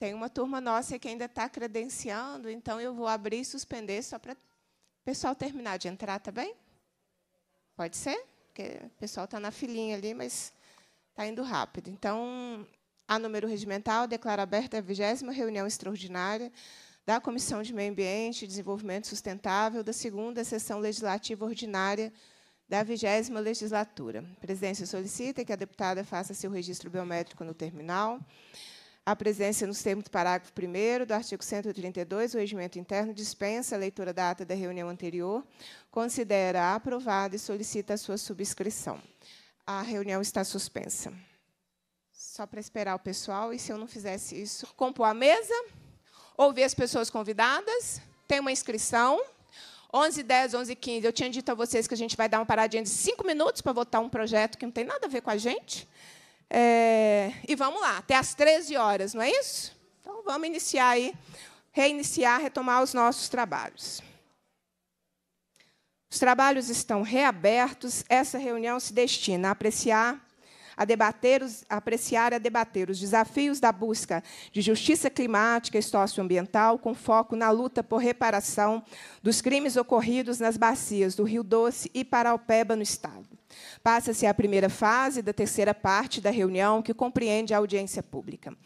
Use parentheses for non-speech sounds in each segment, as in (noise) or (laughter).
Tem uma turma nossa que ainda está credenciando, então eu vou abrir e suspender só para o pessoal terminar de entrar, tá bem? Pode ser? Porque o pessoal está na filinha ali, mas está indo rápido. Então, a número regimental declara aberta a 20 reunião extraordinária da Comissão de Meio Ambiente e Desenvolvimento Sustentável da segunda sessão legislativa ordinária da 20 legislatura. A presidência solicita que a deputada faça seu registro biométrico no terminal. A presença nos termos do parágrafo 1 do artigo 132 do Regimento Interno dispensa a leitura da ata da reunião anterior, considera aprovada e solicita a sua subscrição. A reunião está suspensa. Só para esperar o pessoal, e se eu não fizesse isso, compor a mesa, ouvir as pessoas convidadas, tem uma inscrição. 11, 10, 11, 15. Eu tinha dito a vocês que a gente vai dar uma paradinha de cinco minutos para votar um projeto que não tem nada a ver com a gente. É, e vamos lá, até às 13 horas, não é isso? Então vamos iniciar aí, reiniciar, retomar os nossos trabalhos. Os trabalhos estão reabertos. Essa reunião se destina a apreciar a debater, os, a apreciar e a debater os desafios da busca de justiça climática e socioambiental, com foco na luta por reparação dos crimes ocorridos nas bacias do Rio Doce e Paraupeba, no Estado. Passa-se a primeira fase da terceira parte da reunião, que compreende a audiência pública.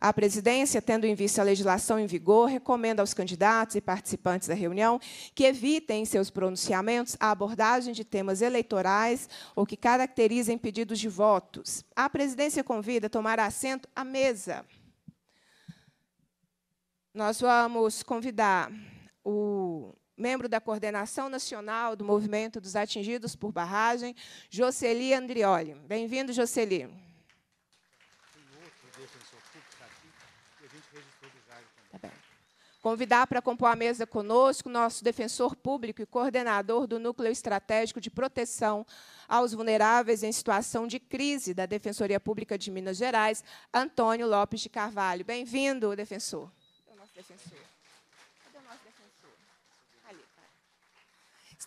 A presidência, tendo em vista a legislação em vigor, recomenda aos candidatos e participantes da reunião que evitem em seus pronunciamentos a abordagem de temas eleitorais ou que caracterizem pedidos de votos. A presidência convida a tomar assento à mesa. Nós vamos convidar o membro da Coordenação Nacional do Movimento dos Atingidos por Barragem, Jocely Andrioli. Bem-vindo, Jocely. Convidar para compor a mesa conosco nosso defensor público e coordenador do Núcleo Estratégico de Proteção aos Vulneráveis em Situação de Crise da Defensoria Pública de Minas Gerais, Antônio Lopes de Carvalho. Bem-vindo, defensor. É o nosso defensor.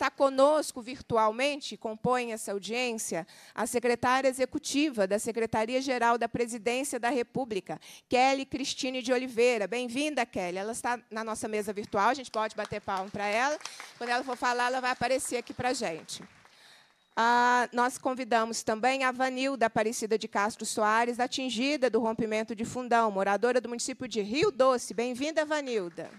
está conosco virtualmente, compõe essa audiência, a secretária executiva da Secretaria-Geral da Presidência da República, Kelly Cristine de Oliveira. Bem-vinda, Kelly. Ela está na nossa mesa virtual, a gente pode bater palma para ela. Quando ela for falar, ela vai aparecer aqui para a gente. Ah, nós convidamos também a Vanilda Aparecida de Castro Soares, atingida do rompimento de fundão, moradora do município de Rio Doce. Bem-vinda, Vanilda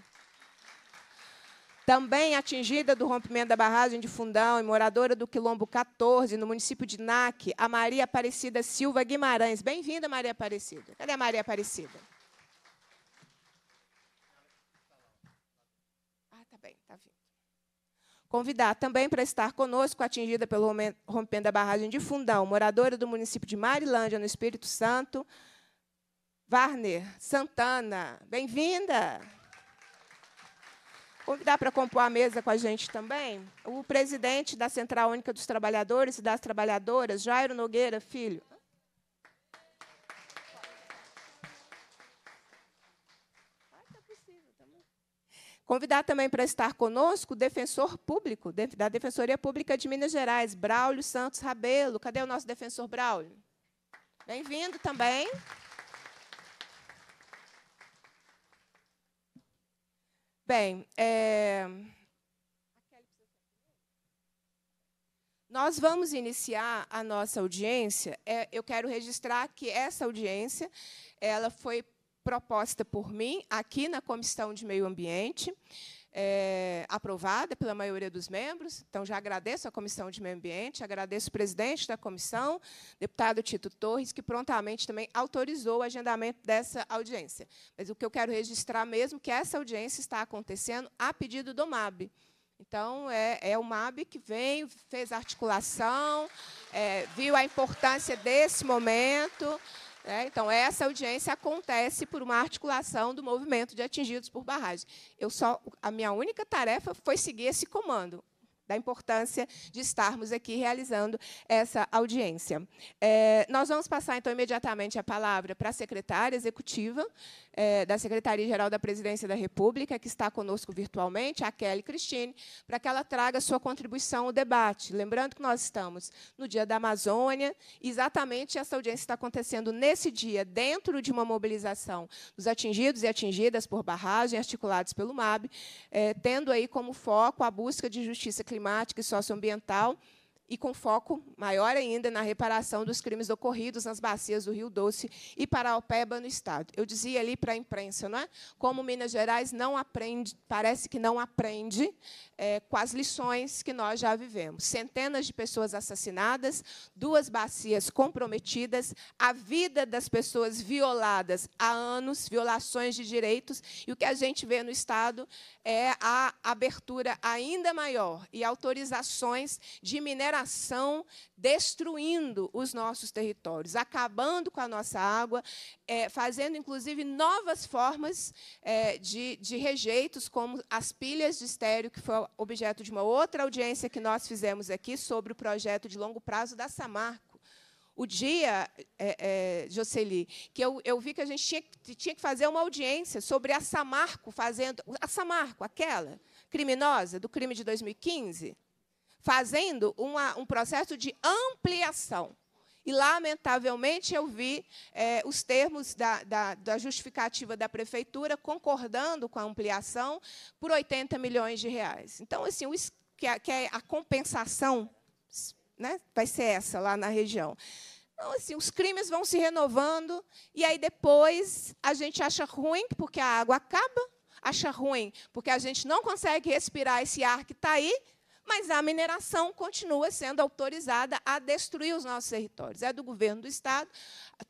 também atingida do rompimento da barragem de Fundão e moradora do Quilombo 14, no município de Nac, a Maria Aparecida Silva Guimarães. Bem-vinda, Maria Aparecida. Cadê a Maria Aparecida? Ah, tá bem, tá vindo. Convidar também para estar conosco, atingida pelo rompimento da barragem de Fundão, moradora do município de Marilândia, no Espírito Santo, Warner Santana. Bem-vinda! convidar para compor a mesa com a gente também o presidente da Central Única dos Trabalhadores e das Trabalhadoras, Jairo Nogueira Filho. Convidar também para estar conosco o defensor público da Defensoria Pública de Minas Gerais, Braulio Santos Rabelo. Cadê o nosso defensor Braulio? Bem-vindo também. Bem, é... Nós vamos iniciar a nossa audiência. É, eu quero registrar que essa audiência ela foi proposta por mim aqui na Comissão de Meio Ambiente é, aprovada pela maioria dos membros. Então, já agradeço à Comissão de Meio Ambiente, agradeço o presidente da comissão, deputado Tito Torres, que prontamente também autorizou o agendamento dessa audiência. Mas o que eu quero registrar mesmo é que essa audiência está acontecendo a pedido do MAB. Então, é, é o MAB que veio, fez articulação, é, viu a importância desse momento, né? então, essa audiência acontece por uma articulação do movimento de atingidos por barragem. Eu só, a minha única tarefa foi seguir esse comando da importância de estarmos aqui realizando essa audiência. É, nós vamos passar, então, imediatamente a palavra para a secretária executiva, é, da Secretaria-Geral da Presidência da República, que está conosco virtualmente, a Kelly Cristine, para que ela traga sua contribuição ao debate. Lembrando que nós estamos no Dia da Amazônia, exatamente essa audiência está acontecendo nesse dia, dentro de uma mobilização dos atingidos e atingidas por barragem, articulados pelo MAB, é, tendo aí como foco a busca de justiça climática e socioambiental e com foco maior ainda na reparação dos crimes ocorridos nas bacias do Rio Doce e Paraopeba no Estado. Eu dizia ali para a imprensa, não é? como Minas Gerais não aprende, parece que não aprende é, com as lições que nós já vivemos. Centenas de pessoas assassinadas, duas bacias comprometidas, a vida das pessoas violadas há anos, violações de direitos, e o que a gente vê no Estado é a abertura ainda maior e autorizações de mineração mineração destruindo os nossos territórios, acabando com a nossa água, é, fazendo, inclusive, novas formas é, de, de rejeitos, como as pilhas de estéreo, que foi objeto de uma outra audiência que nós fizemos aqui sobre o projeto de longo prazo da Samarco o dia, é, é, Jocely, que eu, eu, vi que a gente tinha, tinha, que fazer uma audiência sobre a Samarco fazendo. A Samarco, aquela criminosa do crime de 2015, fazendo uma, um processo de ampliação. E, lamentavelmente, eu vi é, os termos da, da, da, justificativa da prefeitura concordando com a ampliação por 80 milhões de reais. Então, assim, o, que, a, que a compensação né, vai ser essa lá na região. Então, assim, os crimes vão se renovando, e aí depois a gente acha ruim, porque a água acaba, acha ruim, porque a gente não consegue respirar esse ar que está aí, mas a mineração continua sendo autorizada a destruir os nossos territórios. É do governo do Estado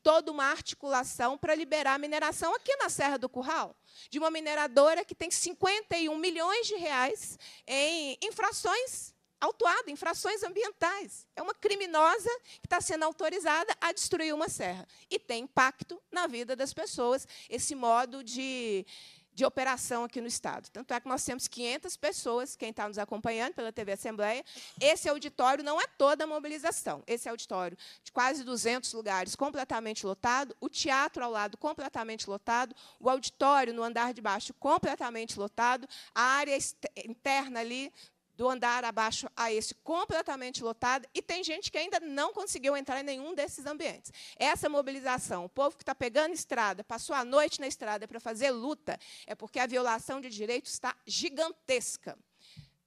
toda uma articulação para liberar a mineração aqui na Serra do Curral, de uma mineradora que tem 51 milhões de reais em infrações autuada, infrações ambientais. É uma criminosa que está sendo autorizada a destruir uma serra. E tem impacto na vida das pessoas esse modo de, de operação aqui no Estado. Tanto é que nós temos 500 pessoas, quem está nos acompanhando pela TV Assembleia. Esse auditório não é toda a mobilização. Esse auditório de quase 200 lugares completamente lotado, o teatro ao lado completamente lotado, o auditório no andar de baixo completamente lotado, a área interna ali do andar abaixo a este completamente lotado, e tem gente que ainda não conseguiu entrar em nenhum desses ambientes. Essa mobilização, o povo que está pegando estrada, passou a noite na estrada para fazer luta, é porque a violação de direitos está gigantesca.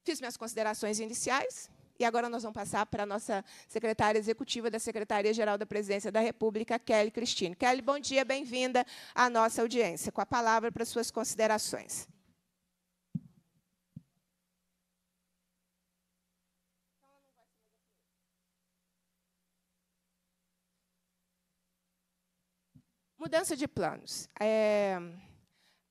Fiz minhas considerações iniciais. E agora nós vamos passar para a nossa secretária executiva da Secretaria-Geral da Presidência da República, Kelly Cristine. Kelly, bom dia, bem-vinda à nossa audiência. Com a palavra para suas considerações. Mudança de planos. É,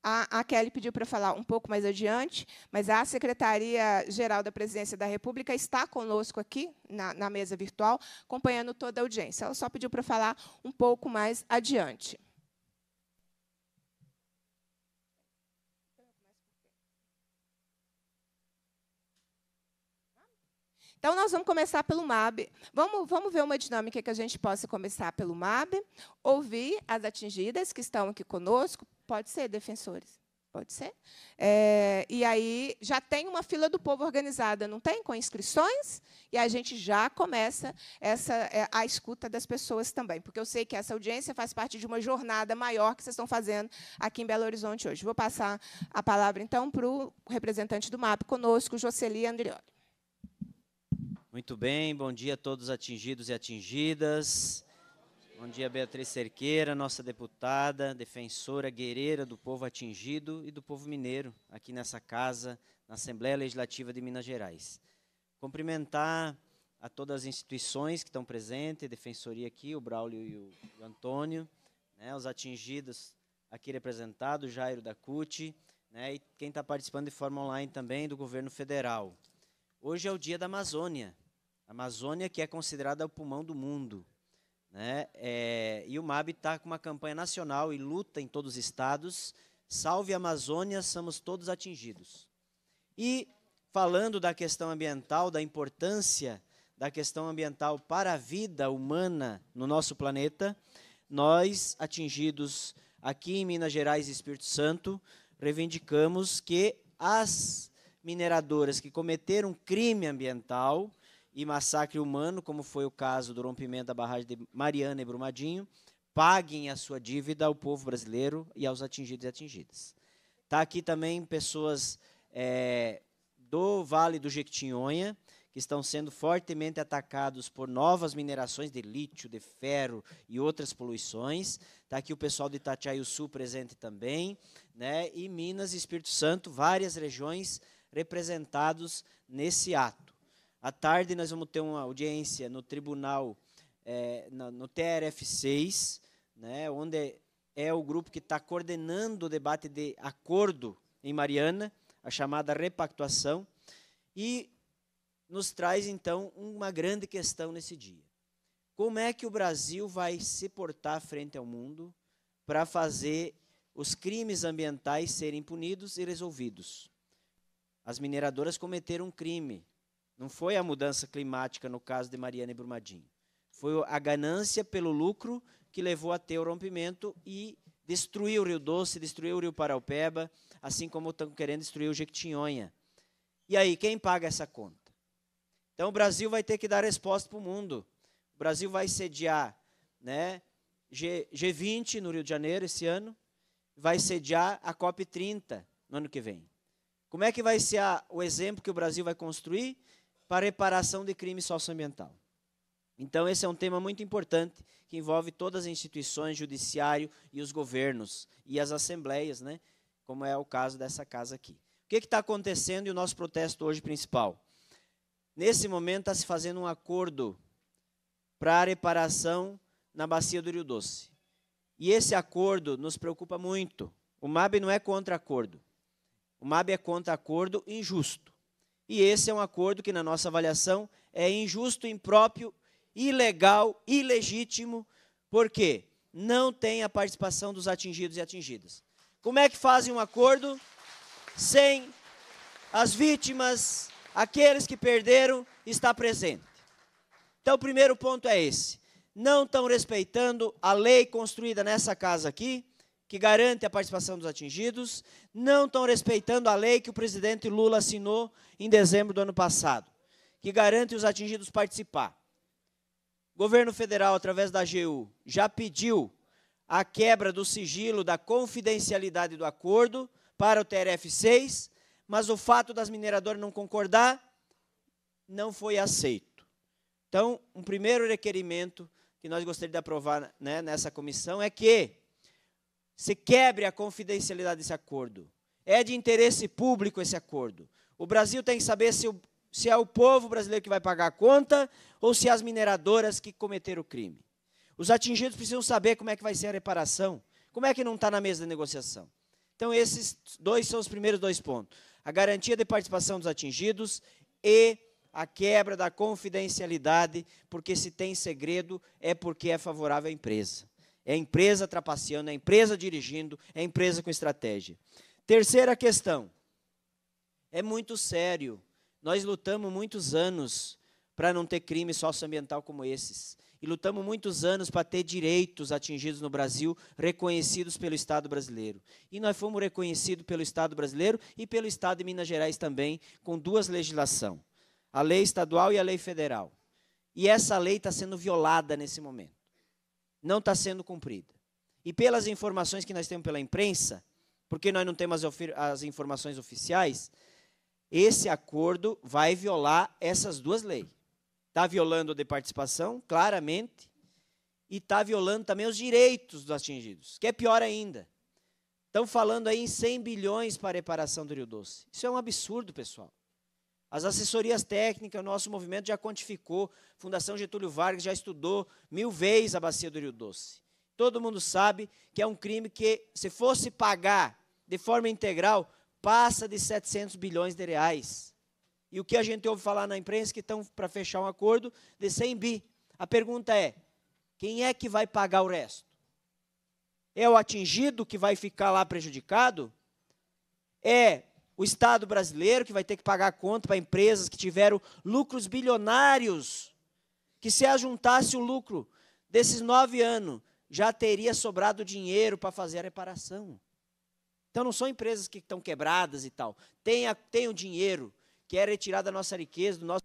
a, a Kelly pediu para falar um pouco mais adiante, mas a Secretaria-Geral da Presidência da República está conosco aqui, na, na mesa virtual, acompanhando toda a audiência. Ela só pediu para falar um pouco mais adiante. Então, nós vamos começar pelo MAB. Vamos, vamos ver uma dinâmica que a gente possa começar pelo MAB, ouvir as atingidas que estão aqui conosco. Pode ser, defensores? Pode ser. É, e aí já tem uma fila do povo organizada, não tem? Com inscrições, e a gente já começa essa, é, a escuta das pessoas também, porque eu sei que essa audiência faz parte de uma jornada maior que vocês estão fazendo aqui em Belo Horizonte hoje. Vou passar a palavra, então, para o representante do MAP conosco, Jocely Andrioli. Muito bem, bom dia a todos atingidos e atingidas. Bom dia, Beatriz Cerqueira, nossa deputada, defensora, guerreira do povo atingido e do povo mineiro, aqui nessa casa, na Assembleia Legislativa de Minas Gerais. Cumprimentar a todas as instituições que estão presentes, a Defensoria aqui, o Braulio e o, Antônio, né, os atingidos aqui representados, Jairo da CUT, né, e quem está participando de forma online também do Governo Federal. Hoje é o Dia da Amazônia, a Amazônia, que é considerada o pulmão do mundo. Né? É, e o MAB está com uma campanha nacional e luta em todos os estados. Salve a Amazônia, somos todos atingidos. E falando da questão ambiental, da importância da questão ambiental para a vida humana no nosso planeta, nós, atingidos aqui em Minas Gerais e Espírito Santo, reivindicamos que as mineradoras que cometeram crime ambiental e massacre humano, como foi o caso do rompimento da barragem de Mariana e Brumadinho, paguem a sua dívida ao povo brasileiro e aos atingidos e atingidas. Está aqui também pessoas é, do Vale do Jequitinhonha, que estão sendo fortemente atacados por novas minerações de lítio, de ferro e outras poluições. Está aqui o pessoal de Itatiaia o Sul presente também, né? e Minas e Espírito Santo, várias regiões representados nesse ato. À tarde, nós vamos ter uma audiência no tribunal, é, no TRF6, né, onde é o grupo que está coordenando o debate de acordo em Mariana, a chamada repactuação, e nos traz, então, uma grande questão nesse dia. Como é que o Brasil vai se portar frente ao mundo para fazer os crimes ambientais serem punidos e resolvidos? As mineradoras cometeram um crime não foi a mudança climática no caso de Mariana e Brumadinho. Foi a ganância pelo lucro que levou a ter o rompimento e destruiu o Rio Doce, destruiu o Rio Paraupeba, assim como estão querendo destruir o Jequitinhonha. E aí, quem paga essa conta? Então o Brasil vai ter que dar resposta para o mundo. O Brasil vai sediar né, G, G20 no Rio de Janeiro esse ano, vai sediar a COP30 no ano que vem. Como é que vai ser a, o exemplo que o Brasil vai construir para reparação de crime socioambiental. Então, esse é um tema muito importante que envolve todas as instituições, judiciário e os governos e as assembleias, né? como é o caso dessa casa aqui. O que é está acontecendo e o nosso protesto hoje principal? Nesse momento está se fazendo um acordo para a reparação na bacia do Rio Doce. E esse acordo nos preocupa muito. O MAB não é contra acordo. O MAB é contra acordo injusto. E esse é um acordo que, na nossa avaliação, é injusto, impróprio, ilegal, ilegítimo, porque não tem a participação dos atingidos e atingidas. Como é que fazem um acordo sem as vítimas, aqueles que perderam, estar presente? Então, o primeiro ponto é esse. Não estão respeitando a lei construída nessa casa aqui, que garante a participação dos atingidos, não estão respeitando a lei que o presidente Lula assinou em dezembro do ano passado, que garante os atingidos participar. O governo federal, através da AGU, já pediu a quebra do sigilo da confidencialidade do acordo para o TRF-6, mas o fato das mineradoras não concordar não foi aceito. Então, um primeiro requerimento que nós gostaríamos de aprovar né, nessa comissão é que se quebre a confidencialidade desse acordo. É de interesse público esse acordo. O Brasil tem que saber se, o, se é o povo brasileiro que vai pagar a conta ou se é as mineradoras que cometeram o crime. Os atingidos precisam saber como é que vai ser a reparação, como é que não está na mesa da negociação. Então, esses dois são os primeiros dois pontos: a garantia de participação dos atingidos e a quebra da confidencialidade, porque se tem segredo é porque é favorável à empresa. É a empresa trapaceando, é a empresa dirigindo, é a empresa com estratégia. Terceira questão. É muito sério. Nós lutamos muitos anos para não ter crime socioambiental como esses. E lutamos muitos anos para ter direitos atingidos no Brasil reconhecidos pelo Estado brasileiro. E nós fomos reconhecidos pelo Estado brasileiro e pelo Estado de Minas Gerais também, com duas legislações: a lei estadual e a lei federal. E essa lei está sendo violada nesse momento não está sendo cumprida. E pelas informações que nós temos pela imprensa, porque nós não temos as, as informações oficiais, esse acordo vai violar essas duas leis. Está violando a de participação, claramente, e está violando também os direitos dos atingidos, que é pior ainda. Estão falando aí em 100 bilhões para a reparação do Rio Doce. Isso é um absurdo, pessoal. As assessorias técnicas, o nosso movimento já quantificou, Fundação Getúlio Vargas já estudou mil vezes a bacia do Rio Doce. Todo mundo sabe que é um crime que, se fosse pagar de forma integral, passa de 700 bilhões de reais. E o que a gente ouve falar na imprensa que estão para fechar um acordo de 100 bi. A pergunta é: quem é que vai pagar o resto? É o atingido que vai ficar lá prejudicado? É o Estado brasileiro, que vai ter que pagar conta para empresas que tiveram lucros bilionários, que se ajuntasse o lucro desses nove anos, já teria sobrado dinheiro para fazer a reparação. Então, não são empresas que estão quebradas e tal. tem tenham dinheiro, que é retirado da nossa riqueza, do nosso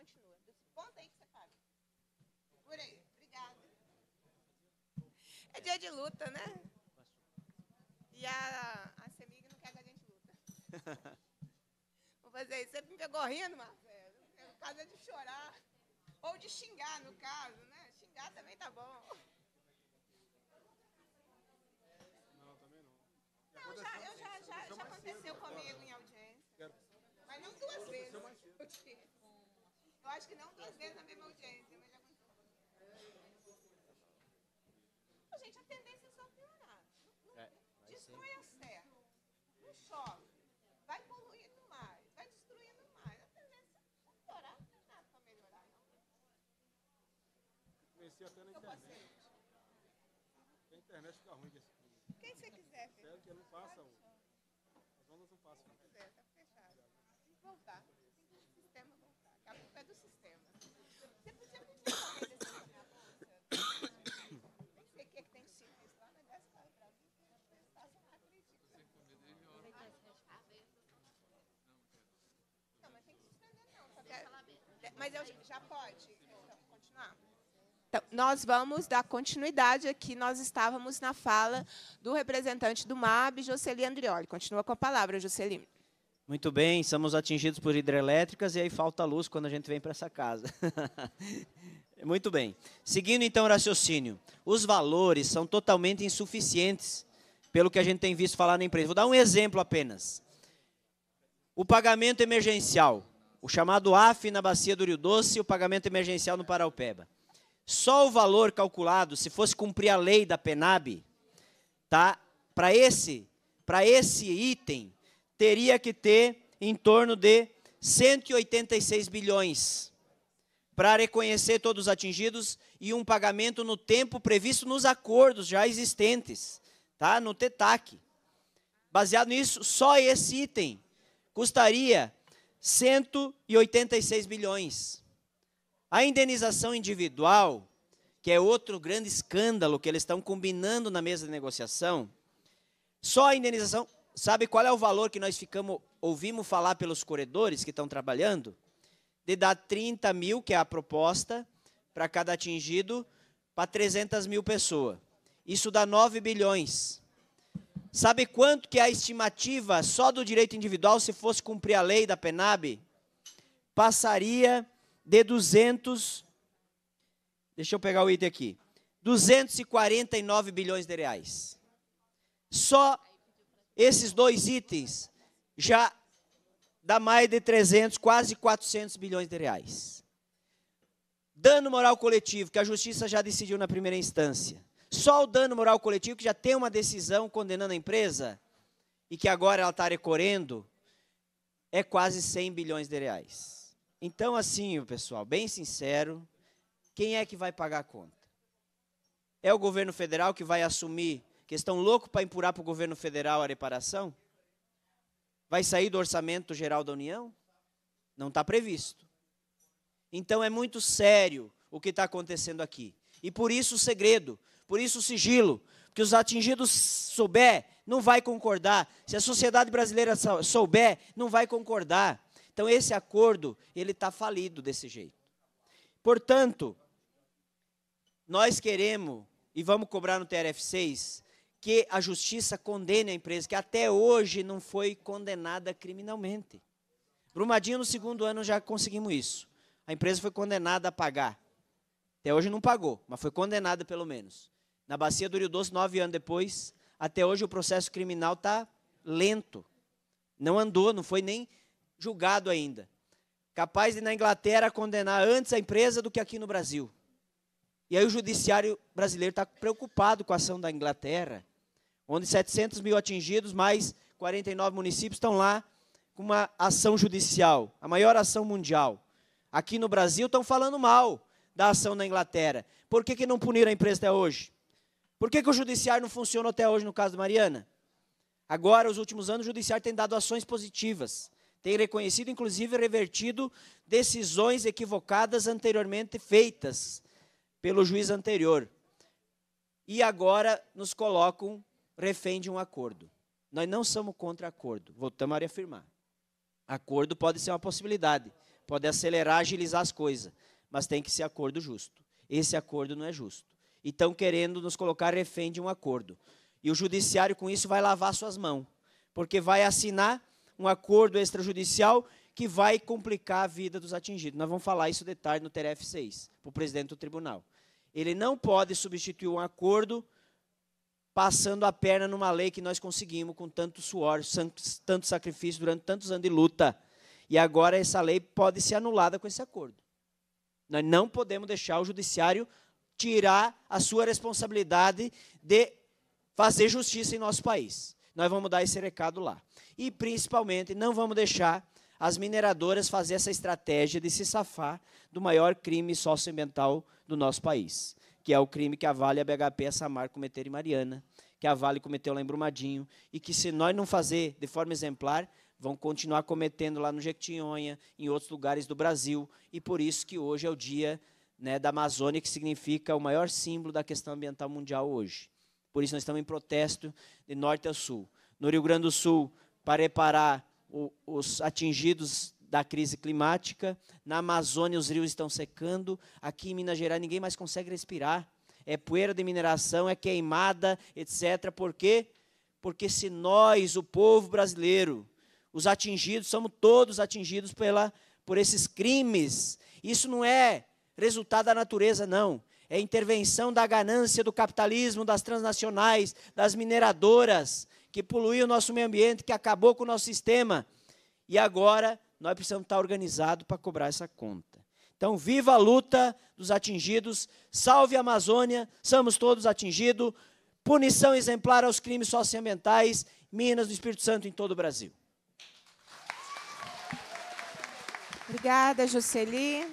continua. Eu disse, aí que você paga. Por aí. Obrigada. É dia de luta, né? E a, a semig não quer que a gente luta. (laughs) Vou fazer isso. Você me pegou rindo, Marcelo. No caso é de chorar. Ou de xingar, no caso, né? Xingar também tá bom. Não, também não. Não, já, eu já, já, assim, já aconteceu né? comigo em audiência. Mas não duas vezes. Eu (laughs) tive. Eu acho que não duas vezes na mesma audiência, mas já aconteceu. Gente, a tendência é só piorar. é, destrói a serra. Não chove. Vai poluindo mais. Vai destruindo mais. A tendência é piorar. Não tem nada para melhorar, não. Comecei até na internet. A internet fica ruim desse Quem você quiser, Felipe. Sério que eu não passa um. As ondas não passam. Quem quiser, está fechado. Vamos voltar. Mas eu já pode então, continuar. Então, nós vamos dar continuidade aqui. Nós estávamos na fala do representante do MAB, Jocely Andrioli. Continua com a palavra, Jocely. Muito bem, somos atingidos por hidrelétricas e aí falta luz quando a gente vem para essa casa. (laughs) Muito bem. Seguindo então o raciocínio, os valores são totalmente insuficientes pelo que a gente tem visto falar na empresa. Vou dar um exemplo apenas. O pagamento emergencial o chamado AF na bacia do Rio Doce e o pagamento emergencial no Paraupeba. Só o valor calculado, se fosse cumprir a lei da PENAB, tá? Para esse, para esse item teria que ter em torno de 186 bilhões para reconhecer todos os atingidos e um pagamento no tempo previsto nos acordos já existentes, tá? No TETAC. Baseado nisso, só esse item custaria 186 bilhões. A indenização individual, que é outro grande escândalo que eles estão combinando na mesa de negociação, só a indenização, sabe qual é o valor que nós ficamos, ouvimos falar pelos corredores que estão trabalhando? De dar 30 mil, que é a proposta, para cada atingido, para 300 mil pessoas. Isso dá 9 bilhões. Sabe quanto que é a estimativa só do direito individual, se fosse cumprir a lei da PENAB? Passaria de 200, deixa eu pegar o item aqui, 249 bilhões de reais. Só esses dois itens já dá mais de 300, quase 400 bilhões de reais. Dano moral coletivo, que a justiça já decidiu na primeira instância. Só o dano moral coletivo que já tem uma decisão condenando a empresa e que agora ela está recorrendo é quase 100 bilhões de reais. Então, assim, pessoal, bem sincero, quem é que vai pagar a conta? É o governo federal que vai assumir, que estão louco para empurrar para o governo federal a reparação? Vai sair do orçamento geral da União? Não está previsto. Então é muito sério o que está acontecendo aqui. E por isso o segredo, por isso o sigilo, porque os atingidos souber, não vai concordar. Se a sociedade brasileira souber, não vai concordar. Então esse acordo, ele está falido desse jeito. Portanto, nós queremos e vamos cobrar no TRF6 que a justiça condene a empresa que até hoje não foi condenada criminalmente. Brumadinho no segundo ano já conseguimos isso. A empresa foi condenada a pagar. Até hoje não pagou, mas foi condenada pelo menos. Na bacia do Rio Doce, nove anos depois, até hoje o processo criminal está lento. Não andou, não foi nem julgado ainda. Capaz de, na Inglaterra, condenar antes a empresa do que aqui no Brasil. E aí o judiciário brasileiro está preocupado com a ação da Inglaterra, onde 700 mil atingidos, mais 49 municípios estão lá com uma ação judicial, a maior ação mundial. Aqui no Brasil estão falando mal da ação na Inglaterra. Por que, que não puniram a empresa até hoje? Por que, que o judiciário não funciona até hoje no caso de Mariana? Agora, nos últimos anos, o judiciário tem dado ações positivas. Tem reconhecido, inclusive, revertido decisões equivocadas anteriormente feitas pelo juiz anterior. E agora nos colocam refém de um acordo. Nós não somos contra acordo, voltamos a reafirmar. Acordo pode ser uma possibilidade, pode acelerar, agilizar as coisas, mas tem que ser acordo justo. Esse acordo não é justo e estão querendo nos colocar refém de um acordo. E o judiciário, com isso, vai lavar suas mãos, porque vai assinar um acordo extrajudicial que vai complicar a vida dos atingidos. Nós vamos falar isso detalhe no TRF 6, para o presidente do tribunal. Ele não pode substituir um acordo passando a perna numa lei que nós conseguimos com tanto suor, tanto sacrifício, durante tantos anos de luta. E agora essa lei pode ser anulada com esse acordo. Nós não podemos deixar o judiciário tirar a sua responsabilidade de fazer justiça em nosso país. Nós vamos dar esse recado lá. E, principalmente, não vamos deixar as mineradoras fazer essa estratégia de se safar do maior crime socioambiental do nosso país, que é o crime que a Vale, a BHP, a Samar cometeram em Mariana, que a Vale cometeu lá em Brumadinho, e que, se nós não fazer de forma exemplar, vão continuar cometendo lá no Jequitinhonha, em outros lugares do Brasil, e por isso que hoje é o dia né, da Amazônia, que significa o maior símbolo da questão ambiental mundial hoje. Por isso, nós estamos em protesto de norte a sul. No Rio Grande do Sul, para reparar o, os atingidos da crise climática. Na Amazônia, os rios estão secando. Aqui em Minas Gerais, ninguém mais consegue respirar. É poeira de mineração, é queimada, etc. Por quê? Porque se nós, o povo brasileiro, os atingidos, somos todos atingidos pela, por esses crimes. Isso não é resultado da natureza, não. É intervenção da ganância do capitalismo, das transnacionais, das mineradoras, que poluiu o nosso meio ambiente, que acabou com o nosso sistema. E agora nós precisamos estar organizados para cobrar essa conta. Então, viva a luta dos atingidos, salve a Amazônia, somos todos atingidos, punição exemplar aos crimes socioambientais, Minas do Espírito Santo em todo o Brasil. Obrigada, Jocely.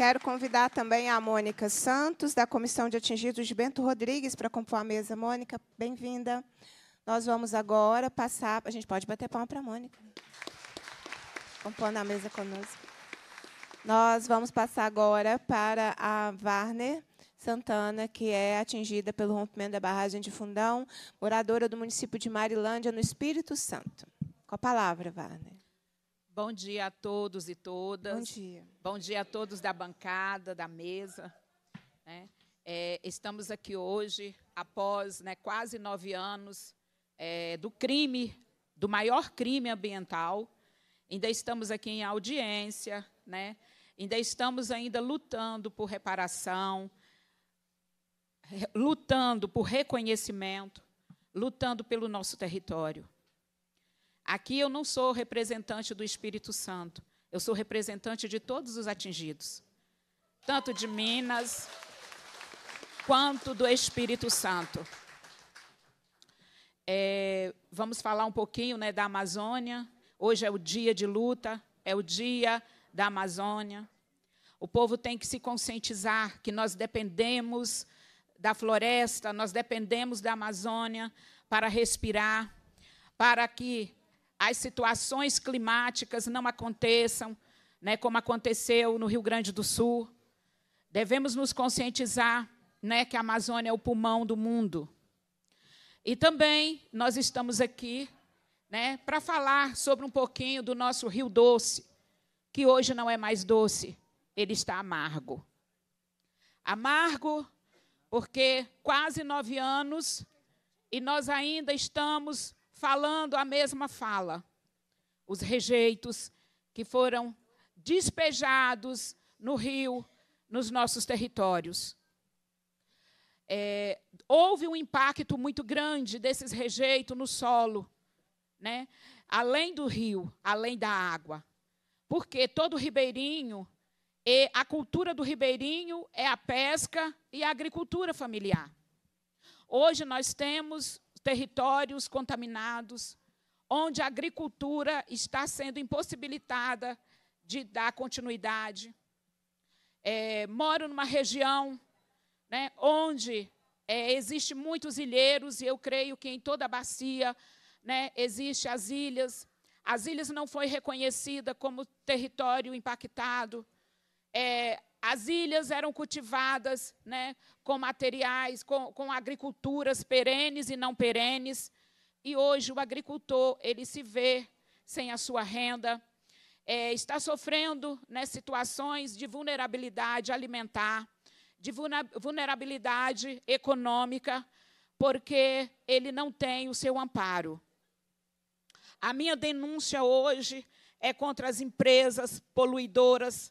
Quero convidar também a Mônica Santos, da Comissão de Atingidos de Bento Rodrigues, para compor a mesa. Mônica, bem-vinda. Nós vamos agora passar. A gente pode bater palma para a Mônica. Compondo a mesa conosco. Nós vamos passar agora para a Warner Santana, que é atingida pelo rompimento da barragem de Fundão, moradora do município de Marilândia, no Espírito Santo. Com a palavra, Warner. Bom dia a todos e todas. Bom dia. Bom dia a todos da bancada, da mesa. Né? É, estamos aqui hoje, após né, quase nove anos é, do crime, do maior crime ambiental. Ainda estamos aqui em audiência, né? ainda estamos ainda lutando por reparação, lutando por reconhecimento, lutando pelo nosso território. Aqui eu não sou representante do Espírito Santo, eu sou representante de todos os atingidos, tanto de Minas quanto do Espírito Santo. É, vamos falar um pouquinho né, da Amazônia. Hoje é o dia de luta, é o dia da Amazônia. O povo tem que se conscientizar que nós dependemos da floresta, nós dependemos da Amazônia para respirar, para que as situações climáticas não aconteçam, né, como aconteceu no Rio Grande do Sul. Devemos nos conscientizar né, que a Amazônia é o pulmão do mundo. E também nós estamos aqui né, para falar sobre um pouquinho do nosso Rio Doce, que hoje não é mais doce, ele está amargo. Amargo porque quase nove anos e nós ainda estamos falando a mesma fala. Os rejeitos que foram despejados no rio, nos nossos territórios. É, houve um impacto muito grande desses rejeitos no solo, né? além do rio, além da água. Porque todo ribeirinho, e a cultura do ribeirinho é a pesca e a agricultura familiar. Hoje nós temos territórios contaminados, onde a agricultura está sendo impossibilitada de dar continuidade. É, moro numa região né, onde é, existe muitos ilheiros, e eu creio que em toda a bacia né, existe as ilhas. As ilhas não foi reconhecida como território impactado. É, as ilhas eram cultivadas né, com materiais, com, com agriculturas perenes e não perenes. E hoje o agricultor ele se vê sem a sua renda, é, está sofrendo né, situações de vulnerabilidade alimentar, de vulnerabilidade econômica, porque ele não tem o seu amparo. A minha denúncia hoje é contra as empresas poluidoras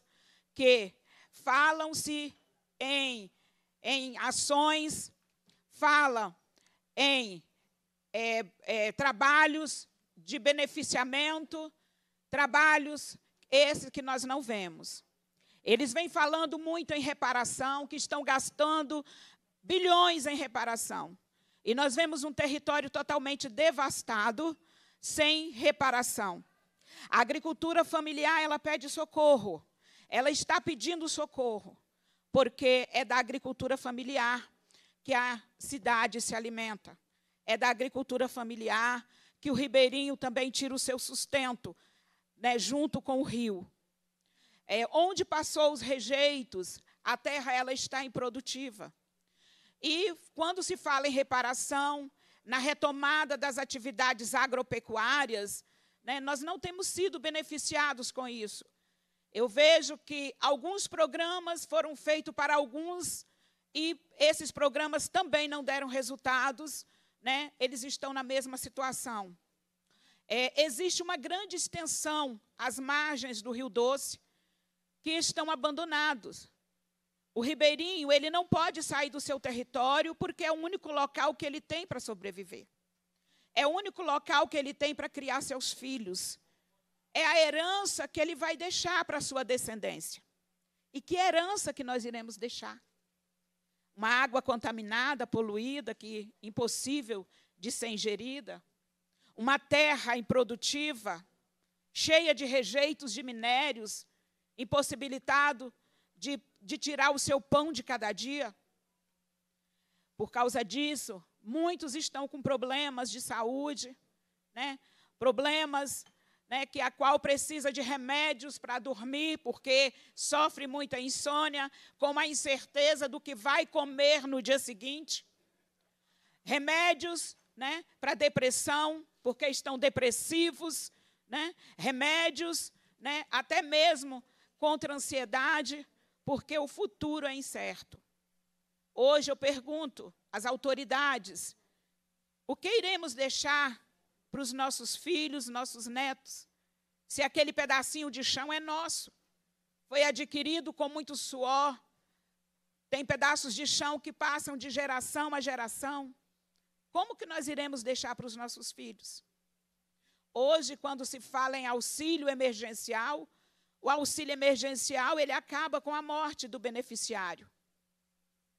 que falam-se em, em ações, fala em é, é, trabalhos de beneficiamento, trabalhos esses que nós não vemos. Eles vêm falando muito em reparação, que estão gastando bilhões em reparação. E nós vemos um território totalmente devastado, sem reparação. A agricultura familiar, ela pede socorro. Ela está pedindo socorro, porque é da agricultura familiar que a cidade se alimenta. É da agricultura familiar que o ribeirinho também tira o seu sustento, né, junto com o rio. É, onde passou os rejeitos, a terra ela está improdutiva. E quando se fala em reparação, na retomada das atividades agropecuárias, né, nós não temos sido beneficiados com isso. Eu vejo que alguns programas foram feitos para alguns e esses programas também não deram resultados, né? eles estão na mesma situação. É, existe uma grande extensão às margens do Rio Doce que estão abandonados. O ribeirinho ele não pode sair do seu território porque é o único local que ele tem para sobreviver. É o único local que ele tem para criar seus filhos é a herança que ele vai deixar para a sua descendência. E que herança que nós iremos deixar? Uma água contaminada, poluída, que impossível de ser ingerida, uma terra improdutiva, cheia de rejeitos de minérios, impossibilitado de, de tirar o seu pão de cada dia. Por causa disso, muitos estão com problemas de saúde, né? problemas né, que a qual precisa de remédios para dormir, porque sofre muita insônia, com a incerteza do que vai comer no dia seguinte. Remédios né, para depressão, porque estão depressivos. Né, remédios, né, até mesmo contra ansiedade, porque o futuro é incerto. Hoje eu pergunto às autoridades: o que iremos deixar para os nossos filhos, nossos netos, se aquele pedacinho de chão é nosso. Foi adquirido com muito suor. Tem pedaços de chão que passam de geração a geração. Como que nós iremos deixar para os nossos filhos? Hoje, quando se fala em auxílio emergencial, o auxílio emergencial ele acaba com a morte do beneficiário.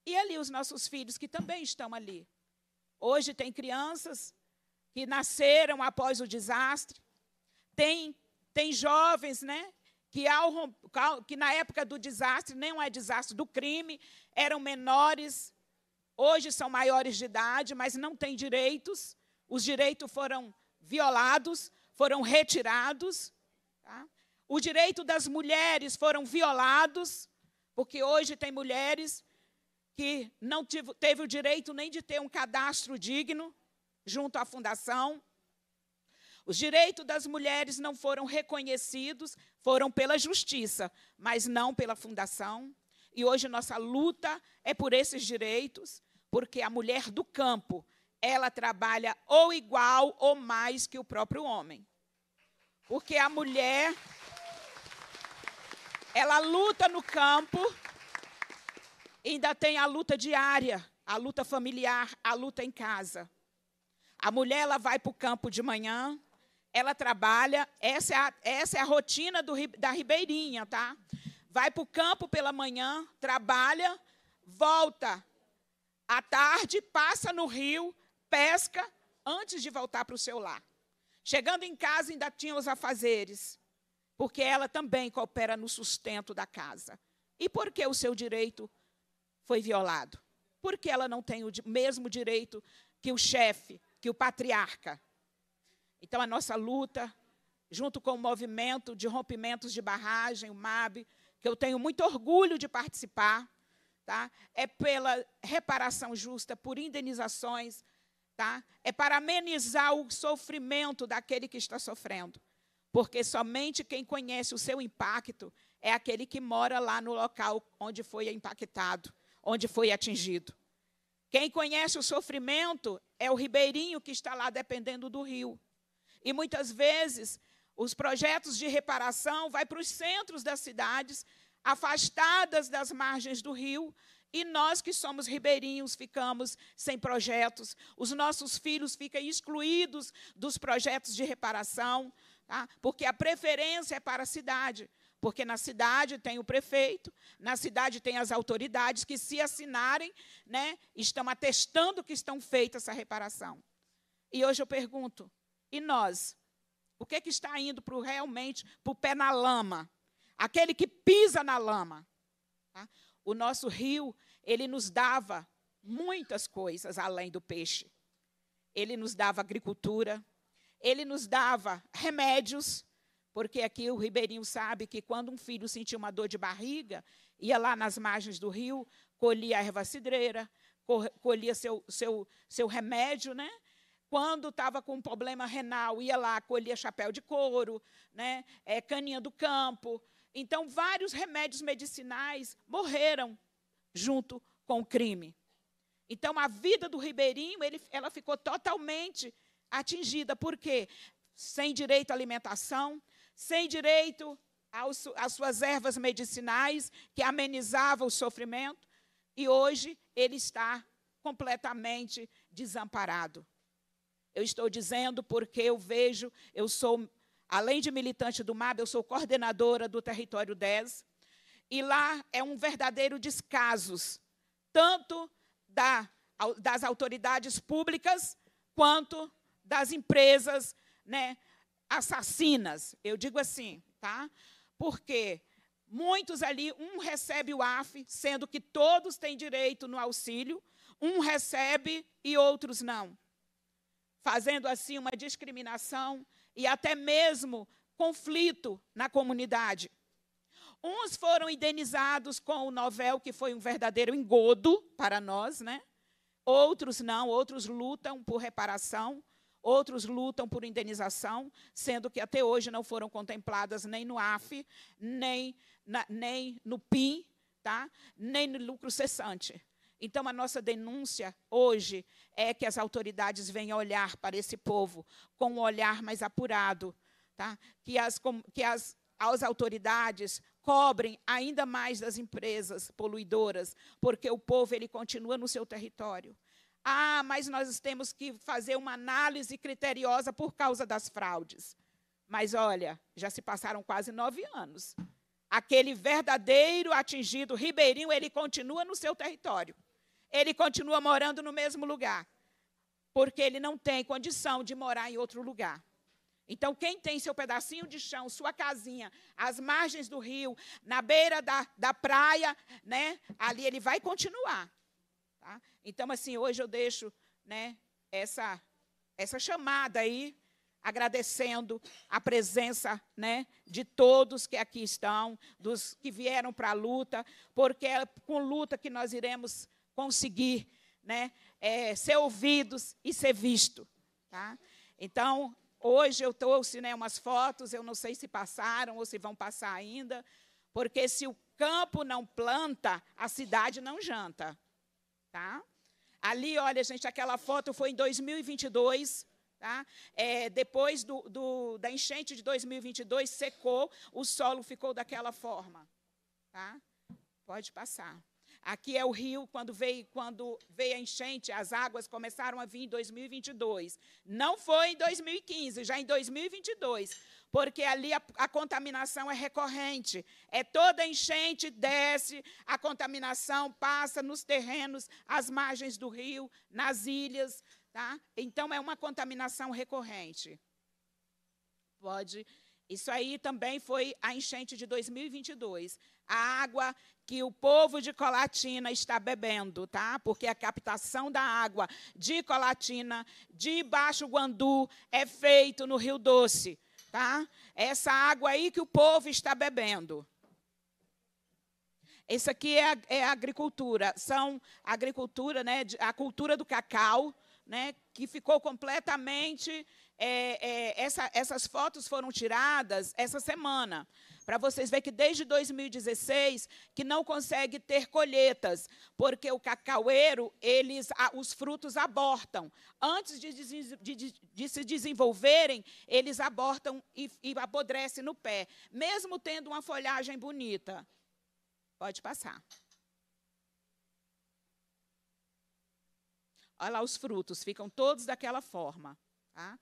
E ali os nossos filhos que também estão ali. Hoje tem crianças que nasceram após o desastre. Tem, tem jovens, né? Que, ao, que na época do desastre, não é desastre do crime, eram menores, hoje são maiores de idade, mas não têm direitos. Os direitos foram violados, foram retirados. Tá? O direito das mulheres foram violados, porque hoje tem mulheres que não tive, teve o direito nem de ter um cadastro digno, junto à fundação. Os direitos das mulheres não foram reconhecidos, foram pela justiça, mas não pela fundação. E hoje nossa luta é por esses direitos, porque a mulher do campo, ela trabalha ou igual ou mais que o próprio homem. Porque a mulher ela luta no campo, ainda tem a luta diária, a luta familiar, a luta em casa. A mulher ela vai para o campo de manhã, ela trabalha, essa é a, essa é a rotina do, da Ribeirinha, tá? Vai para o campo pela manhã, trabalha, volta à tarde, passa no rio, pesca, antes de voltar para o seu lar. Chegando em casa, ainda tinha os afazeres, porque ela também coopera no sustento da casa. E por que o seu direito foi violado? Porque ela não tem o mesmo direito que o chefe, que o patriarca. Então, a nossa luta, junto com o movimento de rompimentos de barragem, o MAB, que eu tenho muito orgulho de participar, tá? é pela reparação justa, por indenizações, tá? é para amenizar o sofrimento daquele que está sofrendo. Porque somente quem conhece o seu impacto é aquele que mora lá no local onde foi impactado, onde foi atingido. Quem conhece o sofrimento é o ribeirinho que está lá dependendo do rio. E muitas vezes os projetos de reparação vão para os centros das cidades, afastadas das margens do rio, e nós que somos ribeirinhos ficamos sem projetos. Os nossos filhos ficam excluídos dos projetos de reparação, tá? porque a preferência é para a cidade. Porque na cidade tem o prefeito, na cidade tem as autoridades que, se assinarem, né, estão atestando que estão feita essa reparação. E hoje eu pergunto: e nós? O que, é que está indo pro, realmente para o pé na lama? Aquele que pisa na lama. Tá? O nosso rio, ele nos dava muitas coisas além do peixe. Ele nos dava agricultura, ele nos dava remédios, porque aqui o ribeirinho sabe que quando um filho sentia uma dor de barriga, ia lá nas margens do rio, colhia a erva cidreira, colhia seu, seu, seu remédio, né? Quando estava com um problema renal, ia lá, colhia chapéu de couro, né? É, caninha do campo. Então, vários remédios medicinais morreram junto com o crime. Então, a vida do ribeirinho, ele, ela ficou totalmente atingida. Por quê? Sem direito à alimentação, sem direito às suas ervas medicinais, que amenizava o sofrimento, e hoje ele está completamente desamparado. Eu estou dizendo porque eu vejo, eu sou, além de militante do MAB, eu sou coordenadora do Território 10, e lá é um verdadeiro descaso, tanto da, das autoridades públicas quanto das empresas né, assassinas. Eu digo assim, tá? Porque muitos ali, um recebe o AF, sendo que todos têm direito no auxílio, um recebe e outros não. Fazendo assim uma discriminação e até mesmo conflito na comunidade. Uns foram indenizados com o novel, que foi um verdadeiro engodo para nós, né? Outros não, outros lutam por reparação. Outros lutam por indenização, sendo que até hoje não foram contempladas nem no AF, nem, na, nem no PIN, tá? nem no lucro cessante. Então, a nossa denúncia hoje é que as autoridades venham olhar para esse povo com um olhar mais apurado, tá? que, as, que as, as autoridades cobrem ainda mais das empresas poluidoras, porque o povo ele continua no seu território. Ah, mas nós temos que fazer uma análise criteriosa por causa das fraudes. Mas olha, já se passaram quase nove anos. Aquele verdadeiro atingido ribeirinho, ele continua no seu território. Ele continua morando no mesmo lugar. Porque ele não tem condição de morar em outro lugar. Então, quem tem seu pedacinho de chão, sua casinha, às margens do rio, na beira da, da praia, né? ali ele vai continuar. Tá? Então, assim, hoje eu deixo né, essa, essa chamada aí, agradecendo a presença né, de todos que aqui estão, dos que vieram para a luta, porque é com luta que nós iremos conseguir né, é, ser ouvidos e ser visto. Tá? Então, hoje eu trouxe né, umas fotos, eu não sei se passaram ou se vão passar ainda, porque se o campo não planta, a cidade não janta. Tá? Ali, olha, gente, aquela foto foi em 2022. Tá? É, depois do, do, da enchente de 2022, secou, o solo ficou daquela forma. Tá? Pode passar. Aqui é o rio, quando veio, quando veio a enchente, as águas começaram a vir em 2022. Não foi em 2015, já em 2022 porque ali a, a, contaminação é recorrente. É toda enchente, desce, a contaminação passa nos terrenos, às margens do rio, nas ilhas. Tá? Então, é uma contaminação recorrente. Pode. Isso aí também foi a enchente de 2022. A água que o povo de Colatina está bebendo, tá? Porque a captação da água de Colatina, de Baixo Guandu, é feito no Rio Doce tá? essa água aí que o povo está bebendo. Isso aqui é a, é a agricultura, são a agricultura, né, a cultura do cacau, né, que ficou completamente. É, é, essa, essas fotos foram tiradas essa semana. Para vocês verem que desde 2016 que não consegue ter colheitas, porque o cacaueiro, eles, os frutos abortam. Antes de, de, de se desenvolverem, eles abortam e, e apodrecem no pé, mesmo tendo uma folhagem bonita. Pode passar. Olha lá os frutos, ficam todos daquela forma. Tá?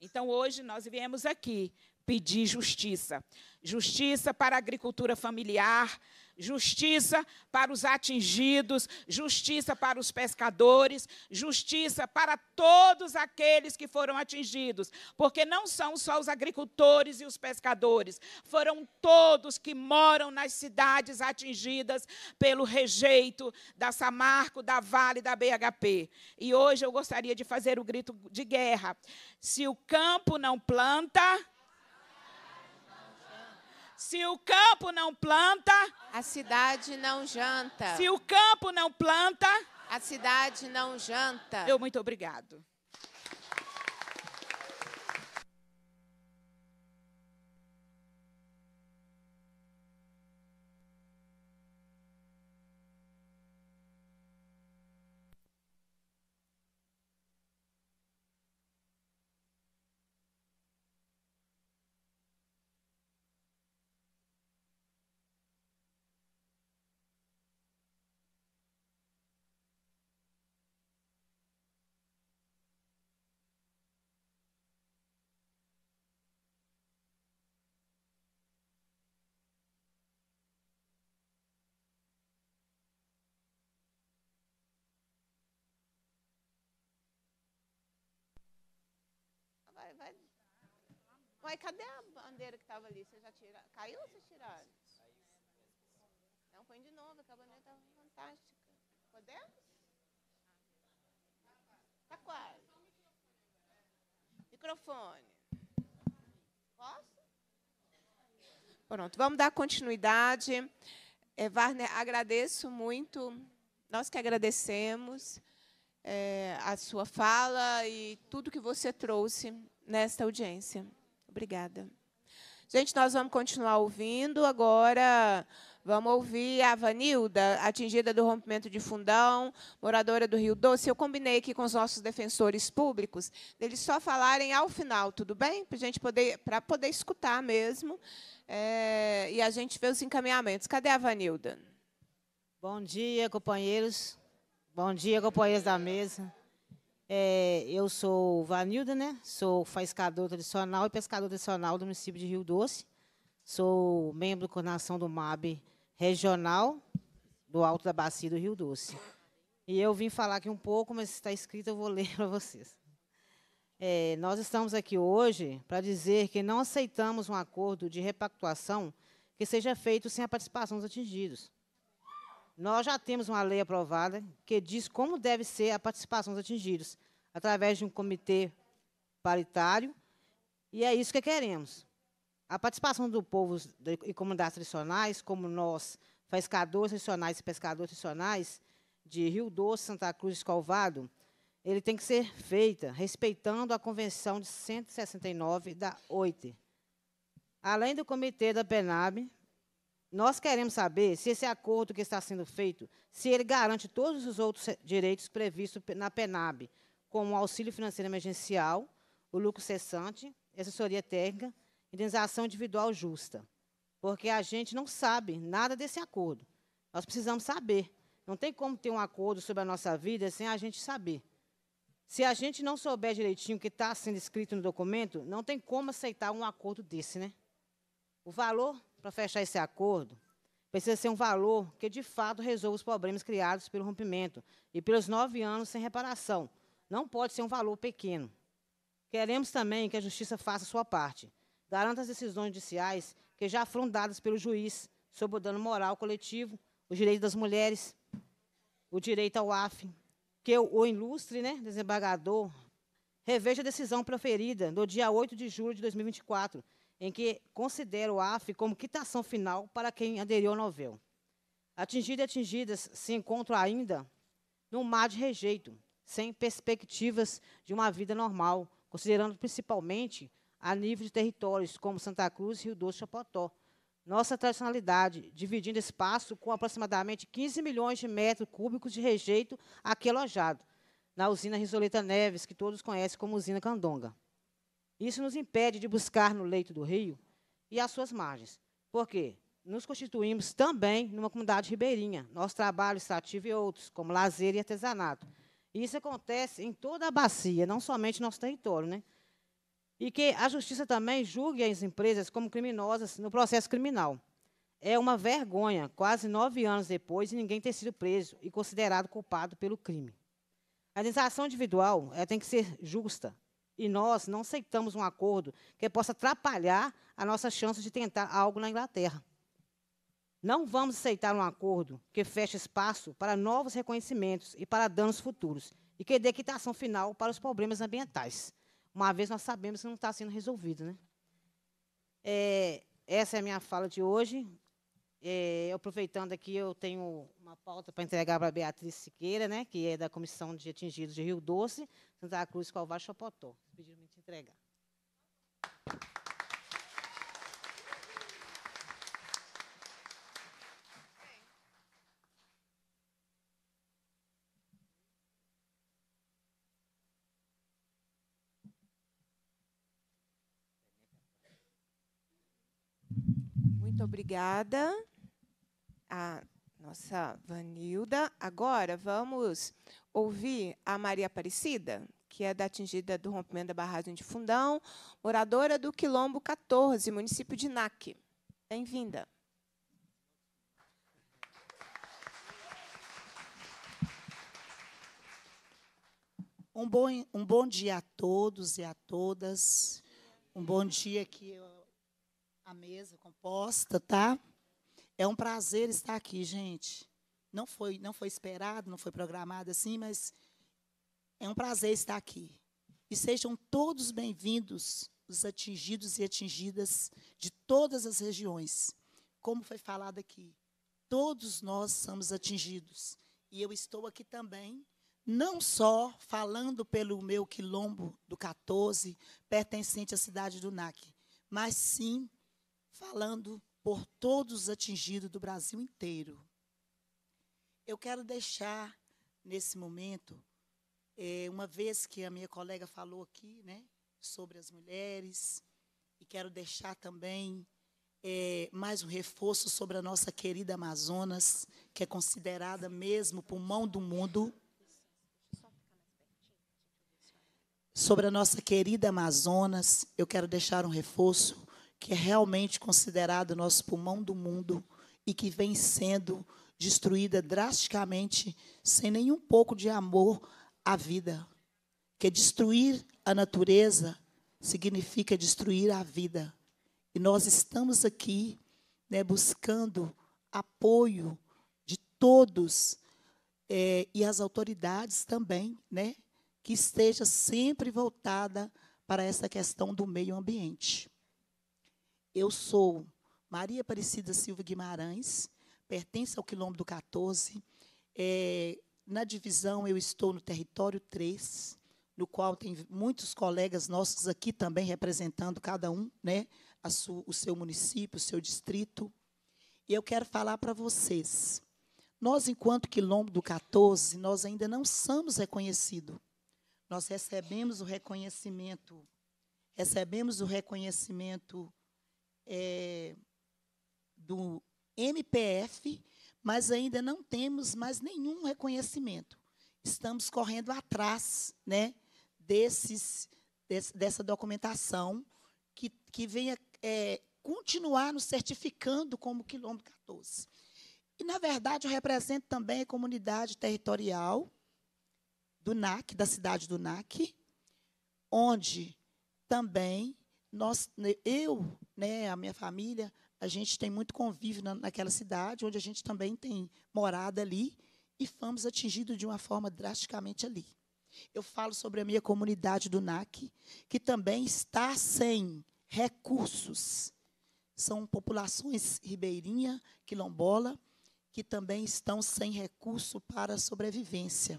Então, hoje nós viemos aqui pedir justiça. Justiça para a agricultura familiar, justiça para os atingidos, justiça para os pescadores, justiça para todos aqueles que foram atingidos, porque não são só os agricultores e os pescadores, foram todos que moram nas cidades atingidas pelo rejeito da Samarco, da Vale, da BHP. E hoje eu gostaria de fazer o grito de guerra. Se o campo não planta, se o campo não planta, a cidade não janta. Se o campo não planta, a cidade não janta. Eu muito obrigado. vai. cadê a bandeira que estava ali? Você já tira... Caiu ou vocês tiraram? Então põe de novo, que a bandeira estava tá fantástica. Podemos? Está quase. Microfone. Posso? Pronto, vamos dar continuidade. É, Warner, agradeço muito. Nós que agradecemos é, a sua fala e tudo que você trouxe nesta audiência. Obrigada. Gente, nós vamos continuar ouvindo. Agora vamos ouvir a Vanilda, atingida do rompimento de fundão, moradora do Rio Doce. Eu combinei aqui com os nossos defensores públicos eles só falarem ao final, tudo bem? Para gente poder, para poder escutar mesmo é, e a gente ver os encaminhamentos. Cadê a Vanilda? Bom dia, companheiros. Bom dia, companheiros da mesa. É, eu sou Vanilda, né? Sou faiscador tradicional e pescador tradicional do município de Rio Doce. Sou membro da coordenação do MAB regional do Alto da Bacia do Rio Doce. E eu vim falar aqui um pouco, mas está escrito, eu vou (laughs) ler para vocês. É, nós estamos aqui hoje para dizer que não aceitamos um acordo de repactuação que seja feito sem a participação dos atingidos. Nós já temos uma lei aprovada que diz como deve ser a participação dos atingidos, através de um comitê paritário, e é isso que queremos. A participação do povo e comunidades tradicionais, como nós, pescadores tradicionais e pescadores tradicionais, de Rio Doce, Santa Cruz e Escalvado, ele tem que ser feita respeitando a Convenção de 169 da OIT. Além do Comitê da PENAB, nós queremos saber se esse acordo que está sendo feito, se ele garante todos os outros direitos previstos na PENAB, como o auxílio financeiro emergencial, o lucro cessante, assessoria técnica, indenização individual justa. Porque a gente não sabe nada desse acordo. Nós precisamos saber. Não tem como ter um acordo sobre a nossa vida sem a gente saber. Se a gente não souber direitinho o que está sendo escrito no documento, não tem como aceitar um acordo desse, né? O valor para fechar esse acordo, precisa ser um valor que, de fato, resolva os problemas criados pelo rompimento e pelos nove anos sem reparação. Não pode ser um valor pequeno. Queremos também que a Justiça faça a sua parte, garanta as decisões judiciais que já foram dadas pelo juiz sobre o dano moral coletivo, os direitos das mulheres, o direito ao AF, que o, o ilustre né, desembargador reveja a decisão proferida no dia 8 de julho de 2024, em que considera o AF como quitação final para quem aderiu ao novel. Atingidos e atingidas se encontram ainda num mar de rejeito, sem perspectivas de uma vida normal, considerando principalmente a nível de territórios como Santa Cruz, Rio Doce e Chapotó. Nossa tradicionalidade, dividindo espaço com aproximadamente 15 milhões de metros cúbicos de rejeito aqui alojado, na usina Risoleta Neves, que todos conhecem como usina Candonga. Isso nos impede de buscar no leito do rio e às suas margens. Por quê? Nos constituímos também numa comunidade ribeirinha, nosso trabalho extrativo e outros, como lazer e artesanato. E isso acontece em toda a bacia, não somente nosso território. Né? E que a justiça também julgue as empresas como criminosas no processo criminal. É uma vergonha, quase nove anos depois, ninguém ter sido preso e considerado culpado pelo crime. A indenização individual tem que ser justa, e nós não aceitamos um acordo que possa atrapalhar a nossa chance de tentar algo na Inglaterra. Não vamos aceitar um acordo que feche espaço para novos reconhecimentos e para danos futuros e que dê quitação final para os problemas ambientais, uma vez nós sabemos que não está sendo resolvido. Né? É, essa é a minha fala de hoje. É, aproveitando aqui, eu tenho uma pauta para entregar para a Beatriz Siqueira, né, que é da Comissão de Atingidos de Rio Doce, Santa Cruz, Calvá, Chapotó. Pediram me entregar. Obrigada a nossa Vanilda. Agora vamos ouvir a Maria Aparecida, que é da atingida do rompimento da barragem de Fundão, moradora do Quilombo 14, município de NAC. Bem-vinda. Um bom, um bom dia a todos e a todas. Um bom dia que eu a mesa composta, tá? É um prazer estar aqui, gente. Não foi, não foi esperado, não foi programado assim, mas é um prazer estar aqui. E sejam todos bem-vindos, os atingidos e atingidas de todas as regiões. Como foi falado aqui, todos nós somos atingidos. E eu estou aqui também não só falando pelo meu quilombo do 14, pertencente à cidade do NAC, mas sim falando por todos os atingidos do Brasil inteiro. Eu quero deixar nesse momento, é, uma vez que a minha colega falou aqui, né, sobre as mulheres, e quero deixar também é, mais um reforço sobre a nossa querida Amazonas, que é considerada mesmo pulmão do mundo. Sobre a nossa querida Amazonas, eu quero deixar um reforço que é realmente considerado o nosso pulmão do mundo e que vem sendo destruída drasticamente, sem nenhum pouco de amor à vida. Que destruir a natureza significa destruir a vida. E nós estamos aqui né, buscando apoio de todos é, e as autoridades também, né, que esteja sempre voltada para essa questão do meio ambiente. Eu sou Maria Aparecida Silva Guimarães, pertenço ao quilombo do 14. É, na divisão, eu estou no território 3, no qual tem muitos colegas nossos aqui também representando cada um, né, su, o seu município, o seu distrito. E eu quero falar para vocês. Nós, enquanto quilombo do 14, nós ainda não somos reconhecidos. Nós recebemos o reconhecimento, recebemos o reconhecimento é, do MPF, mas ainda não temos mais nenhum reconhecimento. Estamos correndo atrás né, desses, desse, dessa documentação que, que venha é, continuar nos certificando como quilômetro 14. E, na verdade, eu represento também a comunidade territorial do NAC, da cidade do NAC, onde também nós, né, eu, né, a minha família, a gente tem muito convívio na, naquela cidade, onde a gente também tem morada ali, e fomos atingidos de uma forma drasticamente ali. Eu falo sobre a minha comunidade do NAC, que também está sem recursos. São populações ribeirinha, quilombola, que também estão sem recurso para sobrevivência.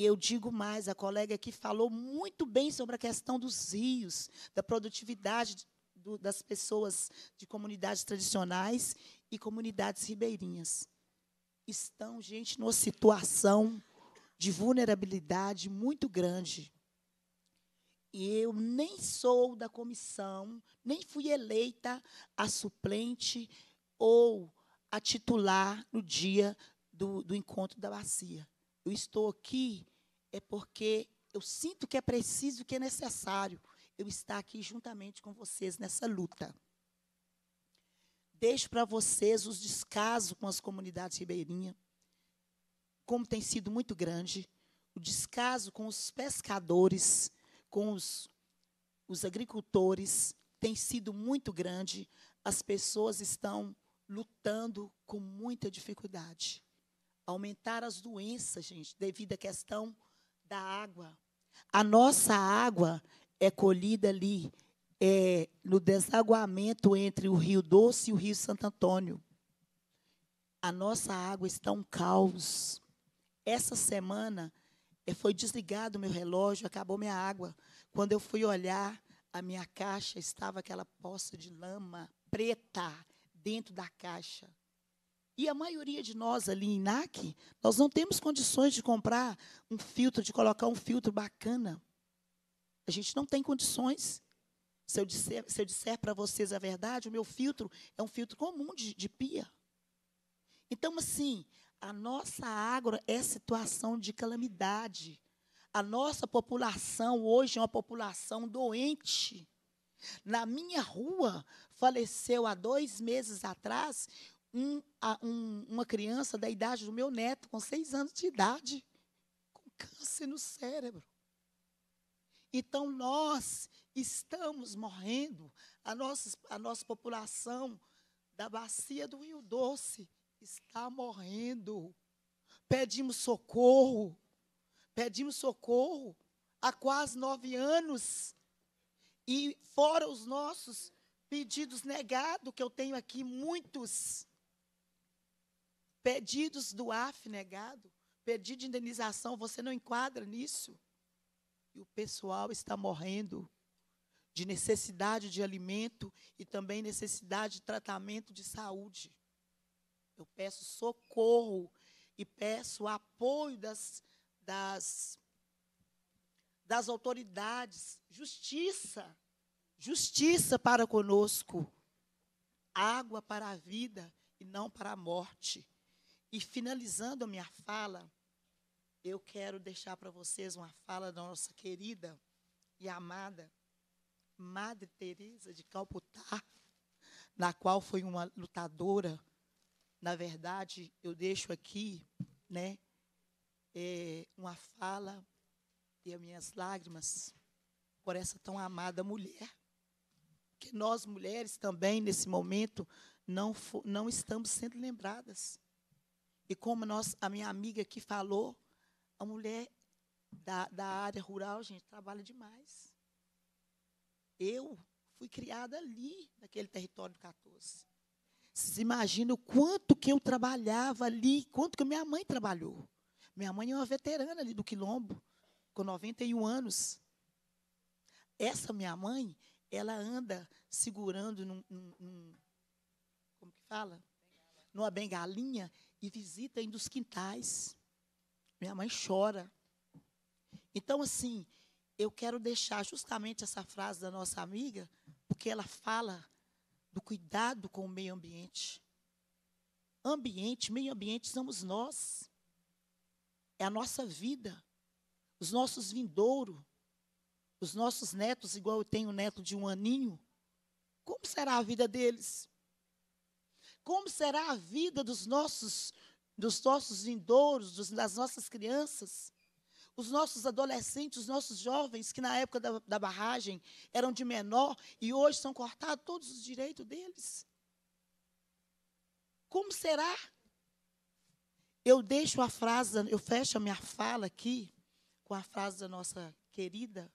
E eu digo mais, a colega aqui falou muito bem sobre a questão dos rios, da produtividade do, das pessoas de comunidades tradicionais e comunidades ribeirinhas. Estão, gente, numa situação de vulnerabilidade muito grande. E eu nem sou da comissão, nem fui eleita a suplente ou a titular no dia do, do encontro da bacia. Eu estou aqui é porque eu sinto que é preciso, que é necessário eu estar aqui juntamente com vocês nessa luta. Deixo para vocês os descasos com as comunidades ribeirinhas, como tem sido muito grande, o descaso com os pescadores, com os, os agricultores, tem sido muito grande. As pessoas estão lutando com muita dificuldade. Aumentar as doenças, gente, devido à questão da água. A nossa água é colhida ali é, no desaguamento entre o Rio Doce e o Rio Santo Antônio. A nossa água está um caos. Essa semana eh, foi desligado o meu relógio, acabou minha água. Quando eu fui olhar, a minha caixa estava aquela poça de lama preta dentro da caixa. E a maioria de nós ali em NAC, nós não temos condições de comprar um filtro, de colocar um filtro bacana. A gente não tem condições. Se eu disser, se eu disser para vocês a verdade, o meu filtro é um filtro comum de, de pia. Então, assim, a nossa água é situação de calamidade. A nossa população hoje é uma população doente. Na minha rua, faleceu há dois meses atrás um, a, um, uma criança da idade do meu neto, com seis anos de idade, com câncer no cérebro. Então, nós estamos morrendo, a nossa, a nossa população da bacia do Rio Doce está morrendo. Pedimos socorro, pedimos socorro há quase nove anos. E fora os nossos pedidos negados, que eu tenho aqui muitos, Pedidos do Af negado, pedido de indenização, você não enquadra nisso. E o pessoal está morrendo de necessidade de alimento e também necessidade de tratamento de saúde. Eu peço socorro e peço apoio das, das, das autoridades, justiça, justiça para conosco, água para a vida e não para a morte. E finalizando a minha fala, eu quero deixar para vocês uma fala da nossa querida e amada Madre Teresa de Calcutá, na qual foi uma lutadora. Na verdade, eu deixo aqui, né, é, uma fala e as minhas lágrimas por essa tão amada mulher, que nós mulheres também nesse momento não não estamos sendo lembradas. E como nós, a minha amiga que falou, a mulher da, da área rural, gente, trabalha demais. Eu fui criada ali, naquele território do 14. Vocês imaginam o quanto que eu trabalhava ali, quanto que minha mãe trabalhou. Minha mãe é uma veterana ali do Quilombo, com 91 anos. Essa minha mãe, ela anda segurando num, num, num como que fala? numa bengalinha e visita ainda dos quintais. Minha mãe chora. Então, assim, eu quero deixar justamente essa frase da nossa amiga, porque ela fala do cuidado com o meio ambiente. Ambiente, meio ambiente somos nós. É a nossa vida. Os nossos vindouros. Os nossos netos, igual eu tenho um neto de um aninho. Como será a vida deles? Como será a vida dos nossos, dos nossos vindouros, das nossas crianças? os nossos adolescentes, os nossos jovens, que na época da, da, barragem eram de menor e hoje são cortados todos os direitos deles? Como será? Eu deixo a frase, eu fecho a minha fala aqui com a frase da nossa querida,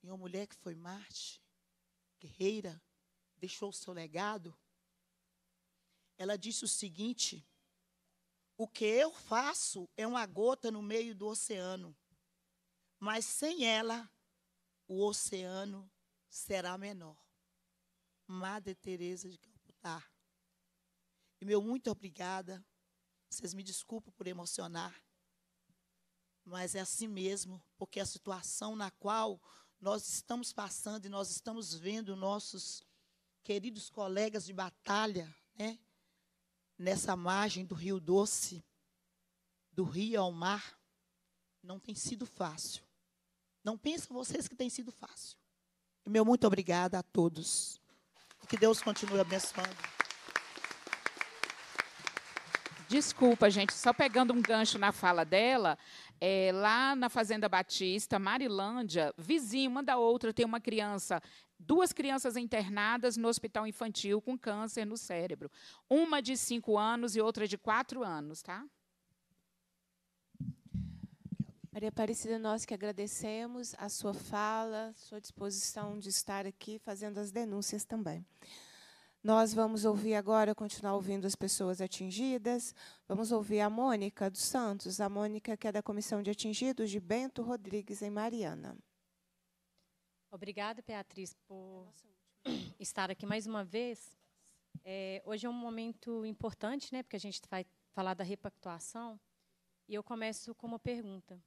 e uma mulher que foi Marte, guerreira, deixou o seu legado ela disse o seguinte: O que eu faço é uma gota no meio do oceano, mas sem ela, o oceano será menor. Madre Teresa de Calcutá. E meu muito obrigada. Vocês me desculpem por emocionar, mas é assim mesmo, porque a situação na qual nós estamos passando e nós estamos vendo nossos queridos colegas de batalha, né? nessa margem do Rio Doce, do rio ao mar, não tem sido fácil. Não pensam vocês que tem sido fácil. meu muito obrigada a todos. E que Deus continue abençoando. Desculpa, gente, só pegando um gancho na fala dela, é, lá na Fazenda Batista, Marilândia, vizinha uma da outra, tem uma criança duas crianças internadas no hospital infantil com câncer no cérebro. Uma de cinco anos e outra de quatro anos, tá? Maria Aparecida, nós que agradecemos a sua fala, sua disposição de estar aqui fazendo as denúncias também. Nós vamos ouvir agora, continuar ouvindo as pessoas atingidas. Vamos ouvir a Mônica dos Santos, a Mônica que é da Comissão de Atingidos de Bento Rodrigues, em Mariana. Obrigada, Beatriz, por é estar aqui mais uma vez. É, hoje é um momento importante, né, porque a gente vai falar da repactuação. E eu começo com uma pergunta: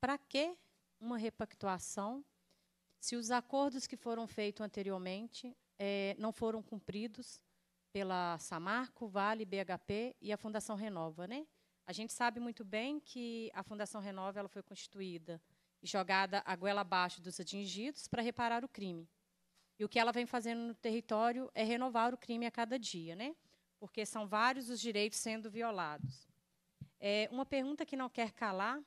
para que uma repactuação se os acordos que foram feitos anteriormente é, não foram cumpridos pela Samarco, Vale, BHP e a Fundação Renova, né? A gente sabe muito bem que a Fundação Renova ela foi constituída e jogada a goela abaixo dos atingidos para reparar o crime. E o que ela vem fazendo no território é renovar o crime a cada dia, né? porque são vários os direitos sendo violados. É uma pergunta que não quer calar,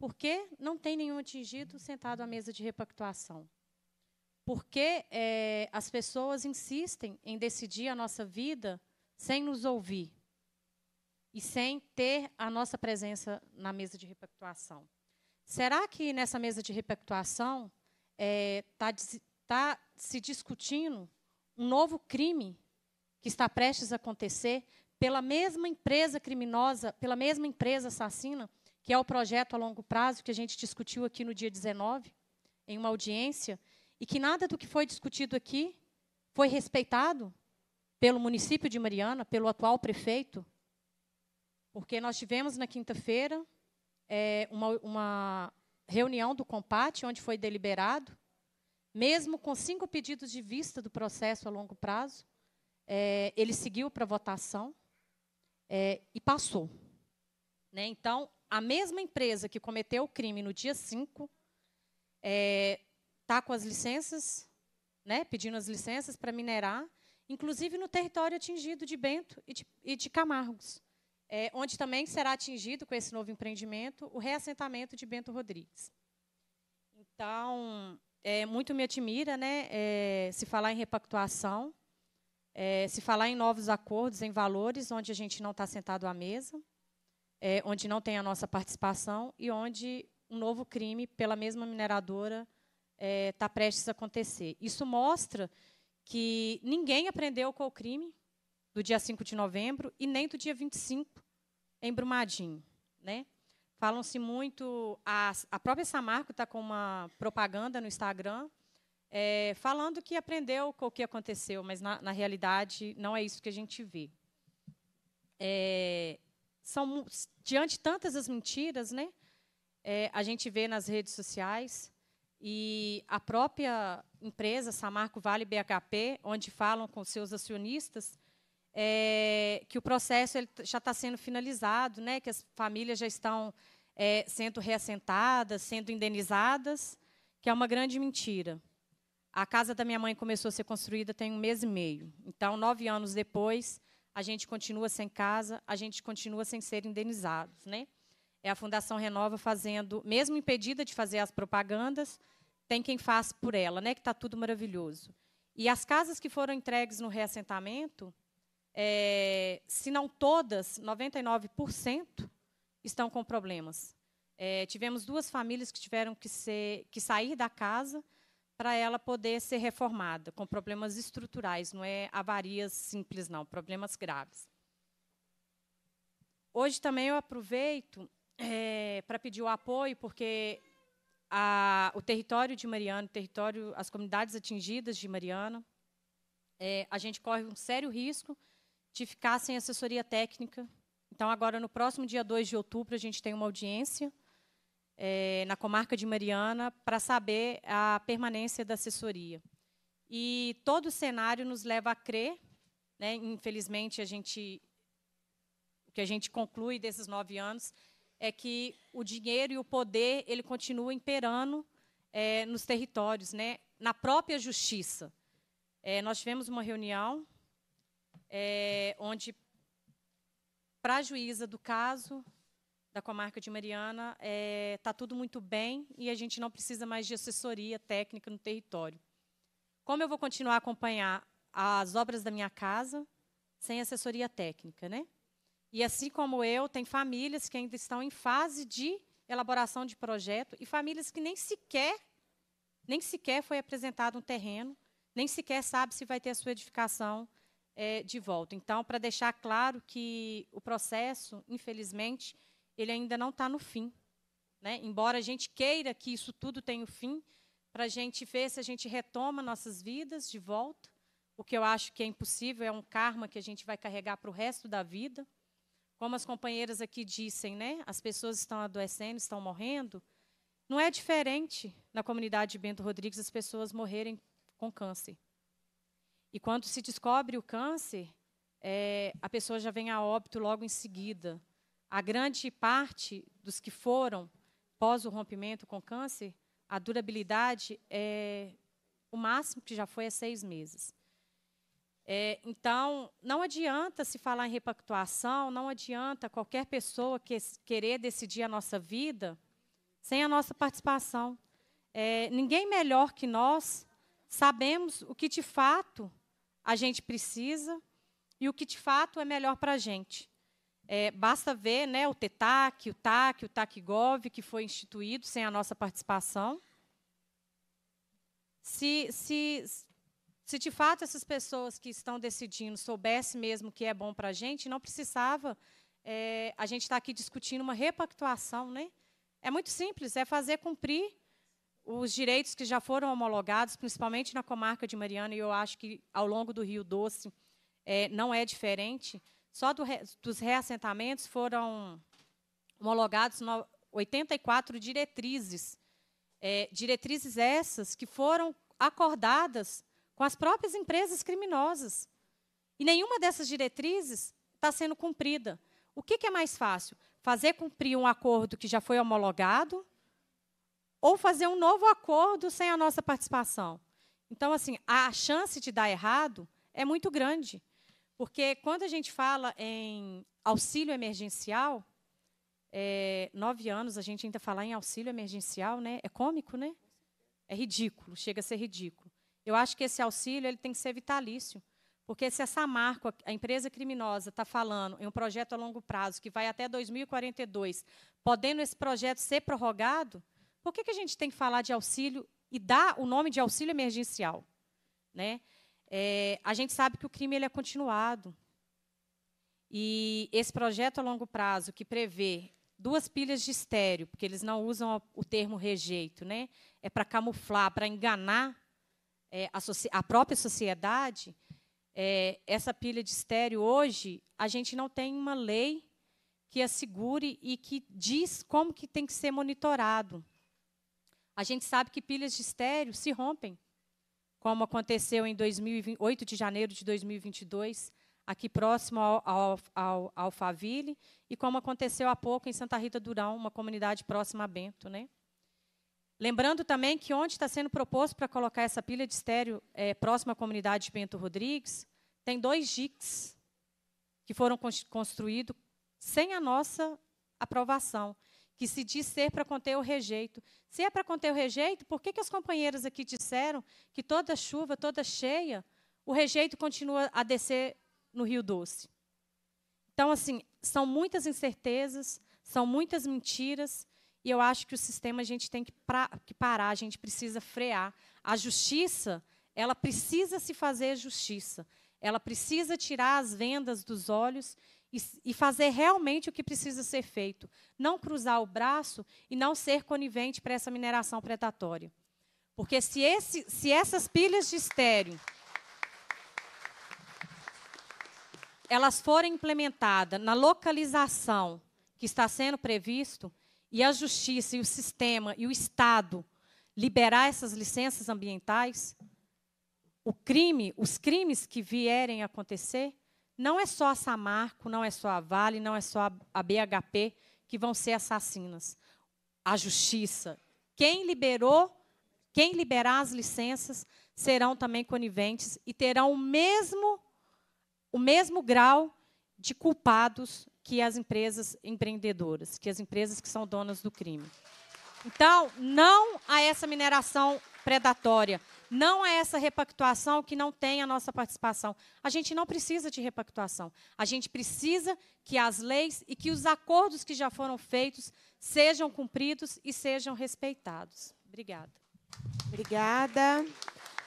por que não tem nenhum atingido sentado à mesa de repactuação? Por que é, as pessoas insistem em decidir a nossa vida sem nos ouvir e sem ter a nossa presença na mesa de repactuação? Será que nessa mesa de repactuação está é, tá, tá se discutindo um novo crime que está prestes a acontecer pela mesma empresa criminosa, pela mesma empresa assassina, que é o projeto a longo prazo que a gente discutiu aqui no dia 19, em uma audiência, e que nada do que foi discutido aqui foi respeitado pelo município de Mariana, pelo atual prefeito, porque nós tivemos na quinta-feira é, uma, uma reunião do compate, onde foi deliberado, mesmo com cinco pedidos de vista do processo a longo prazo, é, ele seguiu para votação é, e passou. Né? Então, a mesma empresa que cometeu o crime no dia 5 está é, tá com as licenças, né, pedindo as licenças para minerar, inclusive no território atingido de Bento e de, e de Camargos é, onde também será atingido com esse novo empreendimento o reassentamento de Bento Rodrigues. Então, é, muito me admira né, é, se falar em repactuação, é, se falar em novos acordos, em valores, onde a gente não está sentado à mesa, é, onde não tem a nossa participação e onde um novo crime pela mesma mineradora está é, prestes a acontecer. Isso mostra que ninguém aprendeu com o crime do dia 5 de novembro e nem do dia 25 em Brumadinho, né? Falam-se muito, a, a própria Samarco está com uma propaganda no Instagram é, falando que aprendeu com o que aconteceu, mas na, na realidade não é isso que a gente vê. É, são diante de tantas as mentiras, né? É, a gente vê nas redes sociais e a própria empresa Samarco Vale BHP, onde falam com seus acionistas é, que o processo ele já está sendo finalizado, né, que as famílias já estão é, sendo reassentadas, sendo indenizadas, que é uma grande mentira. A casa da minha mãe começou a ser construída tem um mês e meio. Então, nove anos depois, a gente continua sem casa, a gente continua sem ser indenizados. Né? É a Fundação Renova fazendo, mesmo impedida de fazer as propagandas, tem quem faz por ela, né? que está tudo maravilhoso. E as casas que foram entregues no reassentamento, é, se não todas, 99% estão com problemas. É, tivemos duas famílias que tiveram que, ser, que sair da casa para ela poder ser reformada, com problemas estruturais, não é avarias simples, não, problemas graves. Hoje também eu aproveito é, para pedir o apoio, porque a, o território de Mariana, território, as comunidades atingidas de Mariana, é, a gente corre um sério risco de ficar sem assessoria técnica. Então, agora, no próximo dia 2 de outubro, a gente tem uma audiência é, na comarca de Mariana para saber a permanência da assessoria. E todo o cenário nos leva a crer, né, infelizmente, a gente, o que a gente conclui desses nove anos é que o dinheiro e o poder ele continua imperando é, nos territórios, né, na própria justiça. É, nós tivemos uma reunião é, onde, para a juíza do caso da comarca de Mariana, está é, tá tudo muito bem e a gente não precisa mais de assessoria técnica no território. Como eu vou continuar a acompanhar as obras da minha casa sem assessoria técnica, né? E assim como eu, tem famílias que ainda estão em fase de elaboração de projeto e famílias que nem sequer nem sequer foi apresentado um terreno, nem sequer sabe se vai ter a sua edificação é, de volta. Então, para deixar claro que o processo, infelizmente, ele ainda não está no fim. Né? Embora a gente queira que isso tudo tenha um fim, para a gente ver se a gente retoma nossas vidas de volta, o que eu acho que é impossível, é um karma que a gente vai carregar para o resto da vida. Como as companheiras aqui dissem, né? as pessoas estão adoecendo, estão morrendo. Não é diferente na comunidade de Bento Rodrigues as pessoas morrerem com câncer. E quando se descobre o câncer, é, a pessoa já vem a óbito logo em seguida. A grande parte dos que foram pós o rompimento com câncer, a durabilidade é o máximo que já foi é seis meses. É, então, não adianta se falar em repactuação, não adianta qualquer pessoa que, querer decidir a nossa vida sem a nossa participação. É, ninguém melhor que nós sabemos o que de fato a gente precisa e o que de fato é melhor para a gente. É, basta ver né, o TETAC, o TAC, o TACGOV, que foi instituído sem a nossa participação. Se, se, se de fato essas pessoas que estão decidindo soubessem mesmo o que é bom para a gente, não precisava é, a gente estar tá aqui discutindo uma repactuação. Né? É muito simples, é fazer cumprir os direitos que já foram homologados, principalmente na comarca de Mariana, e eu acho que ao longo do Rio Doce é, não é diferente, só do, dos reassentamentos foram homologados 84 diretrizes. É, diretrizes essas que foram acordadas com as próprias empresas criminosas. E nenhuma dessas diretrizes está sendo cumprida. O que, que é mais fácil? Fazer cumprir um acordo que já foi homologado ou fazer um novo acordo sem a nossa participação. Então, assim, a chance de dar errado é muito grande, porque quando a gente fala em auxílio emergencial, é, nove anos a gente ainda falar em auxílio emergencial, né? É cômico, né? É ridículo, chega a ser ridículo. Eu acho que esse auxílio ele tem que ser vitalício, porque se essa marca, a empresa criminosa, está falando em um projeto a longo prazo que vai até 2042, podendo esse projeto ser prorrogado, por que, que a gente tem que falar de auxílio e dar o nome de auxílio emergencial? Né? É, a gente sabe que o crime ele é continuado. E esse projeto a longo prazo, que prevê duas pilhas de estéreo, porque eles não usam o termo rejeito, né? é para camuflar, para enganar é, a, a, própria sociedade. É, essa pilha de estéreo, hoje, a gente não tem uma lei que assegure e que diz como que tem que ser monitorado. A gente sabe que pilhas de estéreo se rompem, como aconteceu em 8 de janeiro de 2022, aqui próximo ao, ao, ao, Alphaville, e como aconteceu há pouco em Santa Rita Durão, uma comunidade próxima a Bento. Né? Lembrando também que onde está sendo proposto para colocar essa pilha de estéreo é, próxima à comunidade de Bento Rodrigues, tem dois JICs que foram construídos sem a nossa aprovação que se diz ser para conter o rejeito. Se é para conter o rejeito, por que, que as companheiras aqui disseram que toda chuva, toda cheia, o rejeito continua a descer no Rio Doce? Então, assim, são muitas incertezas, são muitas mentiras, e eu acho que o sistema a gente tem que, pra, que parar, a gente precisa frear. A justiça, ela precisa se fazer justiça. Ela precisa tirar as vendas dos olhos e, e fazer realmente o que precisa ser feito. Não cruzar o braço e não ser conivente para essa mineração predatória. Porque se, esse, se essas pilhas de estéreo elas forem implementadas na localização que está sendo previsto, e a justiça e o sistema e o Estado liberar essas licenças ambientais, o crime, os crimes que vierem a acontecer, não é só a Samarco, não é só a Vale, não é só a BHP que vão ser assassinas. A justiça. Quem liberou, quem liberar as licenças serão também coniventes e terão o mesmo o mesmo grau de culpados que as empresas empreendedoras, que as empresas que são donas do crime. Então, não a essa mineração predatória. Não é essa repactuação que não tem a nossa participação. A gente não precisa de repactuação. A gente precisa que as leis e que os acordos que já foram feitos sejam cumpridos e sejam respeitados. Obrigada. Obrigada.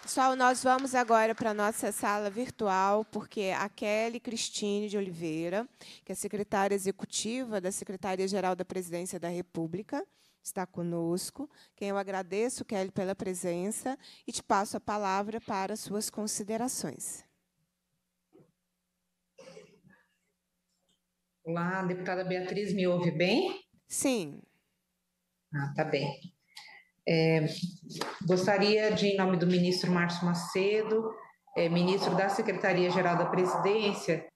Pessoal, nós vamos agora para a nossa sala virtual, porque a Kelly Cristine de Oliveira, que é secretária executiva da Secretaria-Geral da Presidência da República, está conosco, quem eu agradeço, Kelly, pela presença e te passo a palavra para suas considerações. Olá, deputada Beatriz, me ouve bem? Sim. Ah, tá bem. É, gostaria de, em nome do ministro Márcio Macedo, é, ministro da Secretaria-Geral da Presidência,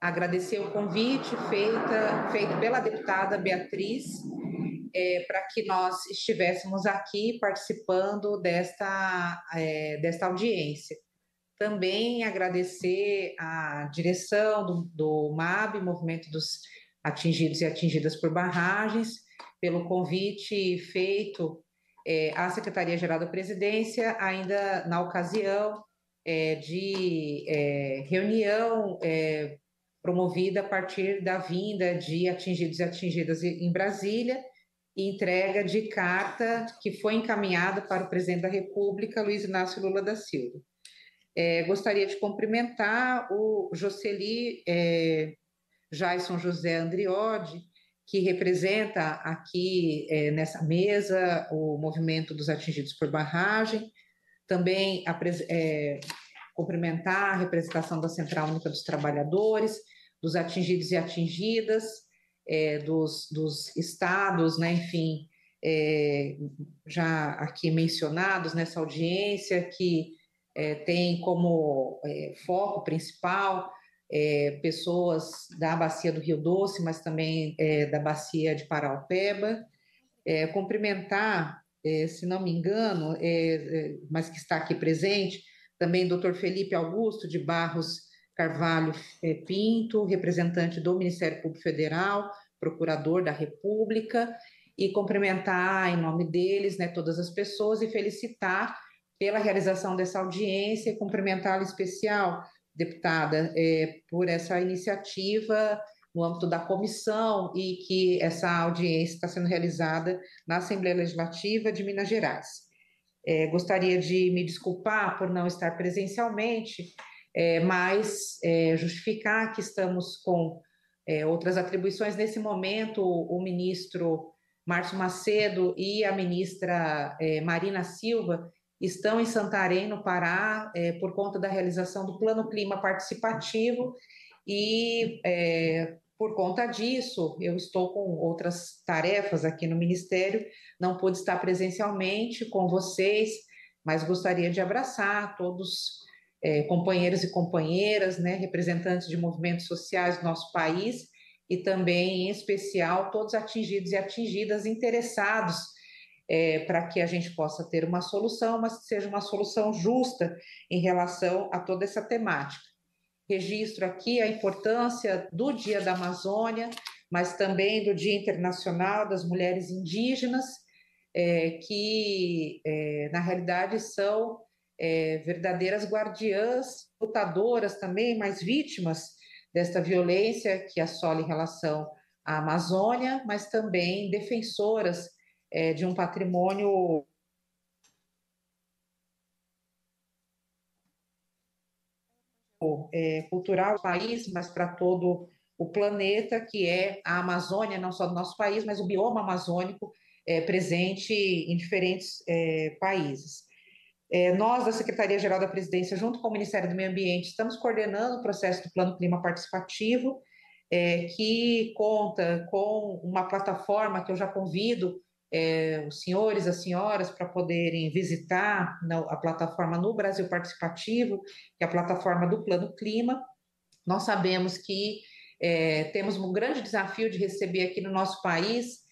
agradecer o convite feita, feito pela deputada Beatriz é, para que nós estivéssemos aqui participando desta, é, desta audiência. Também agradecer à direção do, do MAB, Movimento dos Atingidos e Atingidas por Barragens, pelo convite feito é, à Secretaria-Geral da Presidência, ainda na ocasião é, de é, reunião é, promovida a partir da vinda de atingidos e atingidas em Brasília, e entrega de carta que foi encaminhada para o presidente da República, Luiz Inácio Lula da Silva. É, gostaria de cumprimentar o Jocely é, José Andriode, que representa aqui é, nessa mesa o movimento dos atingidos por barragem, também a, é, cumprimentar a representação da Central Única dos Trabalhadores, dos atingidos e atingidas, é, dos, dos estados, né, enfim, é, já aqui mencionados nessa audiência, que é, tem como é, foco principal é, pessoas da bacia do Rio Doce, mas também é, da bacia de Paraupeba. cumprimentar, se não me engano, mas que está aqui presente, também o doutor Felipe Augusto de Barros Carvalho é, Pinto, representante do Ministério Público Federal, procurador da República, e cumprimentar em nome deles né, todas as pessoas e felicitar pela realização dessa audiência e cumprimentá-la especial, deputada, é, por essa iniciativa no âmbito da comissão e que essa audiência está sendo realizada na Assembleia Legislativa de Minas Gerais. É, gostaria de me desculpar por não estar presencialmente, é, mas é, justificar que estamos com é, outras atribuições. Nesse momento, o ministro Márcio Macedo e a ministra é, Marina Silva estão em Santarém, no Pará, é, por conta da realização do Plano Clima Participativo e por conta disso, eu estou com outras tarefas aqui no Ministério, não pude estar presencialmente com vocês, mas gostaria de abraçar todos é, companheiros e companheiras, né, representantes de movimentos sociais do nosso país e também, em especial, todos atingidos e atingidas interessados é, para que a gente possa ter uma solução, mas que seja uma solução justa em relação a toda essa temática. Registro aqui a importância do Dia da Amazônia, mas também do Dia Internacional das Mulheres Indígenas, é, que, é, na realidade, são é, verdadeiras guardiãs, lutadoras também, mas vítimas desta violência que assola em relação à Amazônia, mas também defensoras é, de um patrimônio é, cultural país, mas para todo o planeta, que é a Amazônia, não só do nosso país, mas o bioma amazônico é, presente em diferentes é, países. É, nós, da Secretaria-Geral da Presidência, junto com o Ministério do Meio Ambiente, estamos coordenando o processo do Plano Clima Participativo, é, que conta com uma plataforma que eu já convido é, os senhores, as senhoras, para poderem visitar na, a plataforma no Brasil Participativo, que é a plataforma do Plano Clima. Nós sabemos que é, temos um grande desafio de receber aqui no nosso país,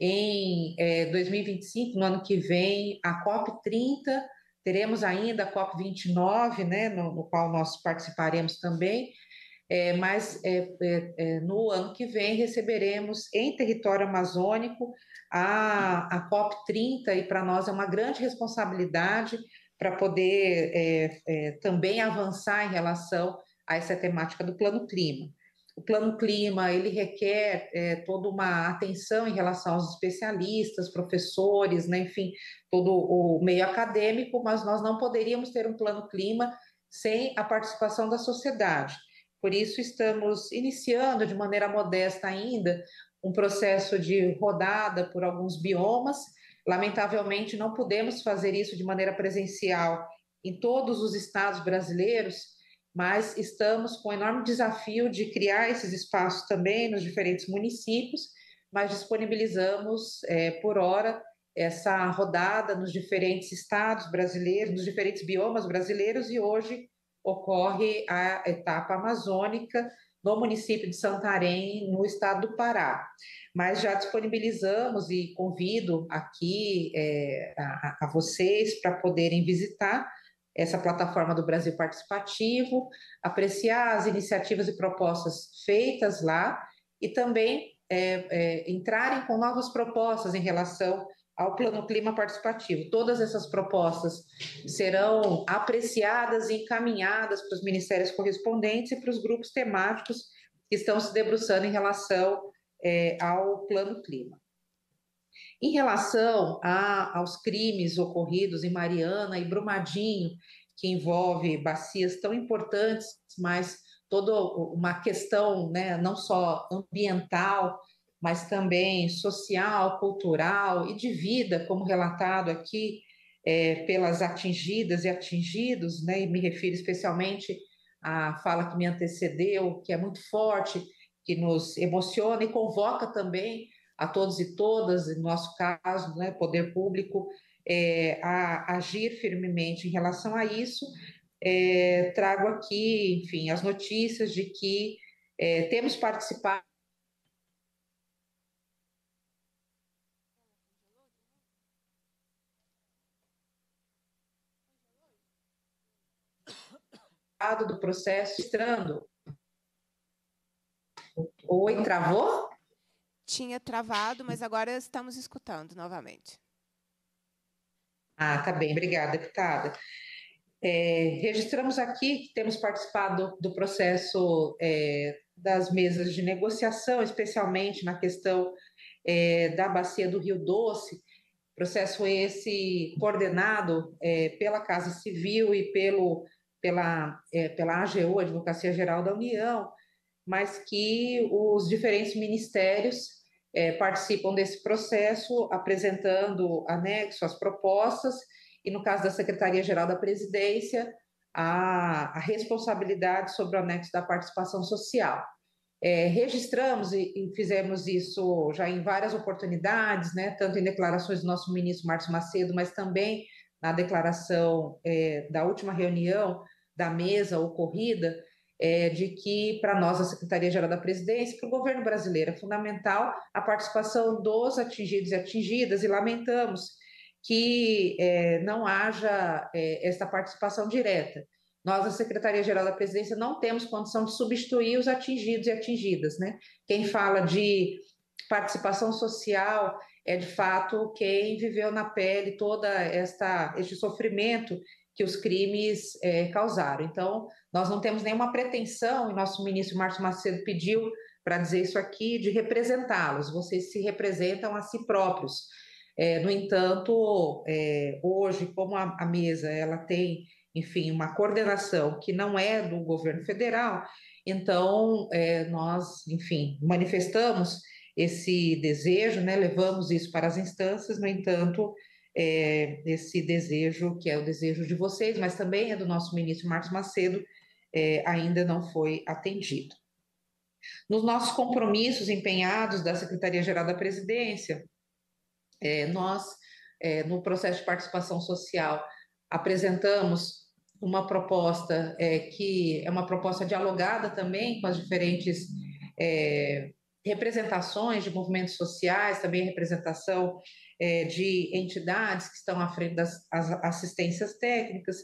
em 2025, é, no ano que vem, a COP30 Teremos ainda a COP29, né, no, no qual nós participaremos também, é, mas é, é, é, no ano que vem receberemos em território amazônico a, a COP30, e para nós é uma grande responsabilidade para poder é, é, também avançar em relação a essa temática do plano clima o plano clima ele requer é, toda uma atenção em relação aos especialistas, professores, né, enfim, todo o meio acadêmico, mas nós não poderíamos ter um plano clima sem a participação da sociedade. Por isso, estamos iniciando de maneira modesta ainda um processo de rodada por alguns biomas. Lamentavelmente, não pudemos fazer isso de maneira presencial em todos os estados brasileiros, mas estamos com um enorme desafio de criar esses espaços também nos diferentes municípios, mas disponibilizamos é, por hora essa rodada nos diferentes estados brasileiros, nos diferentes biomas brasileiros, e hoje ocorre a etapa amazônica no município de Santarém, no estado do Pará. Mas já disponibilizamos e convido aqui é, a, a, vocês para poderem visitar essa plataforma do Brasil Participativo, apreciar as iniciativas e propostas feitas lá e também é, é, entrarem com novas propostas em relação ao Plano Clima Participativo. Todas essas propostas serão apreciadas e encaminhadas para os ministérios correspondentes e para os grupos temáticos que estão se debruçando em relação é, ao Plano Clima. Em relação a, aos crimes ocorridos em Mariana e Brumadinho, que envolve bacias tão importantes, mas toda uma questão né, não só ambiental, mas também social, cultural e de vida, como relatado aqui é, pelas atingidas e atingidos, né, e me refiro especialmente à fala que me antecedeu, que é muito forte, que nos emociona e convoca também a todos e todas, no nosso caso, né, poder público, é, a agir firmemente em relação a isso. É, trago aqui, enfim, as notícias de que é, temos participado do processo, estrando. Oi, travou? tinha travado, mas agora estamos escutando novamente. Ah, tá bem, obrigada, deputada. É, registramos aqui que temos participado do processo é, das mesas de negociação, especialmente na questão é, da bacia do Rio Doce, processo esse coordenado é, pela Casa Civil e pelo, pela, é, pela AGU, Advocacia Geral da União, mas que os diferentes ministérios é, participam desse processo, apresentando anexo as propostas, e no caso da Secretaria-Geral da Presidência, a, a, responsabilidade sobre o anexo da participação social. É, registramos e, e, fizemos isso já em várias oportunidades, né, tanto em declarações do nosso ministro Márcio Macedo, mas também na declaração é, da última reunião da mesa ocorrida, é, de que, para nós, a Secretaria-Geral da Presidência, para o governo brasileiro, é fundamental a participação dos atingidos e atingidas, e lamentamos que é, não haja é, esta participação direta. Nós, a Secretaria-Geral da Presidência, não temos condição de substituir os atingidos e atingidas. Né? Quem fala de participação social é, de fato, quem viveu na pele toda esta este sofrimento que os crimes é, causaram. Então, nós não temos nenhuma pretensão, e nosso ministro Márcio Macedo pediu para dizer isso aqui, de representá-los. Vocês se representam a si próprios. É, no entanto, é, hoje, como a, a mesa ela tem, enfim, uma coordenação que não é do governo federal, então é, nós, enfim, manifestamos esse desejo, né, levamos isso para as instâncias, no entanto, é, esse desejo, que é o desejo de vocês, mas também é do nosso ministro Marcos Macedo, é, ainda não foi atendido. Nos nossos compromissos empenhados da Secretaria-Geral da Presidência, é, nós, é, no processo de participação social, apresentamos uma proposta é, que é uma proposta dialogada também com as diferentes é, representações de movimentos sociais, também representação é, de entidades que estão à frente das assistências técnicas,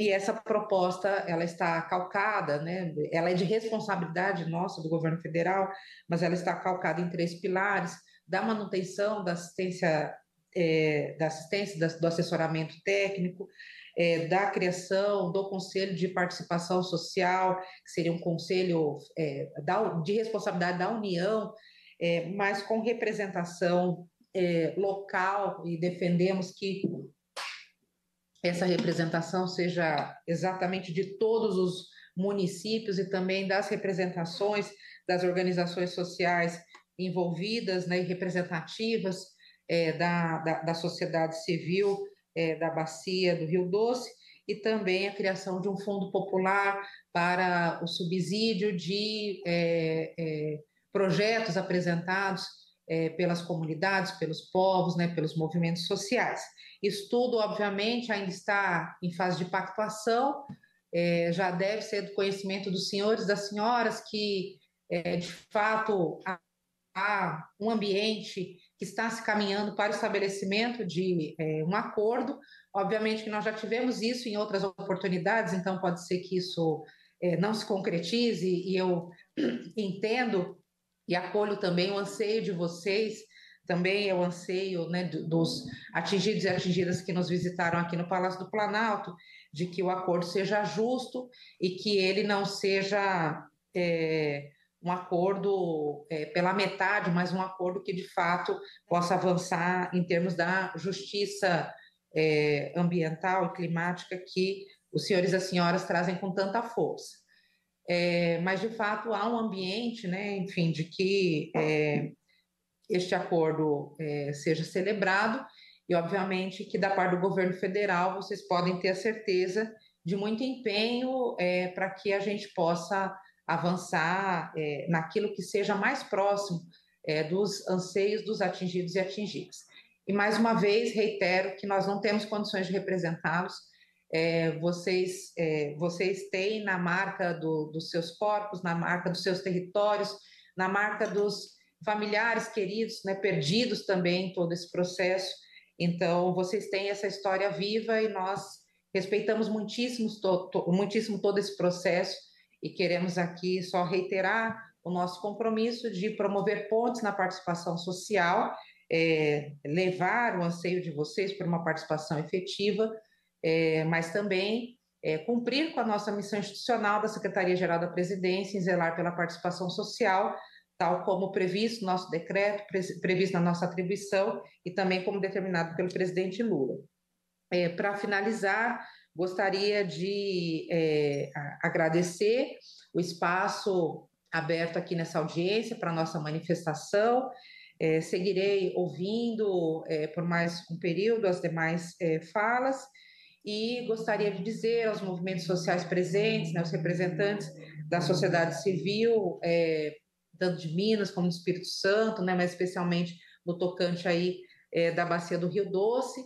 e essa proposta ela está calcada, né? ela é de responsabilidade nossa, do governo federal, mas ela está calcada em três pilares: da manutenção da assistência, é, da assistência do assessoramento técnico, é, da criação do Conselho de Participação Social, que seria um conselho é, da, de responsabilidade da União, é, mas com representação é, local, e defendemos que essa representação seja exatamente de todos os municípios e também das representações das organizações sociais envolvidas né, e representativas é, da, da, da, sociedade civil é, da bacia do Rio Doce e também a criação de um fundo popular para o subsídio de é, é projetos apresentados é, pelas comunidades, pelos povos, né, pelos movimentos sociais. Isso tudo, obviamente, ainda está em fase de pactuação, é, já deve ser do conhecimento dos senhores, das senhoras, que é, de fato há um ambiente que está se caminhando para o estabelecimento de é, um acordo. Obviamente que nós já tivemos isso em outras oportunidades, então pode ser que isso é, não se concretize, e eu (clears throat) entendo e acolho também o anseio de vocês também é o anseio né, dos atingidos e atingidas que nos visitaram aqui no Palácio do Planalto, de que o acordo seja justo e que ele não seja é, um acordo é, pela metade, mas um acordo que de fato possa avançar em termos da justiça é, ambiental e climática que os senhores e as senhoras trazem com tanta força. É, mas de fato há um ambiente, né, enfim, de que é, este acordo é, seja celebrado e, obviamente, que da parte do governo federal vocês podem ter a certeza de muito empenho é, para que a gente possa avançar é, naquilo que seja mais próximo é, dos anseios dos atingidos e atingidas. E mais uma vez reitero que nós não temos condições de representá-los. É, vocês, é, vocês têm na marca do, dos seus corpos, na marca dos seus territórios, na marca dos familiares queridos, né, perdidos também em todo esse processo. Então, vocês têm essa história viva e nós respeitamos muitíssimo, to, to, muitíssimo todo esse processo e queremos aqui só reiterar o nosso compromisso de promover pontes na participação social, é, levar o anseio de vocês por uma participação efetiva, é, mas também é, cumprir com a nossa missão institucional da Secretaria-Geral da Presidência em zelar pela participação social tal como previsto no nosso decreto, previsto na nossa atribuição e também como determinado pelo presidente Lula. É, Para finalizar, gostaria de é, agradecer o espaço aberto aqui nessa audiência para nossa manifestação. É, seguirei ouvindo é, por mais um período as demais é, falas e gostaria de dizer aos movimentos sociais presentes, né, aos representantes da sociedade civil é, tanto de Minas como do Espírito Santo, né, mas especialmente no tocante aí é, da bacia do Rio Doce,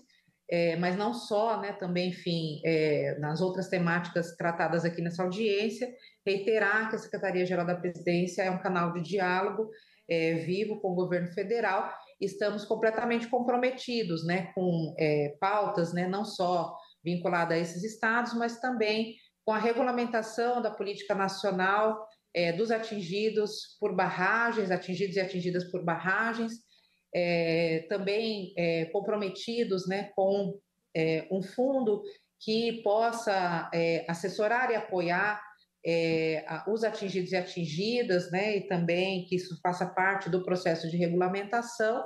é, mas não só, né, também, enfim, é, nas outras temáticas tratadas aqui nessa audiência, reiterar que a Secretaria-Geral da Presidência é um canal de diálogo é, vivo com o governo federal, estamos completamente comprometidos, né, com é, pautas, né, não só vinculada a esses estados, mas também com a regulamentação da política nacional é, dos atingidos por barragens, atingidos e atingidas por barragens, é, também é, comprometidos né, com é, um fundo que possa é, assessorar e apoiar é, a, os atingidos e atingidas, né, e também que isso faça parte do processo de regulamentação,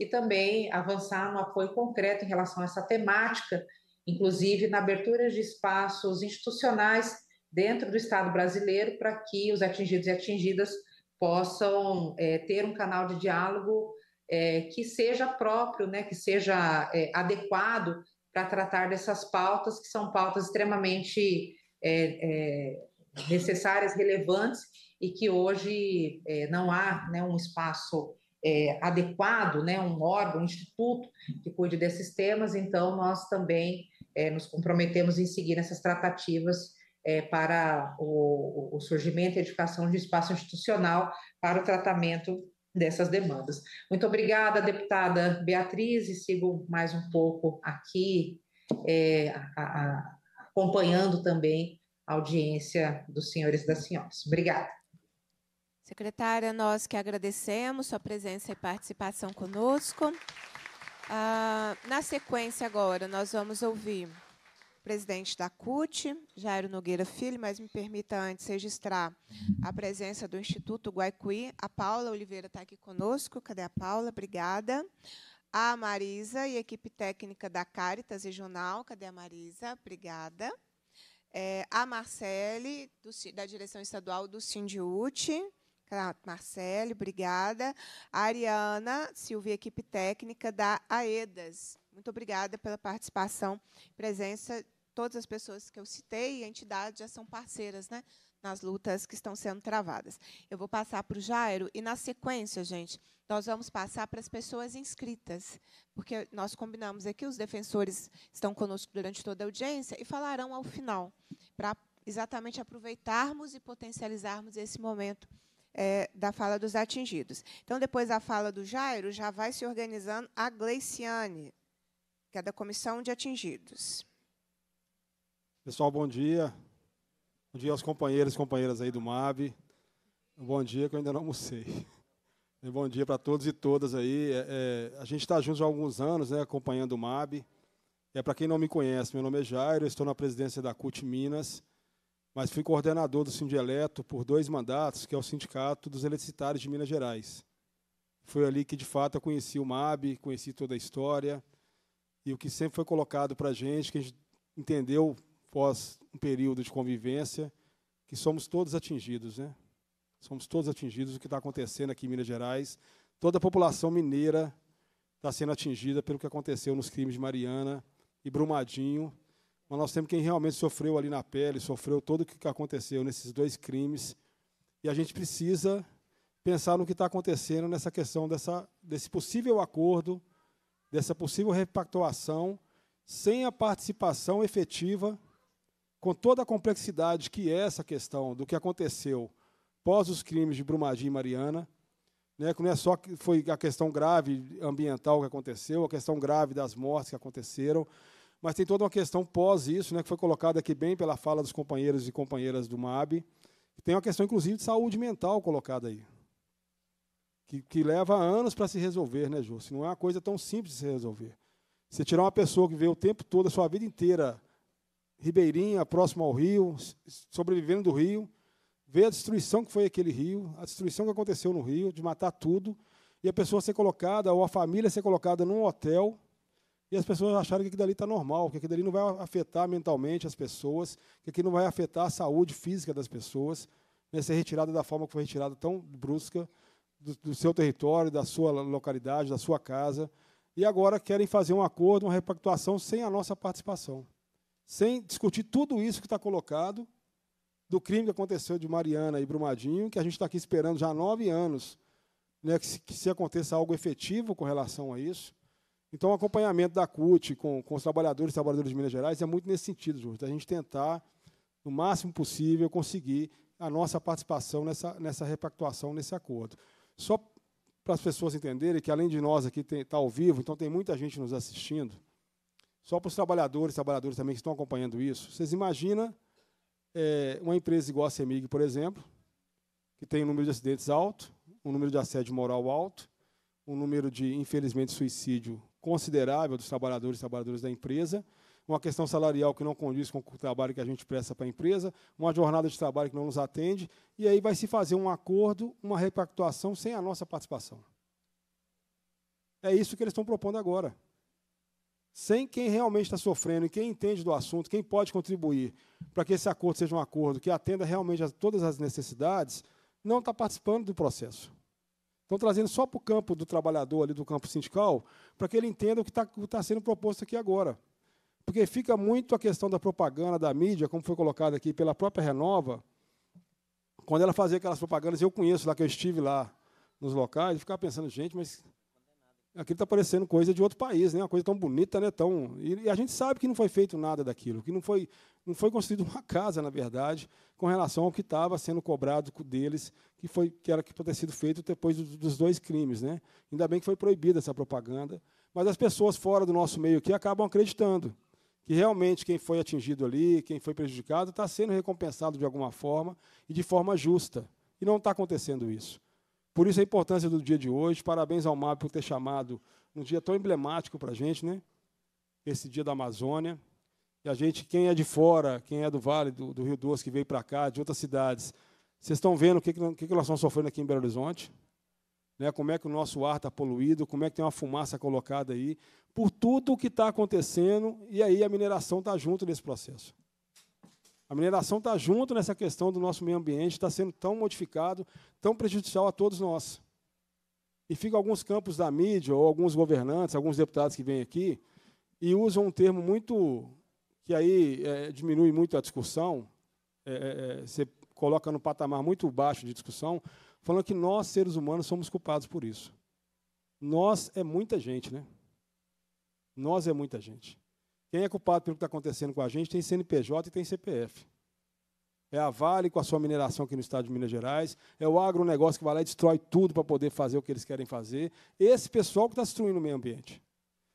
e também avançar no apoio concreto em relação a essa temática, inclusive na abertura de espaços institucionais dentro do Estado brasileiro para que os atingidos e atingidas possam é, ter um canal de diálogo é, que seja próprio, né, que seja é, adequado para tratar dessas pautas, que são pautas extremamente é, é, necessárias, relevantes, e que hoje é, não há né, um espaço adequado, né, um órgão, um instituto que cuide desses temas, então nós também nos comprometemos em seguir essas tratativas é, para o, o surgimento e edificação de espaço institucional para o tratamento dessas demandas. Muito obrigada, deputada Beatriz, e sigo mais um pouco aqui, é, a, a, acompanhando também a audiência dos senhores e das senhoras. Obrigada. Secretária, nós que agradecemos sua presença e participação conosco. Ah, na sequência, agora, nós vamos ouvir presidente da CUT, Jairo Nogueira Filho, mas me permita antes registrar a presença do Instituto Guaicuí. A Paula Oliveira está aqui conosco. Cadê a Paula? Obrigada. A Marisa e a equipe técnica da Caritas Regional. Cadê a Marisa? Obrigada. É, a Marcele, do, da direção estadual do Sindiute. Marcelo, obrigada. A Ariana Silvia, equipe técnica da AEDAS. Muito obrigada pela participação, presença. Todas as pessoas que eu citei e entidades já são parceiras né, nas lutas que estão sendo travadas. Eu vou passar para o Jairo e, na sequência, gente, nós vamos passar para as pessoas inscritas, porque nós combinamos aqui, os defensores estão conosco durante toda a audiência e falarão ao final, para exatamente aproveitarmos e potencializarmos esse momento é, da fala dos atingidos. Então, depois da fala do Jairo, já vai se organizando a Gleiciane, que é da Comissão de Atingidos. Pessoal, bom dia. Bom dia aos companheiros e companheiras aí do MAB. Bom dia, que eu ainda não almocei. (laughs) Bom dia para todos e todas aí. É, é, a gente está juntos há alguns anos, né, acompanhando o MAB. É para quem não me conhece, meu nome é Jairo, estou na presidência da CUT Minas mas fui coordenador do sindieleto por dois mandatos, que é o Sindicato dos Eletricitários de Minas Gerais. Foi ali que, de fato, eu conheci o MAB, conheci toda a história, e o que sempre foi colocado para a gente, que a gente entendeu, pós um período de convivência, que somos todos atingidos, né? Somos todos atingidos o que está acontecendo aqui em Minas Gerais. Toda a população mineira está sendo atingida pelo que aconteceu nos crimes de Mariana e Brumadinho mas nós temos quem realmente sofreu ali na pele, sofreu todo o que aconteceu nesses dois crimes, e a gente precisa pensar no que está acontecendo nessa questão dessa, desse possível acordo, dessa possível repactuação, sem a participação efetiva, com toda a complexidade que é essa questão do que aconteceu pós os crimes de Brumadinho e Mariana, né, que não é só que foi a questão grave ambiental que aconteceu, a questão grave das mortes que aconteceram, mas tem toda uma questão pós isso, né, que foi colocada aqui bem pela fala dos companheiros e companheiras do MAB. Tem uma questão, inclusive, de saúde mental colocada aí. Que, que leva anos para se resolver, né, Jô? Se não é uma coisa tão simples de se resolver. Você tirar uma pessoa que vê o tempo todo, a sua vida inteira, ribeirinha, próxima ao rio, sobrevivendo do rio, ver a destruição que foi aquele rio, a destruição que aconteceu no rio, de matar tudo, e a pessoa ser colocada, ou a família ser colocada num hotel, e as pessoas acharam que aquilo dali está normal, que aquilo dali não vai afetar mentalmente as pessoas, que aquilo não vai afetar a saúde física das pessoas, né, ser retirada da forma que foi retirada, tão brusca, do, do, seu território, da sua localidade, da sua casa. E agora querem fazer um acordo, uma repactuação sem a nossa participação. Sem discutir tudo isso que está colocado, do crime que aconteceu de Mariana e Brumadinho, que a gente está aqui esperando já há nove anos né, que, se, que se aconteça algo efetivo com relação a isso então, o acompanhamento da CUT com, com os trabalhadores e trabalhadoras de Minas Gerais é muito nesse sentido, Júlio, da gente tentar, no máximo possível, conseguir a nossa participação nessa, nessa repactuação, nesse acordo. Só para as pessoas entenderem que, além de nós aqui, está ao vivo, então tem muita gente nos assistindo, só para os trabalhadores e trabalhadoras também que estão acompanhando isso, vocês imaginam é, uma empresa igual a CEMIG, por exemplo, que tem um número de acidentes alto, um número de assédio moral alto, um número de, infelizmente, suicídio considerável dos trabalhadores e trabalhadoras da empresa, uma questão salarial que não condiz com o trabalho que a gente presta para a empresa, uma jornada de trabalho que não nos atende, e aí vai se fazer um acordo, uma repactuação sem a nossa participação. É isso que eles estão propondo agora. Sem quem realmente está sofrendo e quem entende do assunto, quem pode contribuir para que esse acordo seja um acordo que atenda realmente a todas as necessidades, não está participando do processo. Estão trazendo só para o campo do trabalhador, ali do campo sindical, para que ele entenda o que está tá sendo proposto aqui agora. Porque fica muito a questão da propaganda, da mídia, como foi colocado aqui pela própria Renova, quando ela fazia aquelas propagandas, eu conheço lá, que eu estive lá nos locais, e ficava pensando, gente, mas aquilo está parecendo coisa de outro país, né? uma coisa tão bonita, né? tão... E, a gente sabe que não foi feito nada daquilo, que não foi, não foi construída uma casa, na verdade, com relação ao que estava sendo cobrado deles, que, foi, que era que ter sido feito depois dos dois crimes. Né? Ainda bem que foi proibida essa propaganda, mas as pessoas fora do nosso meio aqui acabam acreditando que realmente quem foi atingido ali, quem foi prejudicado, está sendo recompensado de alguma forma e de forma justa. E não está acontecendo isso. Por isso a importância do dia de hoje. Parabéns ao MAB por ter chamado um dia tão emblemático para a gente, né? Esse dia da Amazônia. E a gente, quem é de fora, quem é do Vale do, do Rio Doce, que veio para cá, de outras cidades, vocês estão vendo o que, que, que nós estamos sofrendo aqui em Belo Horizonte? Né? Como é que o nosso ar está poluído, como é que tem uma fumaça colocada aí, por tudo o que está acontecendo, e aí a mineração está junto nesse processo. A mineração está junto nessa questão do nosso meio ambiente, está sendo tão modificado, tão prejudicial a todos nós. E ficam alguns campos da mídia, ou alguns governantes, alguns deputados que vêm aqui, e usam um termo muito. que aí é, diminui muito a discussão, é, é, é você coloca no patamar muito baixo de discussão, falando que nós, seres humanos, somos culpados por isso. Nós é muita gente, né? Nós é muita gente. Quem é culpado pelo que está acontecendo com a gente tem CNPJ e tem CPF. É a Vale com a sua mineração aqui no estado de Minas Gerais. É o agronegócio que vai lá e destrói tudo para poder fazer o que eles querem fazer. Esse pessoal que está destruindo o meio ambiente.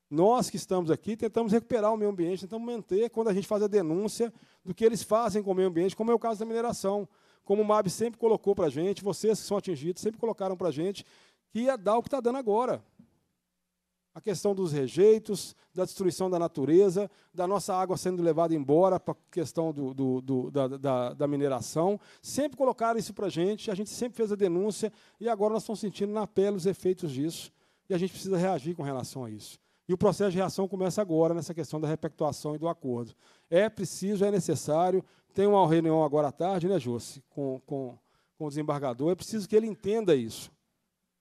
Nós que estamos aqui tentamos recuperar o meio ambiente, tentamos manter quando a gente faz a denúncia do que eles fazem com o meio ambiente, como é o caso da mineração. Como o MAB sempre colocou para a gente, vocês que são atingidos sempre colocaram para a gente que ia dar o que está dando agora a questão dos rejeitos, da destruição da natureza, da nossa água sendo levada embora para a questão do, do, do, da, da, da, mineração. Sempre colocaram isso para a gente, a gente sempre fez a denúncia, e agora nós estamos sentindo na pele os efeitos disso, e a gente precisa reagir com relação a isso. E o processo de reação começa agora, nessa questão da repactuação e do acordo. É preciso, é necessário, tem uma reunião agora à tarde, né, Josi, com, com, com o desembargador, é preciso que ele entenda isso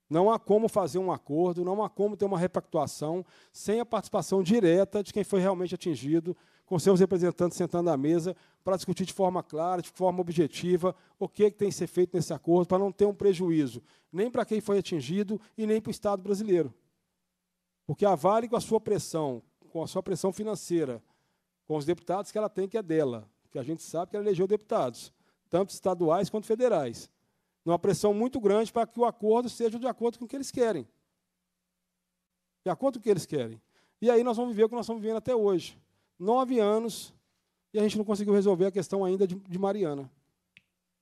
não há como fazer um acordo, não há como ter uma repactuação sem a participação direta de quem foi realmente atingido, com seus representantes sentando à mesa para discutir de forma clara, de forma objetiva, o que, é que tem que ser feito nesse acordo para não ter um prejuízo, nem para quem foi atingido e nem para o Estado brasileiro. Porque a Vale, com a sua pressão, com a sua pressão financeira, com os deputados que ela tem, que é dela, que a gente sabe que ela elegeu deputados, tanto estaduais quanto federais numa pressão muito grande para que o acordo seja de acordo com o que eles querem. De acordo com o que eles querem. E aí nós vamos viver o que nós estamos vivendo até hoje. Nove anos e a gente não conseguiu resolver a questão ainda de, de Mariana.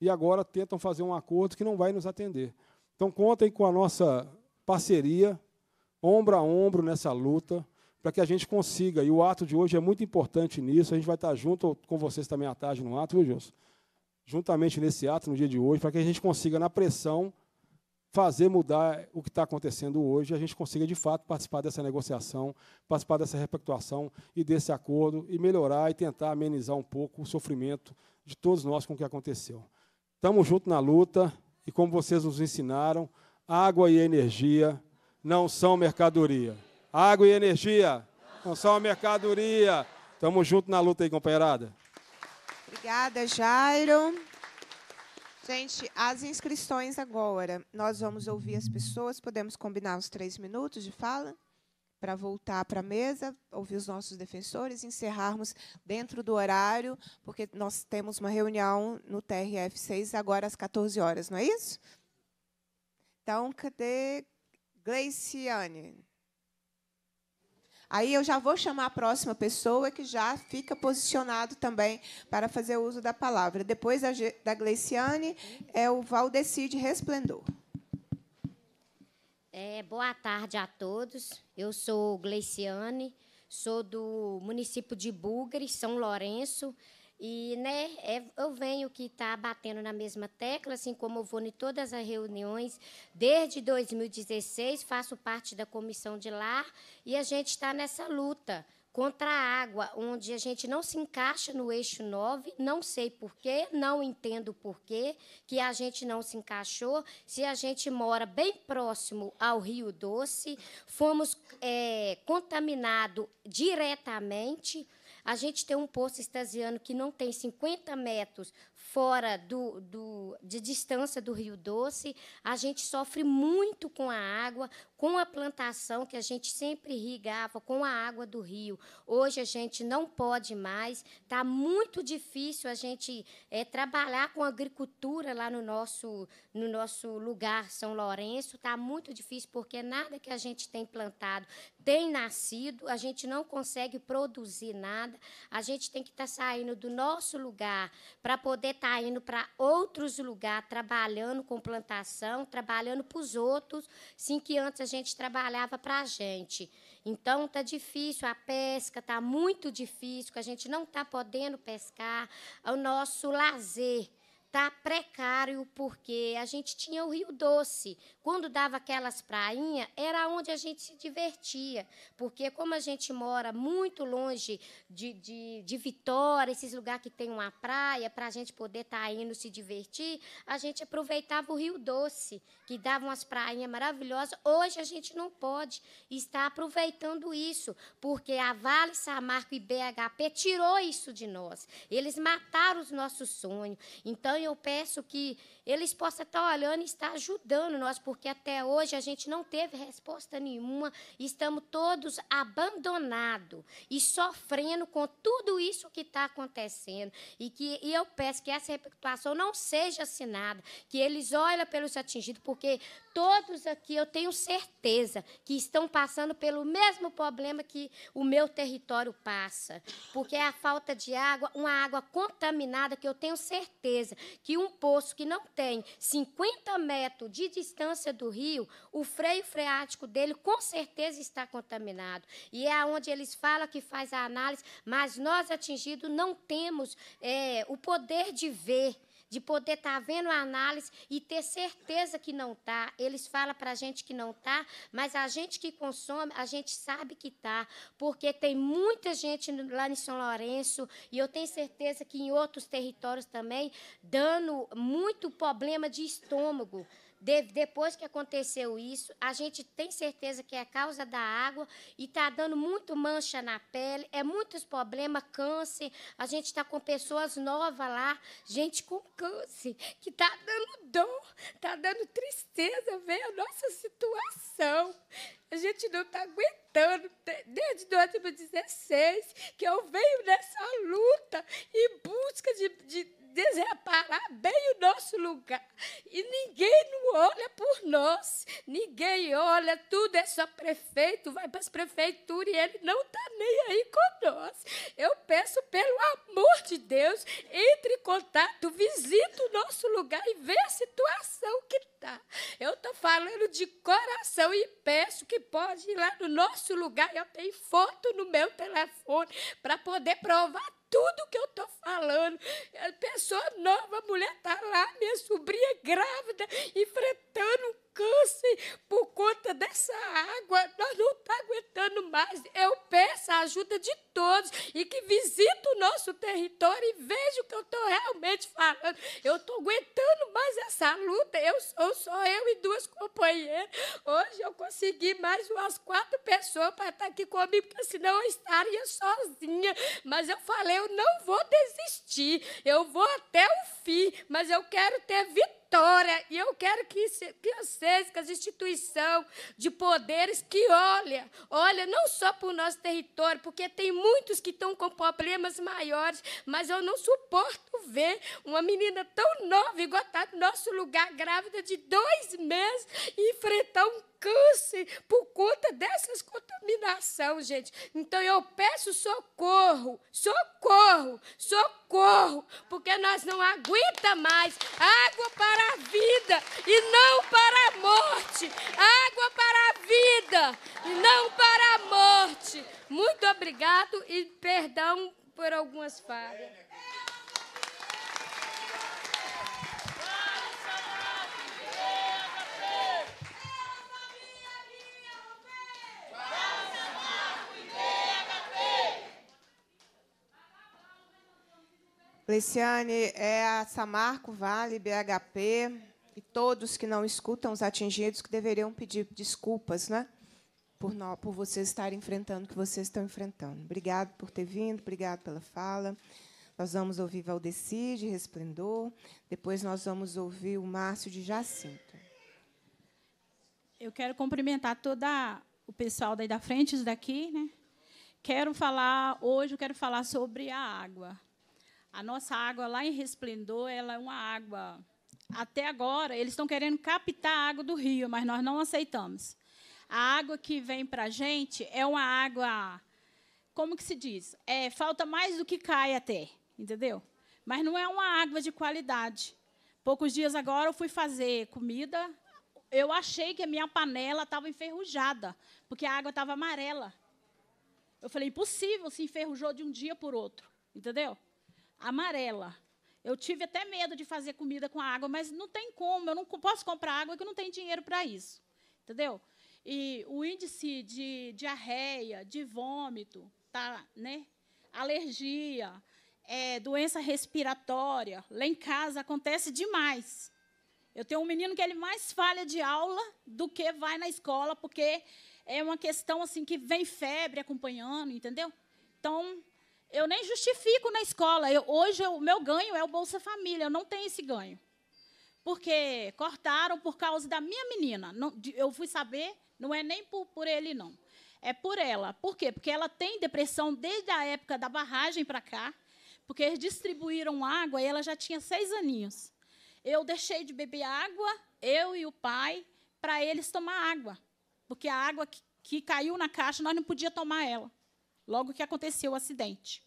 E agora tentam fazer um acordo que não vai nos atender. Então contem com a nossa parceria, ombro a ombro nessa luta, para que a gente consiga. E o ato de hoje é muito importante nisso. A gente vai estar junto com vocês também à tarde no ato, viu, Gilson? juntamente nesse ato, no dia de hoje, para que a gente consiga, na pressão, fazer mudar o que está acontecendo hoje, a gente consiga, de fato, participar dessa negociação, participar dessa repactuação e desse acordo, e melhorar e tentar amenizar um pouco o sofrimento de todos nós com o que aconteceu. Estamos juntos na luta, e como vocês nos ensinaram, água e energia não são mercadoria. Água e energia não são mercadoria. Estamos juntos na luta aí, companheirada. Obrigada, Jairo. Gente, as inscrições agora. Nós vamos ouvir as pessoas. Podemos combinar os três minutos de fala para voltar para a mesa, ouvir os nossos defensores, encerrarmos dentro do horário, porque nós temos uma reunião no TRF 6 agora às 14 horas, não é isso? Então, cadê Gleiciane? Aí eu já vou chamar a próxima pessoa que já fica posicionado também para fazer uso da palavra. Depois da Gleiciane, é o Valdeci de Resplendor. É, boa tarde a todos. Eu sou Gleiciane, sou do município de Bugre, São Lourenço. E né, é, eu venho que está batendo na mesma tecla, assim como eu vou em todas as reuniões, desde 2016, faço parte da comissão de lar, e a gente está nessa luta contra a água, onde a gente não se encaixa no eixo 9, não sei porquê, não entendo porquê que a gente não se encaixou, se a gente mora bem próximo ao Rio Doce, fomos é, contaminados diretamente a gente tem um poço estasiano que não tem 50 metros fora do, do, de distância do Rio Doce. A gente sofre muito com a água, com a plantação que a gente sempre irrigava com a água do rio. Hoje a gente não pode mais. Está muito difícil a gente é, trabalhar com agricultura lá no nosso, no nosso lugar, São Lourenço. Está muito difícil porque nada que a gente tem plantado tem nascido, a gente não consegue produzir nada, a gente tem que estar tá saindo do nosso lugar para poder estar tá indo para outros lugares, trabalhando com plantação, trabalhando para os outros, sim que antes a gente trabalhava para a gente. Então tá difícil a pesca, tá muito difícil, a gente não está podendo pescar, é o nosso lazer está precário porque a gente tinha o Rio Doce. Quando dava aquelas prainhas, era onde a gente se divertia, porque como a gente mora muito longe de, de, de Vitória, esses lugares que tem uma praia, para a gente poder estar tá indo se divertir, a gente aproveitava o Rio Doce, que dava umas prainhas maravilhosas. Hoje a gente não pode estar aproveitando isso, porque a Vale, Samarco e BHP tirou isso de nós. Eles mataram os nossos sonhos. Então, eu peço que eles possam estar olhando e estar ajudando nós, porque até hoje a gente não teve resposta nenhuma, estamos todos abandonados e sofrendo com tudo isso que está acontecendo. E, que, e eu peço que essa reputação não seja assinada, que eles olhem pelos atingidos, porque Todos aqui, eu tenho certeza, que estão passando pelo mesmo problema que o meu território passa, porque é a falta de água, uma água contaminada, que eu tenho certeza que um poço que não tem 50 metros de distância do rio, o freio freático dele com certeza está contaminado. E é onde eles falam que faz a análise, mas nós atingidos não temos é, o poder de ver de poder estar tá vendo a análise e ter certeza que não está. Eles falam para a gente que não está, mas a gente que consome, a gente sabe que está, porque tem muita gente lá em São Lourenço, e eu tenho certeza que em outros territórios também, dando muito problema de estômago de, depois que aconteceu isso, a gente tem certeza que é causa da água e está dando muito mancha na pele, é muitos problemas, câncer. A gente está com pessoas novas lá, gente com câncer, que está dando dor, está dando tristeza ver a nossa situação. A gente não está aguentando desde 2016 que eu venho nessa luta em busca de, de é, parar bem o nosso lugar. E ninguém não olha por nós, ninguém olha, tudo é só prefeito, vai para as prefeituras e ele não está nem aí com nós. Eu peço, pelo amor de Deus, entre em contato, visita o nosso lugar e vê a situação que está. Eu estou falando de coração e peço que pode ir lá no nosso lugar. Eu tenho foto no meu telefone para poder provar tudo que eu estou falando. pessoa nova, a mulher está lá, minha sobrinha grávida, enfrentando câncer por conta dessa água. Nós não estamos tá aguentando mais. Eu peço a ajuda de todos e que visite o nosso território e veja o que eu estou realmente falando. Eu estou aguentando mais essa luta. Eu sou só eu e duas companheiras. Hoje eu consegui mais umas quatro pessoas para estar tá aqui comigo, porque senão eu estaria sozinha. Mas eu falei, eu não vou desistir. Eu vou até o fim, mas eu quero ter vitória vitória. E eu quero que, que vocês, que as instituições de poderes que olha, olha não só para o nosso território, porque tem muitos que estão com problemas maiores, mas eu não suporto ver uma menina tão nova, igual está no nosso lugar, grávida de dois meses, enfrentar um câncer por conta dessas contaminação, gente. Então eu peço socorro, socorro, socorro, porque nós não aguenta mais água para a vida e não para a morte. Água para a vida e não para a morte. Muito obrigado e perdão por algumas falhas. Leciane, é a Samarco Vale, BHP e todos que não escutam os atingidos que deveriam pedir desculpas, né? Por, não, por vocês estarem enfrentando o que vocês estão enfrentando. Obrigado por ter vindo, obrigado pela fala. Nós vamos ouvir Valdeci de Resplendor, depois nós vamos ouvir o Márcio de Jacinto. Eu quero cumprimentar todo o pessoal daí da frente, e daqui, né? Quero falar hoje, eu quero falar sobre a água. A nossa água lá em Resplendor, ela é uma água. Até agora, eles estão querendo captar a água do rio, mas nós não aceitamos. A água que vem para a gente é uma água. Como que se diz? É, falta mais do que cai até, entendeu? Mas não é uma água de qualidade. Poucos dias agora eu fui fazer comida. Eu achei que a minha panela estava enferrujada, porque a água estava amarela. Eu falei, impossível, se enferrujou de um dia o outro, entendeu? amarela. Eu tive até medo de fazer comida com água, mas não tem como, eu não posso comprar água que eu não tenho dinheiro para isso. Entendeu? E o índice de diarreia, de vômito, tá, né? alergia, é, doença respiratória, lá em casa acontece demais. Eu tenho um menino que ele mais falha de aula do que vai na escola, porque é uma questão assim que vem febre acompanhando, entendeu? Então, eu nem justifico na escola. Eu, hoje o meu ganho é o Bolsa Família. Eu não tenho esse ganho. Porque cortaram por causa da minha menina. Não, eu fui saber, não é nem por, por ele, não. É por ela. Por quê? Porque ela tem depressão desde a época da barragem para cá. Porque eles distribuíram água e ela já tinha seis aninhos. Eu deixei de beber água, eu e o pai, para eles tomar água. Porque a água que, que caiu na caixa, nós não podíamos tomar ela logo que aconteceu o acidente.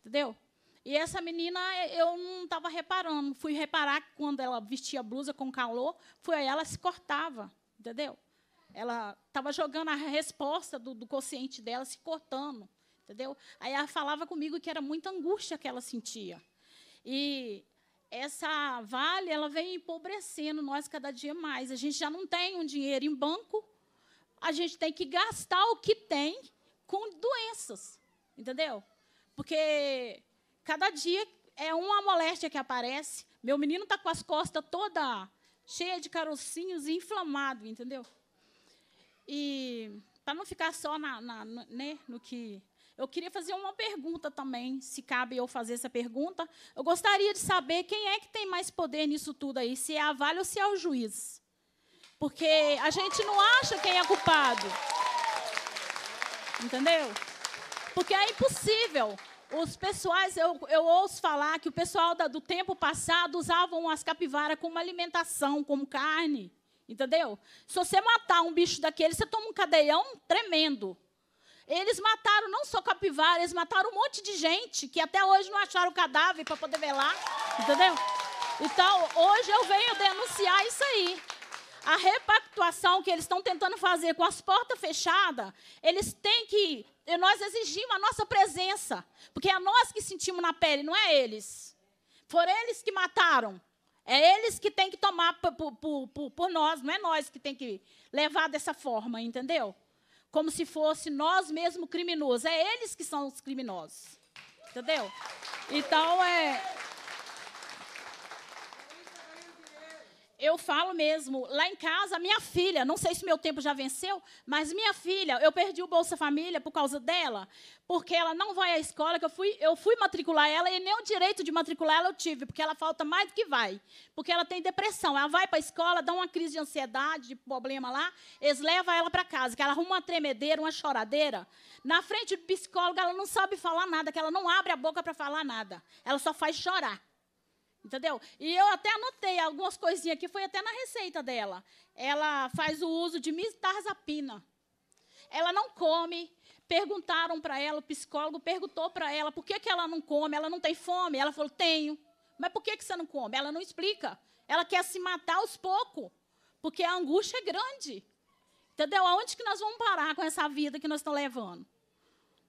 Entendeu? E essa menina, eh, eu não estava reparando. Fui reparar que quando ela vestia blusa com calor, foi aí ela se cortava, entendeu? Ela estava jogando a resposta do, do consciente dela, se cortando, entendeu? Aí ela falava comigo que era muita angústia que ela sentia. E essa vale, ela vem empobrecendo nós cada dia mais. A gente já não tem um dinheiro em banco, a gente tem que gastar o que tem com doenças, entendeu? Porque cada dia é uma moléstia que aparece. Meu menino está com as costas toda cheia de carocinhos e inflamado, entendeu? E para não ficar só na, na, né, no que. Eu queria fazer uma pergunta também, se cabe eu fazer essa pergunta. Eu gostaria de saber quem é que tem mais poder nisso tudo aí, se é a Vale ou se é o juiz. Porque a gente não acha quem é culpado. Entendeu? Porque é impossível. Os pessoais, eu, eu ouço falar que o pessoal da, do tempo passado usavam as capivaras como alimentação, como carne. Entendeu? Se você matar um bicho daquele, você toma um cadeião tremendo. Eles mataram não só capivara, eles mataram um monte de gente que até hoje não acharam o cadáver para poder velar, entendeu? Então, hoje eu venho denunciar isso aí a repactuação que eles estão tentando fazer com as portas fechadas, eles têm que. Eh, nós exigimos a nossa presença, porque é nós que sentimos na pele, não é eles. Foram eles que mataram. É eles que têm que tomar por, por, por, por nós, não é nós que tem que levar dessa forma, entendeu? Como se fosse nós mesmos criminosos. É eles que são os criminosos. Entendeu? Então, é, eu falo mesmo, lá em casa, minha filha, não sei se meu tempo já venceu, mas minha filha, eu perdi o Bolsa Família por causa dela, porque ela não vai à escola, que eu fui, eu fui matricular ela e nem o direito de matricular ela eu tive, porque ela falta mais do que vai, porque ela tem depressão. Ela vai para a escola, dá uma crise de ansiedade, de problema lá, eles levam ela para casa, que ela arruma uma tremedeira, uma choradeira. Na frente do psicólogo, ela não sabe falar nada, que ela não abre a boca para falar nada. Ela só faz chorar. Entendeu? E eu até anotei algumas coisinhas que foi até na receita dela. Ela faz o uso de mistarzapina. Ela não come. Perguntaram para ela, o psicólogo perguntou para ela por que, que ela não come, ela não tem fome. Ela falou, tenho. Mas por que, que você não come? Ela não explica. Ela quer se matar aos poucos, porque a angústia é grande. Entendeu? Aonde que nós vamos parar com essa vida que nós estamos levando?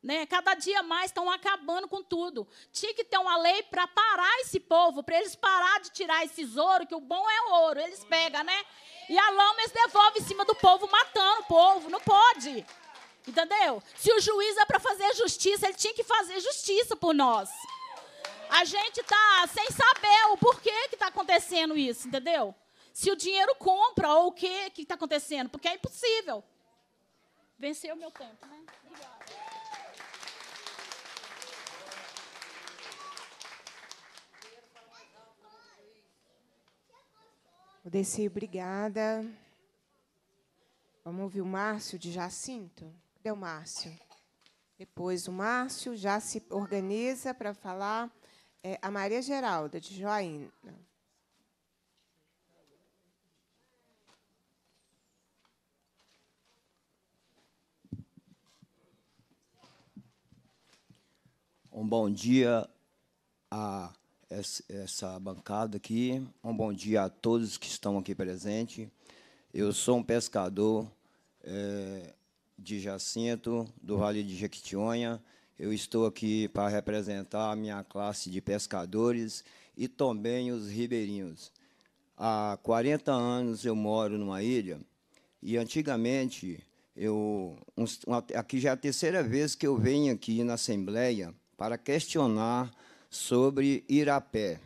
Né? Cada dia mais estão acabando com tudo. Tinha que ter uma lei para parar esse povo, para eles parar de tirar esses ouro, que o bom é o ouro, eles pegam, né? E a lama eles devolvem em cima do povo, matando o povo. Não pode. Entendeu? Se o juiz é para fazer justiça, ele tinha que fazer justiça por nós. A gente tá sem saber o porquê que está acontecendo isso, entendeu? Se o dinheiro compra ou o quê que está acontecendo, porque é impossível. Venceu o meu tempo, né? Odeci, obrigada. Vamos ouvir o Márcio de Jacinto? Cadê o Márcio? Depois o Márcio já se organiza para falar é, a Maria Geralda, de Joaína. Um bom dia a essa bancada aqui. Um bom dia a todos que estão aqui presentes. Eu sou um pescador é, de Jacinto, do Vale de Jequitinhonha. Eu estou aqui para representar a minha classe de pescadores e também os ribeirinhos. Há 40 anos eu moro numa ilha e, antigamente, eu, uma, aqui já é a terceira vez que eu venho aqui na Assembleia para questionar sobre Irapé,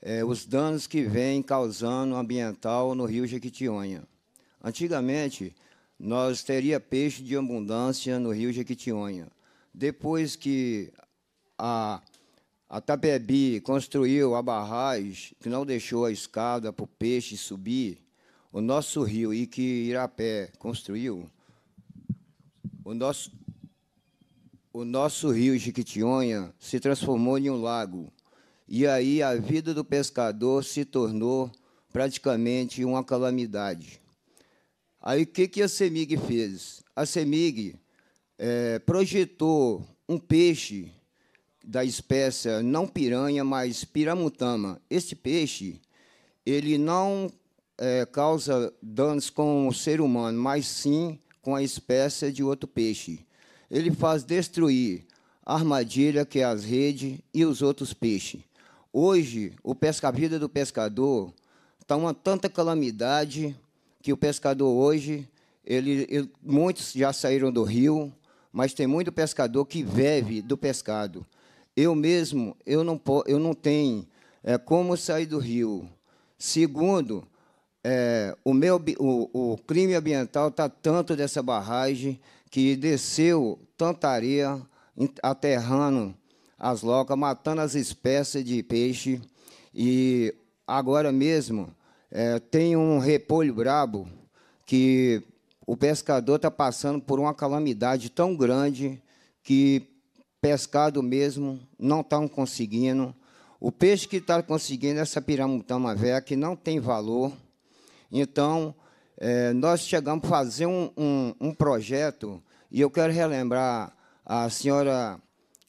é, os danos que vem causando ambiental no rio Jequitinhonha. Antigamente, nós teria peixe de abundância no rio Jequitinhonha. Depois que a, a Tapebi construiu a barragem, que não deixou a escada para o peixe subir, o nosso rio, e que Irapé construiu, o nosso, o nosso rio Jequitinhonha se transformou em um lago. E aí a vida do pescador se tornou praticamente uma calamidade. Aí o que, que a CEMIG fez? A CEMIG é, projetou um peixe da espécie não piranha, mas piramutama. Este peixe ele não é, causa danos com o ser humano, mas sim com a espécie de outro peixe. Ele faz destruir a armadilha, que é as redes, e os outros peixes. Hoje, o pesca, a vida do pescador está uma tanta calamidade que o pescador hoje, ele, ele, muitos já saíram do rio, mas tem muito pescador que vive do pescado. Eu mesmo, eu não, eu não tenho é, como sair do rio. Segundo, é, o, meu, o, o crime ambiental está tanto dessa barragem que desceu tanta areia, aterrando as locas, matando as espécies de peixe. E agora mesmo é, tem um repolho brabo que o pescador está passando por uma calamidade tão grande que pescado mesmo não estão conseguindo. O peixe que está conseguindo é essa piramutama velha que não tem valor. Então, é, nós chegamos a fazer um, um, um, projeto, e eu quero relembrar a senhora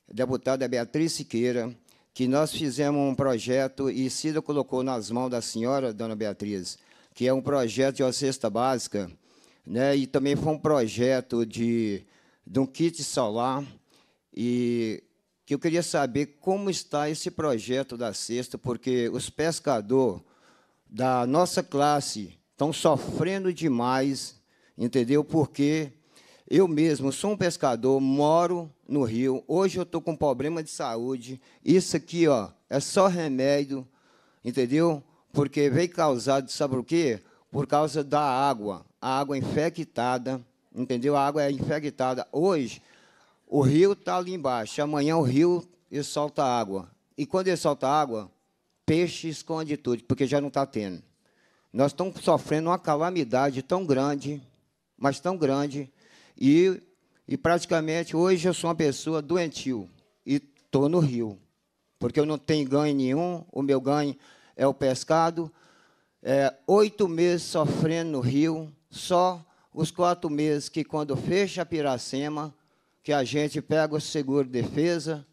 deputada Beatriz Siqueira, que nós fizemos um projeto, e Cida colocou nas mãos da senhora, dona Beatriz, que é um projeto de uma cesta básica, né, e também foi um projeto de, de um kit solar, e que eu queria saber como está esse projeto da cesta, porque os pescadores da nossa classe estão sofrendo demais, entendeu? Porque eu mesmo sou um pescador, moro no Rio, hoje eu estou com problema de saúde, isso aqui ó, é só remédio, entendeu? Porque veio causado, sabe por quê? Por causa da água, a água infectada, entendeu? A água é infectada. Hoje, o rio está ali embaixo, amanhã o rio ele solta água. E quando ele solta água, peixe esconde tudo, porque já não está tendo. Nós estamos sofrendo uma calamidade tão grande, mas tão grande, e, e praticamente hoje eu sou uma pessoa doentio e estou no rio, porque eu não tenho ganho nenhum, o meu ganho é o pescado. É, oito meses sofrendo no rio, só os quatro meses que quando fecha a Piracema, que a gente pega o seguro defesa,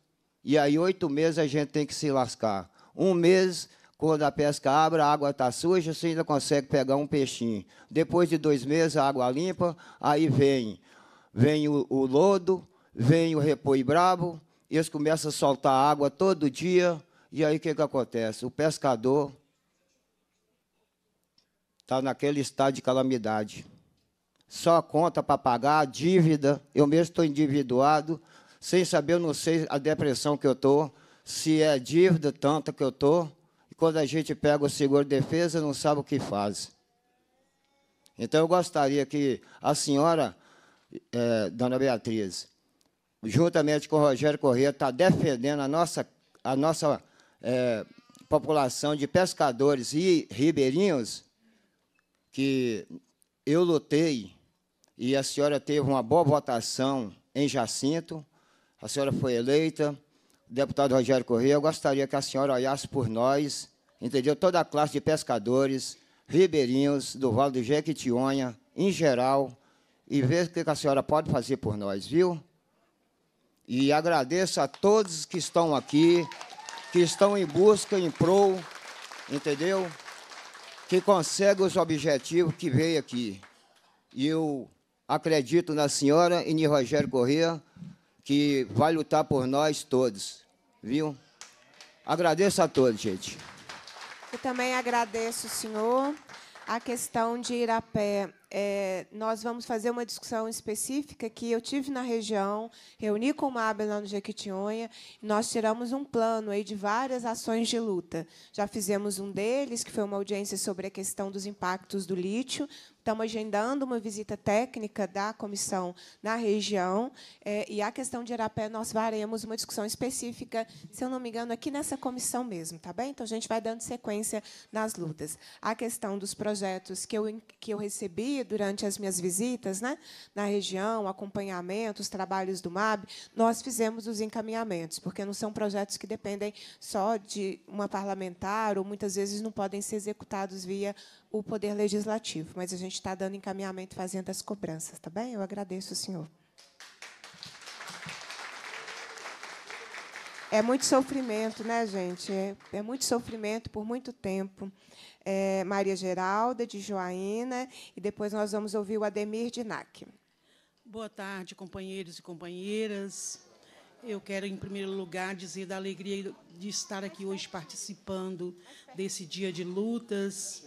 e aí oito meses a gente tem que se lascar. Um mês quando a pesca abre, a água está suja, você ainda consegue pegar um peixinho. Depois de dois meses, a água limpa, aí vem, vem o, o lodo, vem o repolho brabo, eles começam a soltar água todo dia, e aí o que, que acontece? O pescador está naquele estado de calamidade. Só conta para pagar a dívida, eu mesmo estou endividuado, sem saber, eu não sei a depressão que eu estou, se é dívida tanta que eu estou, quando a gente pega o seguro de defesa, não sabe o que faz. Então, eu gostaria que a senhora, é, dona Beatriz, juntamente com o Rogério Corrêa, está defendendo a nossa, a nossa é, população de pescadores e ribeirinhos, que eu lutei e a senhora teve uma boa votação em Jacinto, a senhora foi eleita, deputado Rogério Corrêa, eu gostaria que a senhora olhasse por nós, entendeu? Toda a classe de pescadores, ribeirinhos, do Vale do Jequitinhonha, em geral, e ver o que a senhora pode fazer por nós, viu? E agradeço a todos que estão aqui, que estão em busca, em prol, entendeu? Que conseguem os objetivos que veio aqui. E eu acredito na senhora e em Rogério Corrêa, que vai lutar por nós todos, viu? Agradeço a todos, gente. Eu também agradeço, senhor. A questão de ir a pé, é, nós vamos fazer uma discussão específica que eu tive na região, reuni com o MAB lá no Jequitinhonha, e nós tiramos um plano aí de várias ações de luta. Já fizemos um deles, que foi uma audiência sobre a questão dos impactos do lítio, Estamos agendando uma visita técnica da comissão na região. É, e a questão de Irapé, nós faremos uma discussão específica, se eu não me engano, aqui nessa comissão mesmo, tá bem? Então, a gente vai dando sequência nas lutas. A questão dos projetos que eu, que eu recebi durante as minhas visitas né, na região, acompanhamento, os trabalhos do MAB, nós fizemos os encaminhamentos, porque não são projetos que dependem só de uma parlamentar ou muitas vezes não podem ser executados via o Poder Legislativo, mas a gente está dando encaminhamento fazendo as cobranças, tá bem? Eu agradeço o senhor. É muito sofrimento, né, gente? É, é muito sofrimento por muito tempo. É, Maria Geralda, de Joaína, e depois nós vamos ouvir o Ademir Dinac. Boa tarde, companheiros e companheiras. Eu quero, em primeiro lugar, dizer da alegria de estar aqui hoje participando desse dia de lutas,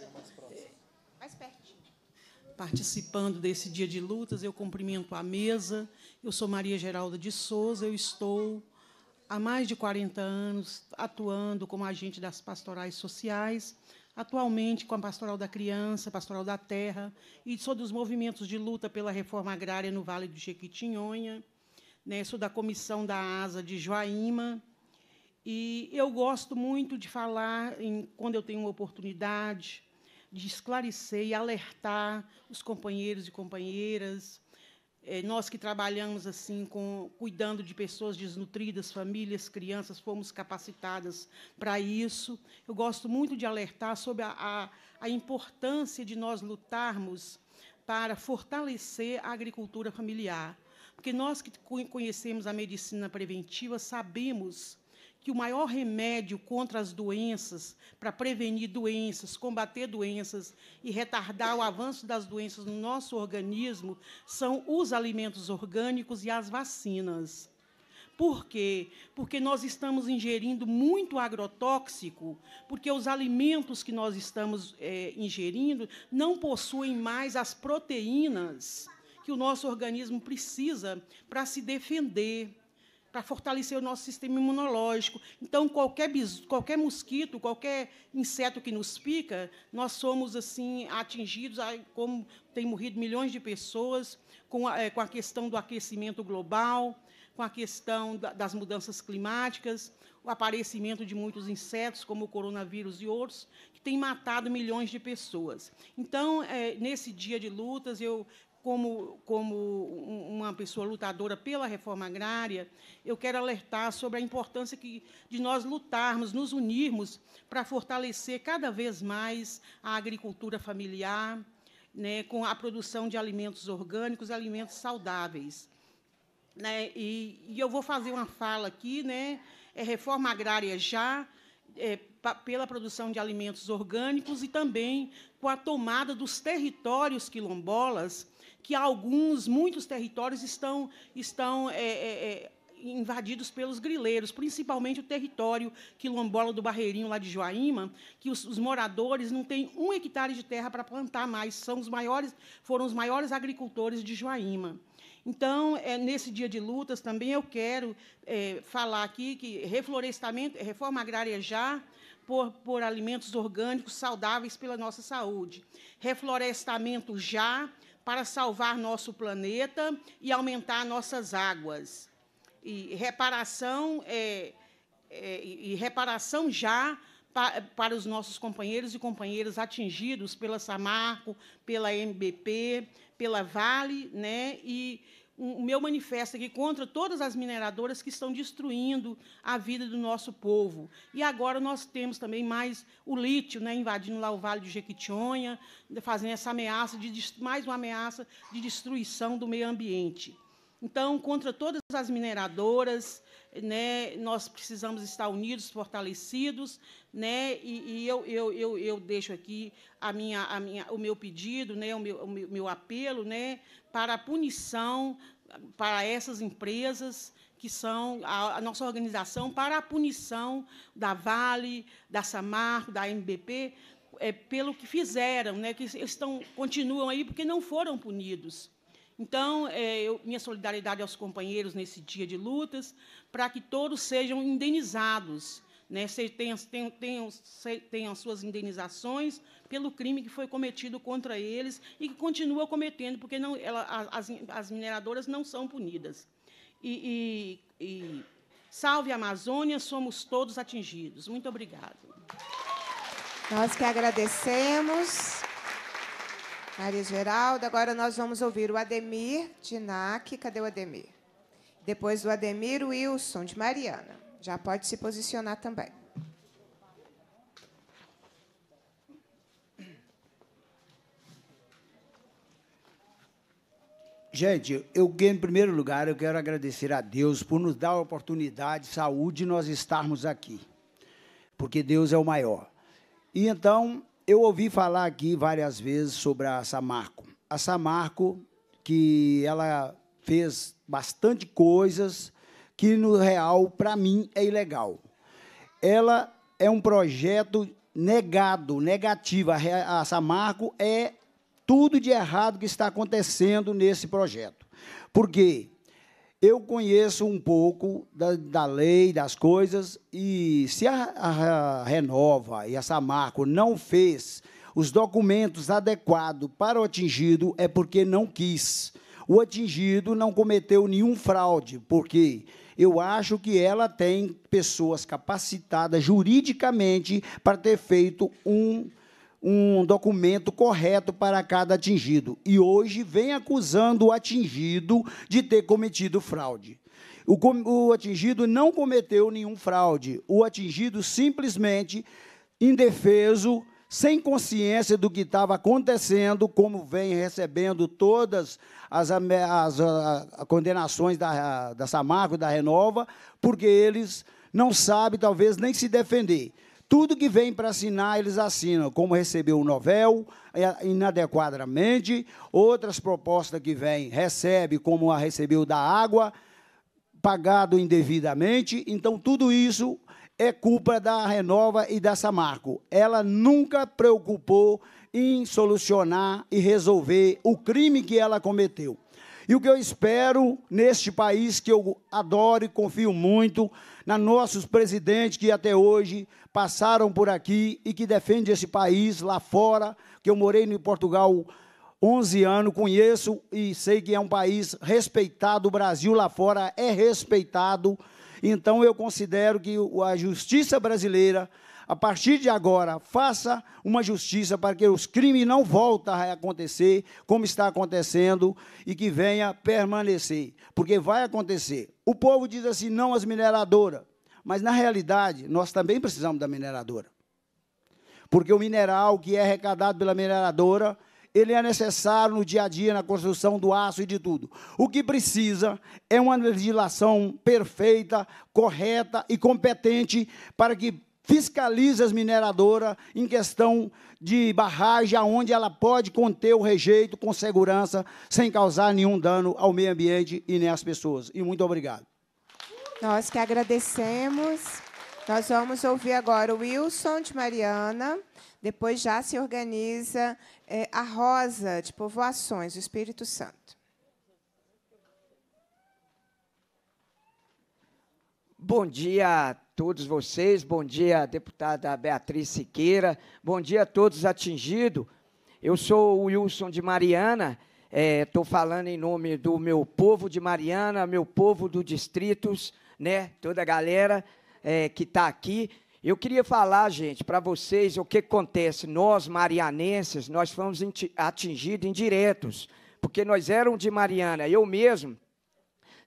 participando desse dia de lutas. Eu cumprimento a mesa. Eu sou Maria Geralda de Souza. Eu estou há mais de 40 anos atuando como agente das pastorais sociais, atualmente com a Pastoral da Criança, Pastoral da Terra, e sou dos movimentos de luta pela reforma agrária no Vale do Jequitinhonha, né, sou da comissão da ASA de Joaíma, e eu gosto muito de falar, em, quando eu tenho uma oportunidade, de esclarecer e alertar os companheiros e companheiras, é, nós que trabalhamos assim com cuidando de pessoas desnutridas, famílias, crianças, fomos capacitadas para isso. Eu gosto muito de alertar sobre a, a, a, importância de nós lutarmos para fortalecer a agricultura familiar, porque nós que conhecemos a medicina preventiva sabemos que o maior remédio contra as doenças, para prevenir doenças, combater doenças e retardar o avanço das doenças no nosso organismo, são os alimentos orgânicos e as vacinas. Por quê? Porque nós estamos ingerindo muito agrotóxico, porque os alimentos que nós estamos é, ingerindo não possuem mais as proteínas que o nosso organismo precisa para se defender para fortalecer o nosso sistema imunológico. Então, qualquer, qualquer mosquito, qualquer inseto que nos pica, nós somos assim atingidos, como tem morrido milhões de pessoas, com a, eh, com a questão do aquecimento global, com a questão das mudanças climáticas, o aparecimento de muitos insetos, como o coronavírus e outros, que têm matado milhões de pessoas. Então, é, nesse dia de lutas, eu como, como uma pessoa lutadora pela reforma agrária, eu quero alertar sobre a importância que, de nós lutarmos, nos unirmos para fortalecer cada vez mais a agricultura familiar, né, com a produção de alimentos orgânicos, alimentos saudáveis. Né, e, e, eu vou fazer uma fala aqui, né, é reforma agrária já, é, pela produção de alimentos orgânicos e também com a tomada dos territórios quilombolas que alguns, muitos territórios estão, estão é, é, é, invadidos pelos grileiros, principalmente o território quilombola do Barreirinho, lá de Joaíma, que os, os, moradores não têm um hectare de terra para plantar mais, são os maiores, foram os maiores agricultores de Joaíma. Então, é, nesse dia de lutas, também eu quero é, falar aqui que reflorestamento, reforma agrária já, por, por alimentos orgânicos saudáveis pela nossa saúde. Reflorestamento já, para salvar nosso planeta e aumentar nossas águas. E reparação, é, é, e reparação já para os nossos companheiros e companheiras atingidos pela Samarco, pela MBP, pela Vale, né? E, o meu manifesto aqui contra todas as mineradoras que estão destruindo a vida do nosso povo. E agora nós temos também mais o lítio, né, invadindo lá o Vale do Jequitinhonha, fazendo essa ameaça, de, mais uma ameaça de destruição do meio ambiente. Então, contra todas as mineradoras, né, nós precisamos estar unidos, fortalecidos, né, e, e eu, eu, eu, eu, deixo aqui a minha, a minha, o meu pedido, né, o, meu, o meu apelo né, para a punição para essas empresas que são a, a, nossa organização para a punição da Vale, da Samarco, da MBP, é, pelo que fizeram, né, que estão, continuam aí porque não foram punidos. Então, é, eu, minha solidariedade aos companheiros nesse dia de lutas, para que todos sejam indenizados né, tenham, tenham, tenham, as suas indenizações pelo crime que foi cometido contra eles e que continua cometendo, porque não, ela, as, as mineradoras não são punidas. E, e, e salve a Amazônia, somos todos atingidos. Muito obrigada. Nós que agradecemos. Maria Geralda, agora nós vamos ouvir o Ademir Dinac. Cadê o Ademir? Depois do Ademir, o Wilson, de Mariana já pode se posicionar também. Gente, eu, em primeiro lugar, eu quero agradecer a Deus por nos dar a oportunidade, saúde, nós estarmos aqui. Porque Deus é o maior. E então, eu ouvi falar aqui várias vezes sobre a Samarco. A Samarco, que ela fez bastante coisas que no real, para mim, é ilegal. Ela é um projeto negado, negativa. A Samarco é tudo de errado que está acontecendo nesse projeto. Porque eu conheço um pouco da, da lei, das coisas, e se a, a, a Renova e a Samarco não fez os documentos adequados para o atingido, é porque não quis. O atingido não cometeu nenhum fraude, porque eu acho que ela tem pessoas capacitadas juridicamente para ter feito um, um documento correto para cada atingido. E hoje vem acusando o atingido de ter cometido fraude. O, o atingido não cometeu nenhum fraude. O atingido simplesmente, indefeso, sem consciência do que estava acontecendo, como vem recebendo todas as, as a, ah, a ah, condenações da, ah, da Samarco, da Renova, porque eles não sabem, talvez, nem se defender. Tudo que vem para assinar, eles assinam, como recebeu o Novel, eh, inadequadamente, outras propostas que vêm, recebe, como a recebeu da água, pagado indevidamente. Então, tudo isso é culpa da Renova e da Samarco. Ela nunca preocupou em solucionar e resolver o crime que ela cometeu. E o que eu espero neste país que eu adoro e confio muito, na nossos presidentes que até hoje passaram por aqui e que defendem esse país lá fora, que eu morei em Portugal 11 anos, conheço e sei que é um país respeitado, o Brasil lá fora é respeitado então eu considero que a justiça brasileira, a partir de agora, faça uma justiça para que os crimes não voltem a acontecer como está acontecendo e que venha permanecer, porque vai acontecer. O povo diz assim, não as mineradoras, mas na realidade nós também precisamos da mineradora. Porque o mineral que é arrecadado pela mineradora ele é necessário no dia a dia, na construção do aço e de tudo. O que precisa é uma legislação perfeita, correta e competente para que fiscalize as mineradoras em questão de barragem, onde ela pode conter o rejeito com segurança, sem causar nenhum dano ao meio ambiente e nem às pessoas. E muito obrigado. Nós que agradecemos. Nós vamos ouvir agora o Wilson de Mariana. Depois já se organiza é, a rosa de povoações, o Espírito Santo. Bom dia a todos vocês, bom dia, deputada Beatriz Siqueira, bom dia a todos atingidos. Eu sou o Wilson de Mariana, estou é, falando em nome do meu povo de Mariana, meu povo do distritos, né, toda a galera é, que está aqui. Eu queria falar, gente, para vocês o que acontece. Nós, marianenses, nós fomos atingidos indiretos, porque nós éramos de Mariana. Eu mesmo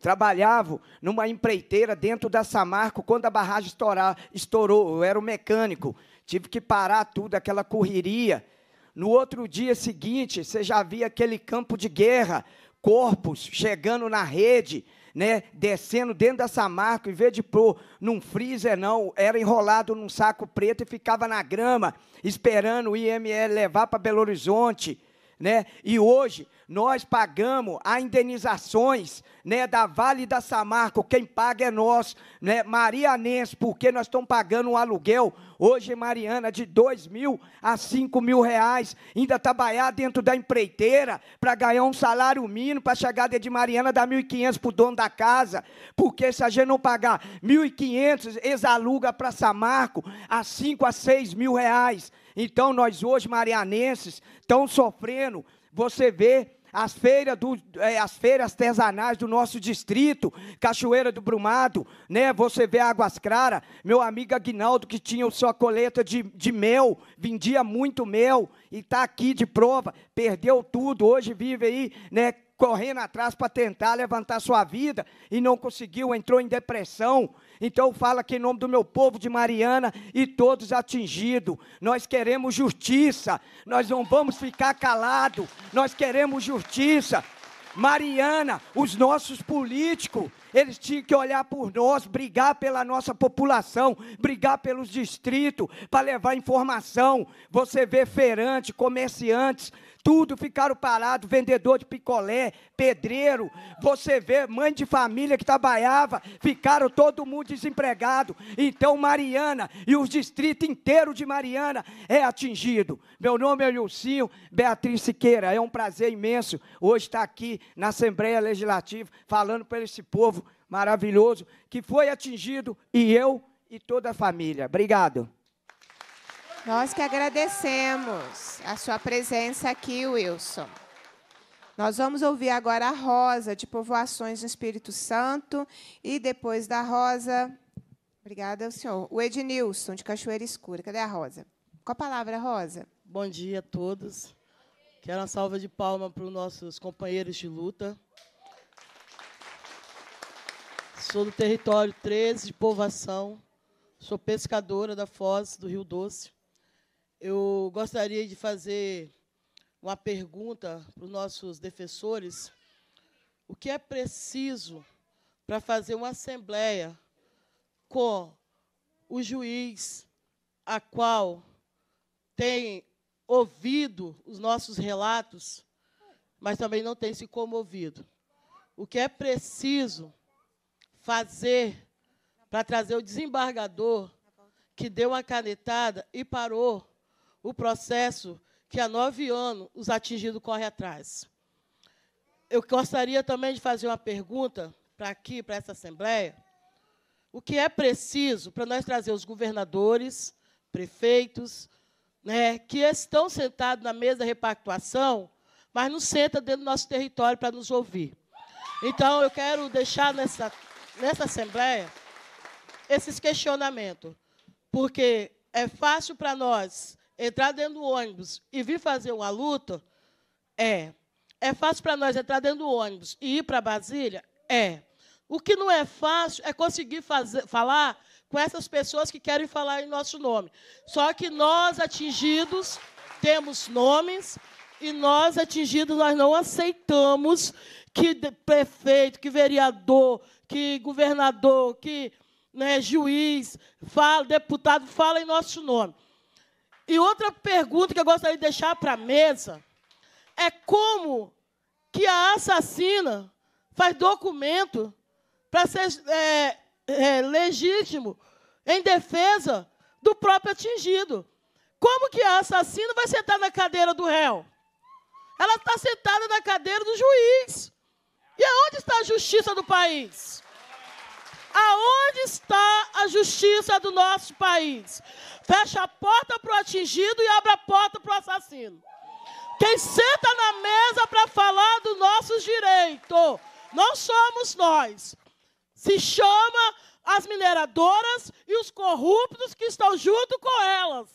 trabalhava numa empreiteira dentro da Samarco quando a barragem estourar, estourou. Eu era o um mecânico, tive que parar tudo, aquela correria. No outro dia seguinte, você já via aquele campo de guerra, corpos chegando na rede, né, descendo dentro dessa marca, em vez de pôr num freezer, não, era enrolado num saco preto e ficava na grama, esperando o IML levar para Belo Horizonte né? E hoje nós pagamos as indenizações, né, da Vale da Samarco, quem paga é nós, né, marianense, porque nós estamos pagando um aluguel hoje Mariana de dois mil a cinco mil reais, ainda trabalhar tá dentro da empreiteira para ganhar um salário mínimo para chegar dentro de Mariana dar mil e quinhentos para o dono da casa, porque se a gente não pagar mil e quinhentos, exaluga para Samarco a cinco a seis mil reais. Então nós hoje marianenses estão sofrendo. Você vê as feiras, do, é, as feiras artesanais do nosso distrito, Cachoeira do Brumado, né? Você vê Águas Claras, meu amigo Aguinaldo, que tinha sua coleta de, de mel, vendia muito mel, e está aqui de prova, perdeu tudo, hoje vive aí, né? correndo atrás para tentar levantar sua vida e não conseguiu, entrou em depressão. Então fala que em nome do meu povo de Mariana e todos atingidos, nós queremos justiça, nós não vamos ficar calados, nós queremos justiça. Mariana, os nossos políticos, eles tinham que olhar por nós, brigar pela nossa população, brigar pelos distritos, para levar informação. Você vê feirantes, comerciantes, tudo, ficaram parados, vendedor de picolé, pedreiro, você vê, mãe de família que trabalhava, ficaram todo mundo desempregado. Então Mariana e o distrito inteiro de Mariana é atingido. Meu nome é Lucinho Beatriz Siqueira, é um prazer imenso hoje estar aqui na Assembleia Legislativa falando para esse povo maravilhoso que foi atingido e eu e toda a família. Obrigado. Nós que agradecemos a sua presença aqui, Wilson. Nós vamos ouvir agora a Rosa de Povoações do Espírito Santo e depois da Rosa, obrigada, senhor, o Ednilson de Cachoeira Escura. Cadê a Rosa? Com a palavra, Rosa. Bom dia a todos. Quero uma salva de palmas para os nossos companheiros de luta. Sou do território 13 de Povoação, sou pescadora da Foz do Rio Doce. Eu gostaria de fazer uma pergunta para os nossos defensores. O que é preciso para fazer uma assembleia com o juiz a qual tem ouvido os nossos relatos, mas também não tem se comovido? O que é preciso fazer para trazer o desembargador que deu uma canetada e parou o processo que há nove anos os atingidos correm atrás. Eu gostaria também de fazer uma pergunta para aqui, para essa Assembleia. O que é preciso para nós trazer os governadores, prefeitos, né, que estão sentados na mesa de repactuação, mas não sentam dentro do nosso território para nos ouvir? Então, eu quero deixar nessa, nessa Assembleia esses questionamentos, porque é fácil para nós entrar dentro do ônibus e vir fazer uma luta, é. É fácil para nós entrar dentro do ônibus e ir para Brasília? É. O que não é fácil é conseguir fazer, falar com essas pessoas que querem falar em nosso nome. Só que nós, atingidos, temos nomes e nós, atingidos, nós não aceitamos que prefeito, que vereador, que governador, que né, juiz, fala, deputado, fala em nosso nome. E outra pergunta que eu gostaria de deixar para a mesa é como que a assassina faz documento para ser é, é, legítimo em defesa do próprio atingido. Como que a assassina vai sentar na cadeira do réu? Ela está sentada na cadeira do juiz. E aonde está a justiça do país? Aonde está a justiça do nosso país? Fecha a porta para o atingido e abre a porta para o assassino. Quem senta na mesa para falar dos nossos direitos não somos nós. Se chama as mineradoras e os corruptos que estão junto com elas.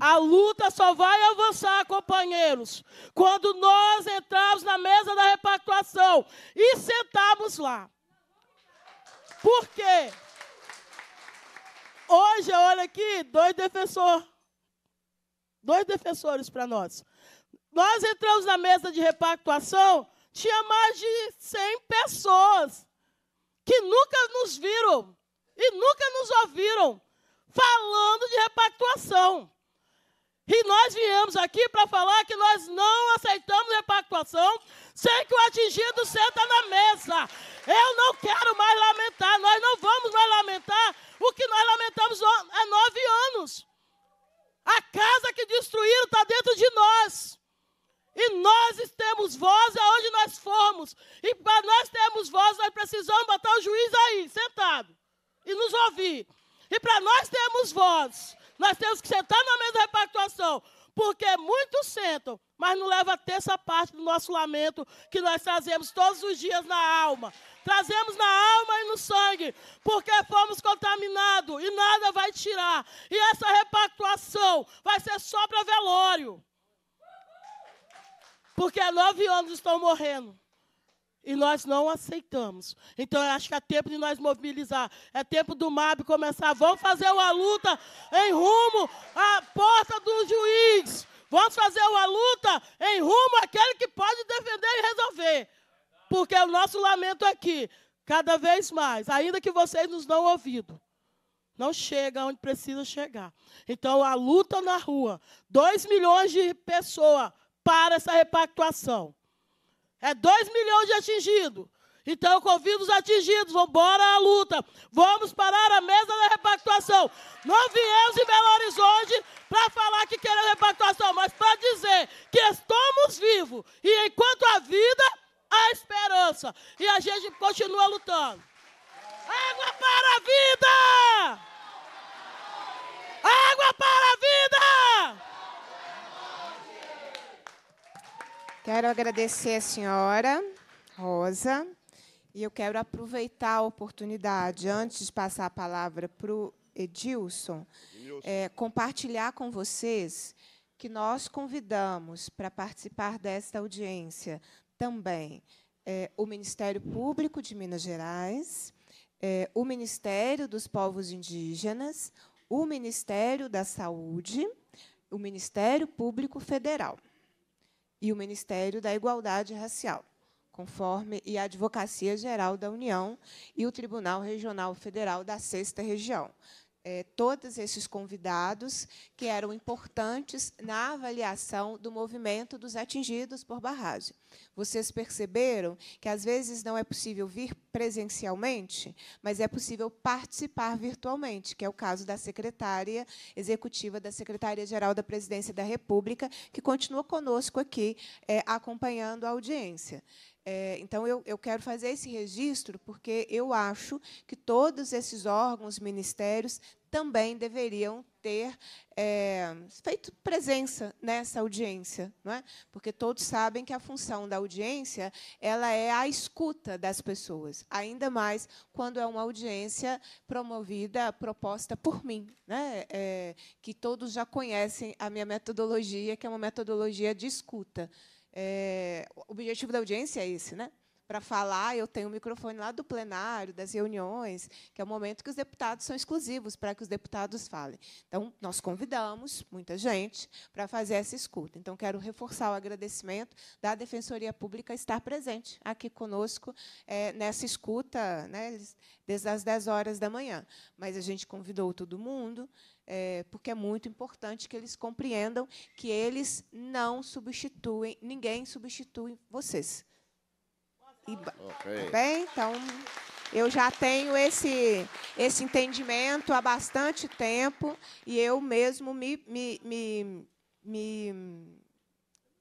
A luta só vai avançar, companheiros, quando nós entrarmos na mesa da repactuação e sentarmos lá. Por quê? Hoje, olha aqui, dois defensores. Dois defensores para nós. Nós entramos na mesa de repactuação, tinha mais de 100 pessoas que nunca nos viram e nunca nos ouviram falando de repactuação. E nós viemos aqui para falar que nós não aceitamos repactuação sem que o atingido senta na mesa. Eu não quero mais lamentar, nós não vamos mais lamentar o que nós lamentamos há nove anos. A casa que destruíram está dentro de nós. E nós temos voz aonde nós formos. E para nós termos voz, nós precisamos botar o juiz aí, sentado, e nos ouvir. E para nós termos voz, nós temos que sentar na mesa da repactuação, porque muitos sentam, mas não leva a terça parte do nosso lamento que nós trazemos todos os dias na alma. Trazemos na alma e no sangue, porque fomos contaminados e nada vai tirar. E essa repactuação vai ser só para velório. Porque nove anos estão morrendo. E nós não aceitamos. Então, eu acho que é tempo de nós mobilizar. É tempo do MAB começar. Vamos fazer uma luta em rumo à porta do juiz. Vamos fazer uma luta em rumo àquele que pode defender e resolver. Porque o nosso lamento aqui, cada vez mais, ainda que vocês nos não ouvido, não chega onde precisa chegar. Então, a luta na rua. 2 milhões de pessoas para essa repactuação. É 2 milhões de atingidos. Então eu convido os atingidos, vamos embora à luta. Vamos parar a mesa da repactuação. Não viemos em Belo Horizonte para falar que queremos repactuação, mas para dizer que estamos vivos. E enquanto a vida, há esperança. E a gente continua lutando. Água para a vida! Água para a vida! Quero agradecer a senhora, Rosa, e eu quero aproveitar a oportunidade, antes de passar a palavra para o Edilson, é, compartilhar com vocês que nós convidamos para participar desta audiência também é, o Ministério Público de Minas Gerais, é, o Ministério dos Povos Indígenas, o Ministério da Saúde, o Ministério Público Federal e o Ministério da Igualdade Racial, conforme e a Advocacia Geral da União e o Tribunal Regional Federal da Sexta Região, é, todos esses convidados que eram importantes na avaliação do movimento dos atingidos por barragem. Vocês perceberam que às vezes não é possível vir presencialmente, mas é possível participar virtualmente, que é o caso da secretária executiva da Secretaria-Geral da Presidência da República, que continua conosco aqui é, acompanhando a audiência. É, então, eu, eu quero fazer esse registro porque eu acho que todos esses órgãos, ministérios, também deveriam ter é, feito presença nessa audiência, não é? porque todos sabem que a função da audiência ela é a escuta das pessoas, ainda mais quando é uma audiência promovida, proposta por mim, né? É, que todos já conhecem a minha metodologia, que é uma metodologia de escuta. É, o objetivo da audiência é esse, né? para falar, eu tenho o um microfone lá do plenário, das reuniões, que é o momento que os deputados são exclusivos para que os deputados falem. Então, nós convidamos muita gente para fazer essa escuta. Então, quero reforçar o agradecimento da Defensoria Pública estar presente aqui conosco é, nessa escuta, né, desde as 10 horas da manhã. Mas a gente convidou todo mundo, é, porque é muito importante que eles compreendam que eles não substituem, ninguém substitui vocês okay. Tá bem, então eu já tenho esse, esse entendimento há bastante tempo e eu mesmo me, me, me, me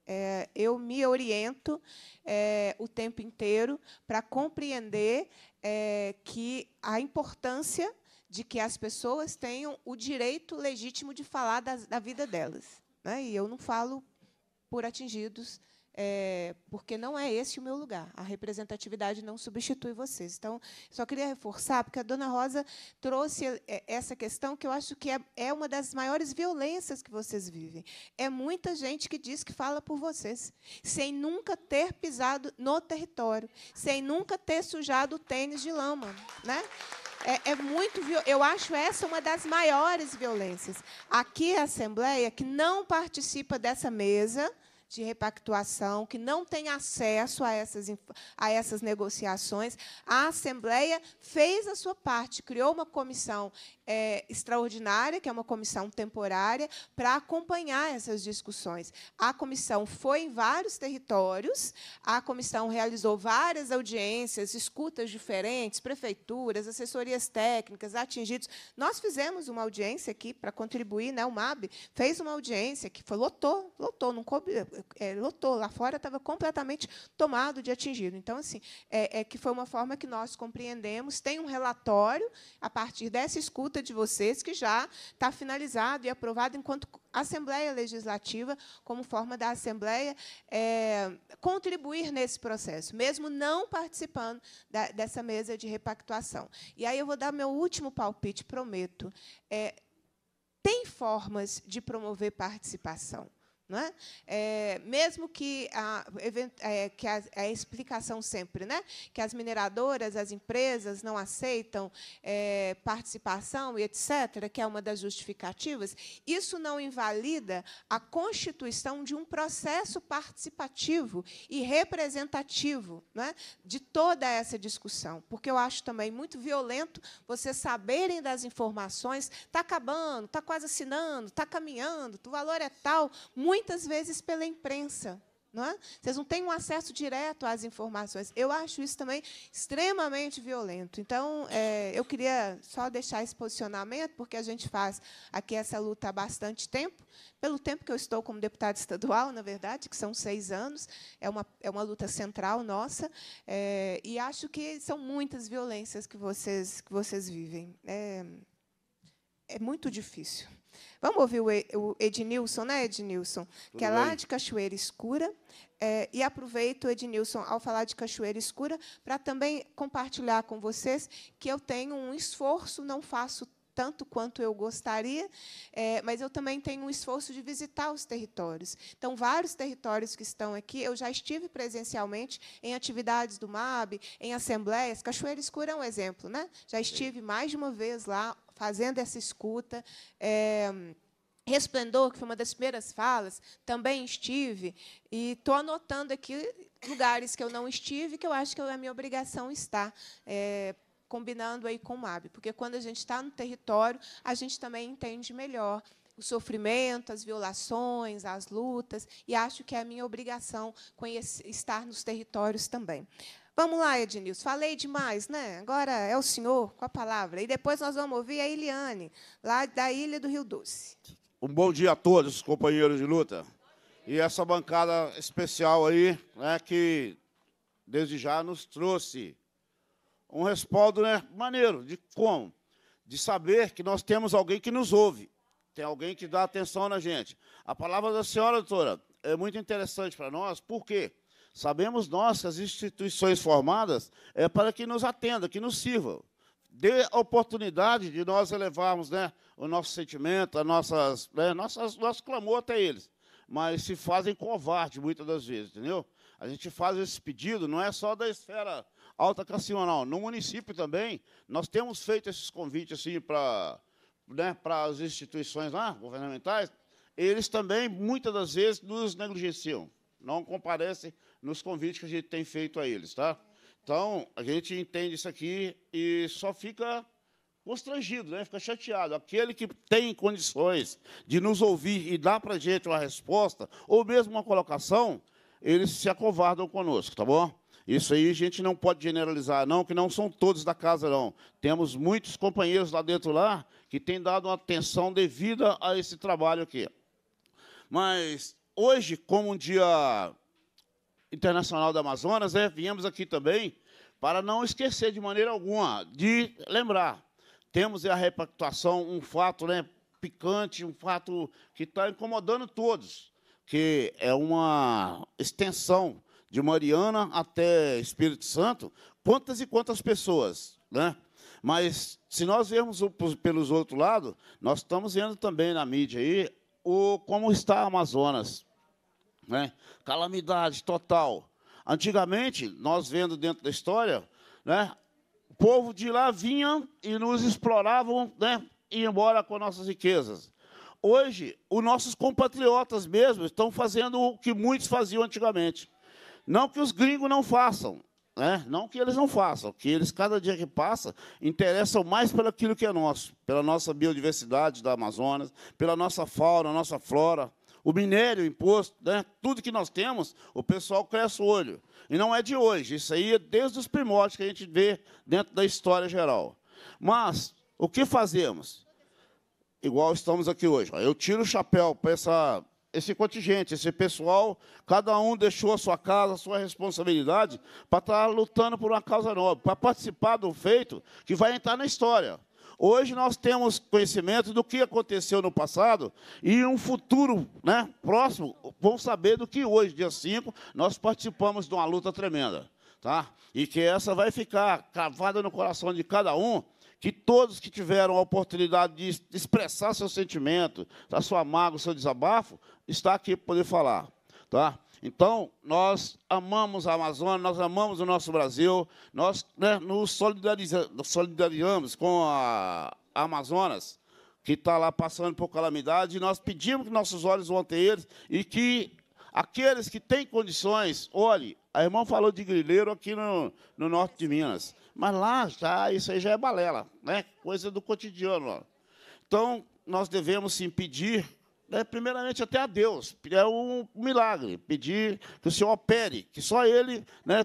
é, eu me oriento é, o tempo inteiro para compreender é, que a importância de que as pessoas tenham o direito legítimo de falar da, da vida delas. Né? E eu não falo por atingidos é, porque não é esse o meu lugar. A representatividade não substitui vocês. Então, só queria reforçar, porque a dona Rosa trouxe é, essa questão que eu acho que é, é uma das maiores violências que vocês vivem. É muita gente que diz que fala por vocês, sem nunca ter pisado no território, sem nunca ter sujado o tênis de lama. Né? É, é, muito eu acho essa uma das maiores violências aqui a assembleia que não participa dessa mesa de repactuação, que não tem acesso a essas, a essas negociações, a Assembleia fez a sua parte, criou uma comissão é, extraordinária, que é uma comissão temporária, para acompanhar essas discussões. A comissão foi em vários territórios, a comissão realizou várias audiências, escutas diferentes, prefeituras, assessorias técnicas, atingidos. Nós fizemos uma audiência aqui para contribuir, né? o MAB fez uma audiência que foi, lotou, lotou, não coube, é, lotou lá fora, estava completamente tomado de atingido. Então, assim, é, é, que foi uma forma que nós compreendemos. Tem um relatório a partir dessa escuta de vocês que já está finalizado e aprovado enquanto Assembleia Legislativa, como forma da Assembleia é, contribuir nesse processo, mesmo não participando da, dessa mesa de repactuação. E aí eu vou dar meu último palpite, prometo. É, tem formas de promover participação. É? é, mesmo que, a, é, que a, é a, explicação sempre, né? que as mineradoras, as empresas não aceitam é, participação e etc., que é uma das justificativas, isso não invalida a constituição de um processo participativo e representativo é? de toda essa discussão, porque eu acho também muito violento vocês saberem das informações, está acabando, está quase assinando, está caminhando, o valor é tal, muito muitas vezes pela imprensa. Não é? Vocês não têm um acesso direto às informações. Eu acho isso também extremamente violento. Então, é, eu queria só deixar esse posicionamento, porque a gente faz aqui essa luta há bastante tempo. Pelo tempo que eu estou como deputada estadual, na verdade, que são seis anos, é uma, é uma luta central nossa. É, e acho que são muitas violências que vocês, que vocês vivem. é, é muito difícil. Vamos ouvir o Ednilson, né, Ednilson? Tudo que é lá bem? de Cachoeira Escura. É, e aproveito, Ednilson, ao falar de Cachoeira Escura, para também compartilhar com vocês que eu tenho um esforço, não faço tanto quanto eu gostaria, é, mas eu também tenho um esforço de visitar os territórios. Então, vários territórios que estão aqui, eu já estive presencialmente em atividades do MAB, em assembleias. Cachoeira Escura é um exemplo, né? Já estive mais de uma vez lá, fazendo essa escuta. É, Resplendor, que foi uma das primeiras falas, também estive, e estou anotando aqui lugares que eu não estive, que eu acho que é a minha obrigação estar. É, combinando aí com o MAB, porque quando a gente está no território, a gente também entende melhor o sofrimento, as violações, as lutas, e acho que é a minha obrigação estar nos territórios também. Vamos lá, Ednilson. Falei demais, né? Agora é o senhor com a palavra. E depois nós vamos ouvir a Eliane, lá da Ilha do Rio Doce. Um bom dia a todos, companheiros de luta. E essa bancada especial aí, né, que desde já nos trouxe um respaldo né, maneiro. De como? De saber que nós temos alguém que nos ouve. Tem alguém que dá atenção na gente. A palavra da senhora, doutora, é muito interessante para nós, por quê? Porque Sabemos nós que as instituições formadas é para que nos atenda, que nos sirva. Dê a oportunidade de nós elevarmos né, o nosso sentimento, a nossas, né, nossas, nosso clamor até eles. Mas se fazem covarde muitas das vezes, entendeu? A gente faz esse pedido, não é só da esfera alta cassional. No município também, nós temos feito esses convites assim, para né, as instituições lá, governamentais. Eles também, muitas das vezes, nos negligenciam, não comparecem nos convites que a gente tem feito a eles, tá? Então, a gente entende isso aqui e só fica constrangido, né? fica chateado. Aquele que tem condições de nos ouvir e dar para a gente uma resposta, ou mesmo uma colocação, eles se acovardam conosco, tá bom? Isso aí a gente não pode generalizar, não, que não são todos da casa, não. Temos muitos companheiros lá dentro lá que têm dado uma atenção devida a esse trabalho aqui. Mas hoje, como um dia Internacional do Amazonas, né, viemos aqui também para não esquecer de maneira alguma de lembrar. Temos a repactuação, um fato né, picante, um fato que está incomodando todos, que é uma extensão de Mariana até Espírito Santo, quantas e quantas pessoas, né? Mas se nós vemos pelos outro lado, nós estamos vendo também na mídia aí o como está a Amazonas, né? Calamidade total. Antigamente, nós vendo dentro da história, né, o povo de lá vinha e nos exploravam né, e ia embora com nossas riquezas. Hoje, os nossos compatriotas mesmo estão fazendo o que muitos faziam antigamente. Não que os gringos não façam, né? não que eles não façam, que eles, cada dia que passa, interessam mais pelo aquilo que é nosso, pela nossa biodiversidade da Amazonas, pela nossa fauna, nossa flora, o minério, o imposto, né? tudo que nós temos, o pessoal cresce o olho. E não é de hoje, isso aí é desde os primórdios que a gente vê dentro da história geral. Mas, o que fazemos? Igual estamos aqui hoje. eu tiro o chapéu para essa esse contingente, esse pessoal, cada um deixou a sua casa, a sua responsabilidade para estar tá lutando por uma causa nobre, para participar do feito que vai entrar na história. Hoje nós temos conhecimento do que aconteceu no passado e um futuro né, próximo vão saber do que hoje, dia 5, nós participamos de uma luta tremenda. Tá? E que essa vai ficar cavada no coração de cada um, que todos que tiveram a oportunidade de expressar seu sentimento, a sua mágoa, o seu desabafo, está aqui para poder falar. Tá? Então, nós amamos a Amazônia, nós amamos o nosso Brasil, nós né, nos solidarizamos, com a Amazonas, que está lá passando por calamidade, e nós pedimos que nossos olhos voltem a eles e que aqueles que têm condições, olhe, a irmã falou de grileiro aqui no, no norte de Minas, mas lá já, isso aí já é balela, né? coisa do cotidiano. Ó. Então, nós devemos sim pedir é, primeiramente até a Deus. É um milagre pedir que o Senhor opere, que só Ele né,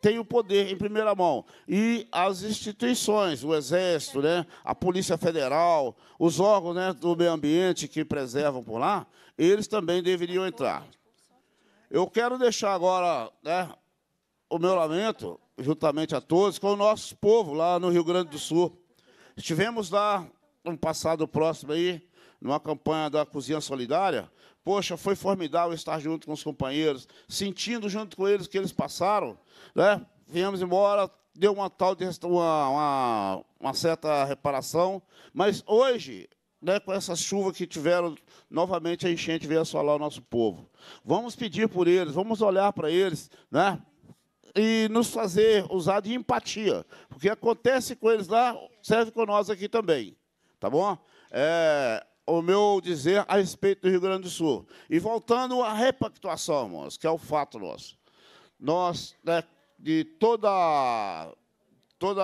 tem o poder em primeira mão. E as instituições, o Exército, né, a Polícia Federal, os órgãos né, do meio ambiente que preservam por lá, eles também deveriam entrar. Eu quero deixar agora né, o meu lamento, juntamente a todos, com o nosso povo lá no Rio Grande do Sul. Estivemos lá no passado próximo aí, numa campanha da Cozinha Solidária, poxa, foi formidável estar junto com os companheiros, sentindo junto com eles que eles passaram, né? Viemos embora, deu uma tal de uma, uma, uma certa reparação, mas hoje né, com essa chuva que tiveram, novamente a enchente veio assolar o nosso povo. Vamos pedir por eles, vamos olhar para eles, né? E nos fazer usar de empatia. Porque acontece com eles lá, serve com nós aqui também. Tá bom? É, o meu dizer a respeito do Rio Grande do Sul. E voltando à repactuação, irmãos, que é o fato nosso. Nós, né, de toda, toda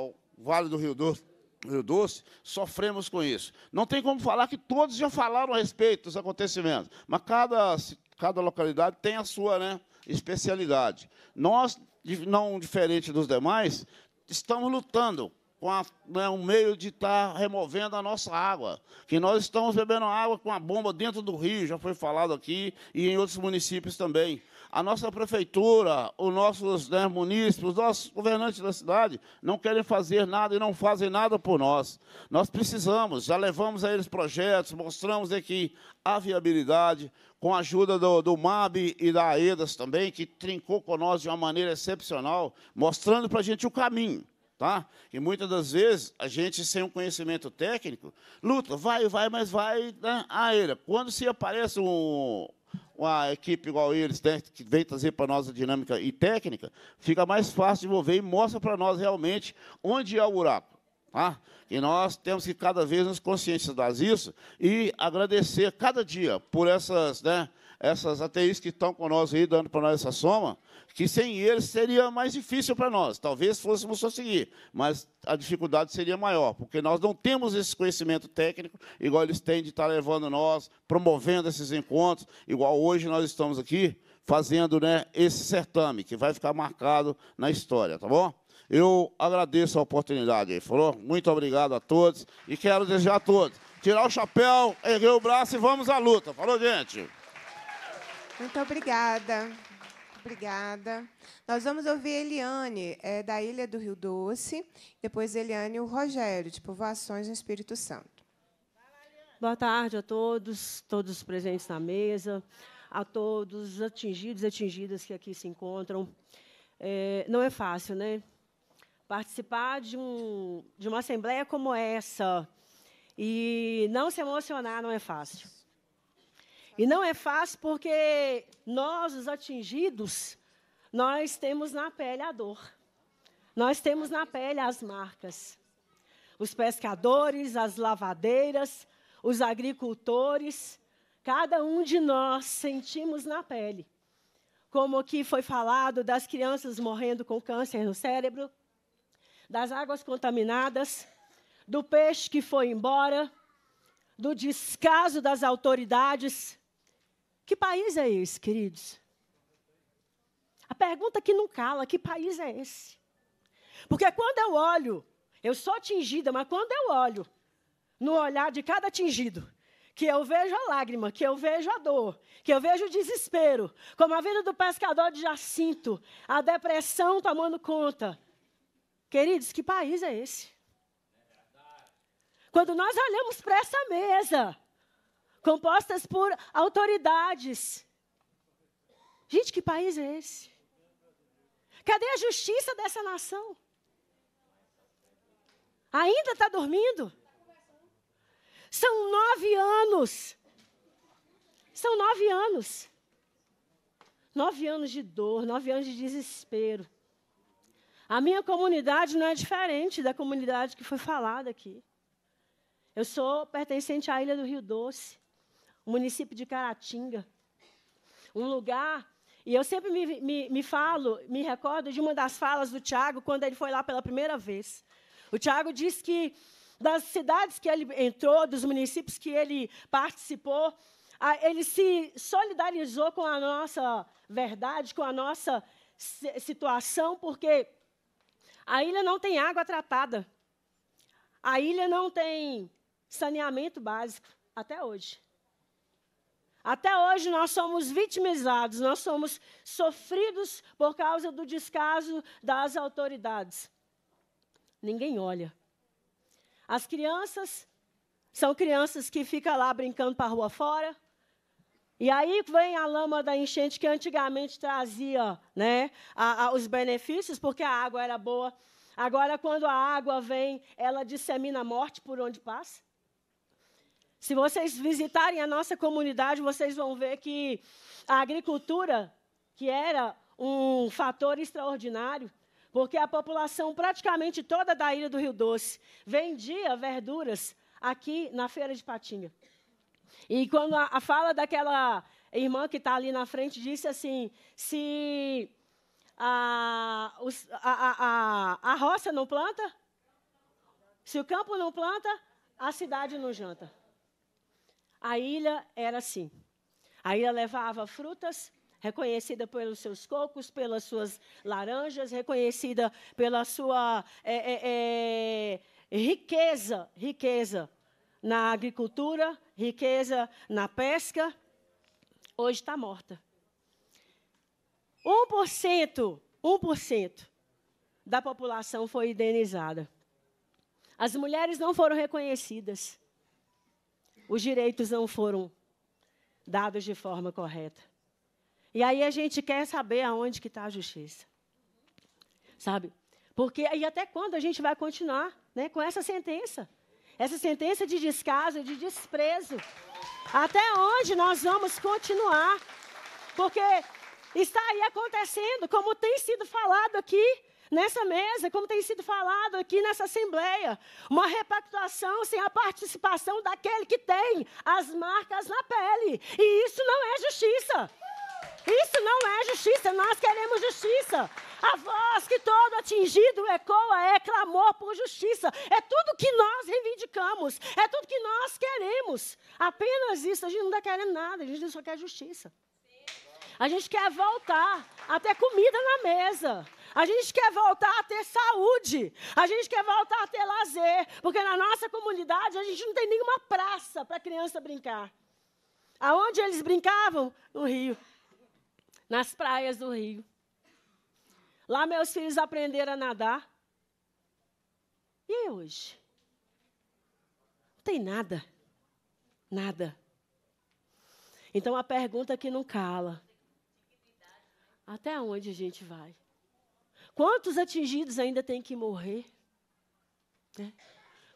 o Vale do Rio Doce, Rio Doce, sofremos com isso. Não tem como falar que todos já falaram a respeito dos acontecimentos, mas cada, cada localidade tem a sua né, especialidade. Nós, não diferente dos demais, estamos lutando com a, né, um meio de estar tá removendo a nossa água. Que nós estamos bebendo água com a bomba dentro do rio, já foi falado aqui, e em outros municípios também. A nossa prefeitura, os nossos né, munícipes, os nossos governantes da cidade não querem fazer nada e não fazem nada por nós. Nós precisamos, já levamos a eles projetos, mostramos aqui é a viabilidade, com a ajuda do, do, MAB e da AEDAS também, que trincou com nós de uma maneira excepcional, mostrando para a gente o caminho. Tá? E muitas das vezes a gente, sem um conhecimento técnico, luta, vai, vai, mas vai né, a ele. Quando se aparece um, uma equipe igual eles, né, que vem trazer para nós a dinâmica e técnica, fica mais fácil de envolver e mostra para nós realmente onde é o buraco. Tá? E nós temos que cada vez nos conscientizar disso e agradecer cada dia por essas, né, essas ATIs que estão conosco aí, dando para nós essa soma, que sem eles seria mais difícil para nós. Talvez fôssemos conseguir, mas a dificuldade seria maior, porque nós não temos esse conhecimento técnico igual eles têm de estar levando nós, promovendo esses encontros, igual hoje nós estamos aqui fazendo né, esse certame, que vai ficar marcado na história, tá bom? Eu agradeço a oportunidade aí, falou? Muito obrigado a todos e quero desejar a todos tirar o chapéu, erguer o braço e vamos à luta, falou, gente? Muito obrigada. Obrigada. Nós vamos ouvir Eliane, é, da Ilha do Rio Doce, depois Eliane e o Rogério, de Povoações no Espírito Santo. Boa tarde a todos, todos presentes na mesa, a todos atingidos e atingidas que aqui se encontram. É, não é fácil, né? Participar de, um, de uma assembleia como essa e não se emocionar não é fácil. E não é fácil porque nós, os atingidos, nós temos na pele a dor. Nós temos na pele as marcas. Os pescadores, as lavadeiras, os agricultores, cada um de nós sentimos na pele. Como aqui foi falado das crianças morrendo com câncer no cérebro, das águas contaminadas, do peixe que foi embora, do descaso das autoridades, que país é esse, queridos? A pergunta que não cala: que país é esse? Porque quando eu olho, eu sou atingida, mas quando eu olho no olhar de cada atingido, que eu vejo a lágrima, que eu vejo a dor, que eu vejo o desespero, como a vida do pescador de Jacinto, a depressão tomando conta. Queridos, que país é esse? Quando nós olhamos para essa mesa, compostas por autoridades. Gente, que país é esse? Cadê a justiça dessa nação? Ainda está dormindo? São nove anos. São nove anos. Nove anos de dor, nove anos de desespero. A minha comunidade não é diferente da comunidade que foi falada aqui. Eu sou pertencente à Ilha do Rio Doce o município de Caratinga. Um lugar. E eu sempre me, me, me falo, me recordo de uma das falas do Tiago quando ele foi lá pela primeira vez. O Tiago diz que das cidades que ele entrou, dos municípios que ele participou, ele se solidarizou com a nossa verdade, com a nossa situação, porque a ilha não tem água tratada, a ilha não tem saneamento básico até hoje. Até hoje nós somos vitimizados, nós somos sofridos por causa do descaso das autoridades. Ninguém olha. As crianças são crianças que ficam lá brincando para a rua fora. E aí vem a lama da enchente que antigamente trazia né, a, a, os benefícios, porque a água era boa. Agora, quando a água vem, ela dissemina a morte por onde passa. Se vocês visitarem a nossa comunidade, vocês vão ver que a agricultura, que era um fator extraordinário, porque a população praticamente toda da ilha do Rio Doce vendia verduras aqui na feira de Patinha. E quando a, a fala daquela irmã que está ali na frente disse assim: se a, os, a, a, a roça não planta, se o campo não planta, a cidade não janta. A ilha era assim. A ilha levava frutas, reconhecida pelos seus cocos, pelas suas laranjas, reconhecida pela sua é, é, é, riqueza, riqueza na agricultura, riqueza na pesca. Hoje está morta. 1%, 1% da população foi indenizada. As mulheres não foram reconhecidas os direitos não foram dados de forma correta. E aí a gente quer saber aonde que está a justiça. Sabe? Porque e até quando a gente vai continuar né, com essa sentença? Essa sentença de descaso, de desprezo. Até onde nós vamos continuar? Porque está aí acontecendo, como tem sido falado aqui, nessa mesa, como tem sido falado aqui nessa assembleia, uma repactuação sem a participação daquele que tem as marcas na pele. E isso não é justiça. Isso não é justiça, nós queremos justiça. A voz que todo atingido ecoa é clamor por justiça. É tudo que nós reivindicamos, é tudo que nós queremos. Apenas isso, a gente não está querendo nada, a gente só quer justiça. A gente quer voltar a ter comida na mesa, a gente quer voltar a ter saúde. A gente quer voltar a ter lazer. Porque na nossa comunidade a gente não tem nenhuma praça para criança brincar. Aonde eles brincavam? No Rio. Nas praias do Rio. Lá meus filhos aprenderam a nadar. E hoje? Não tem nada. Nada. Então a pergunta que não cala. Até onde a gente vai? Quantos atingidos ainda têm que morrer? Né?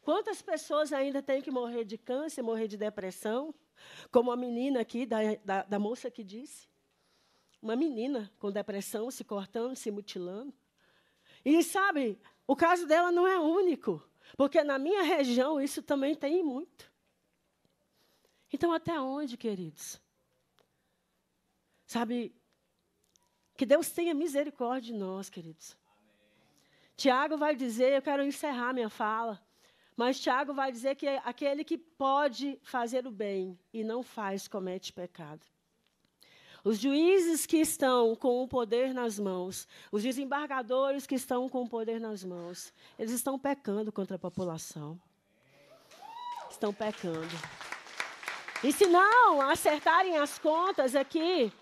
Quantas pessoas ainda têm que morrer de câncer, morrer de depressão? Como a menina aqui, da, da, da moça que disse. Uma menina com depressão, se cortando, se mutilando. E sabe, o caso dela não é único, porque na minha região isso também tem muito. Então, até onde, queridos? Sabe, que Deus tenha misericórdia de nós, queridos. Amém. Tiago vai dizer, eu quero encerrar minha fala, mas Tiago vai dizer que é aquele que pode fazer o bem e não faz, comete pecado. Os juízes que estão com o poder nas mãos, os desembargadores que estão com o poder nas mãos, eles estão pecando contra a população. Estão pecando. E se não acertarem as contas aqui,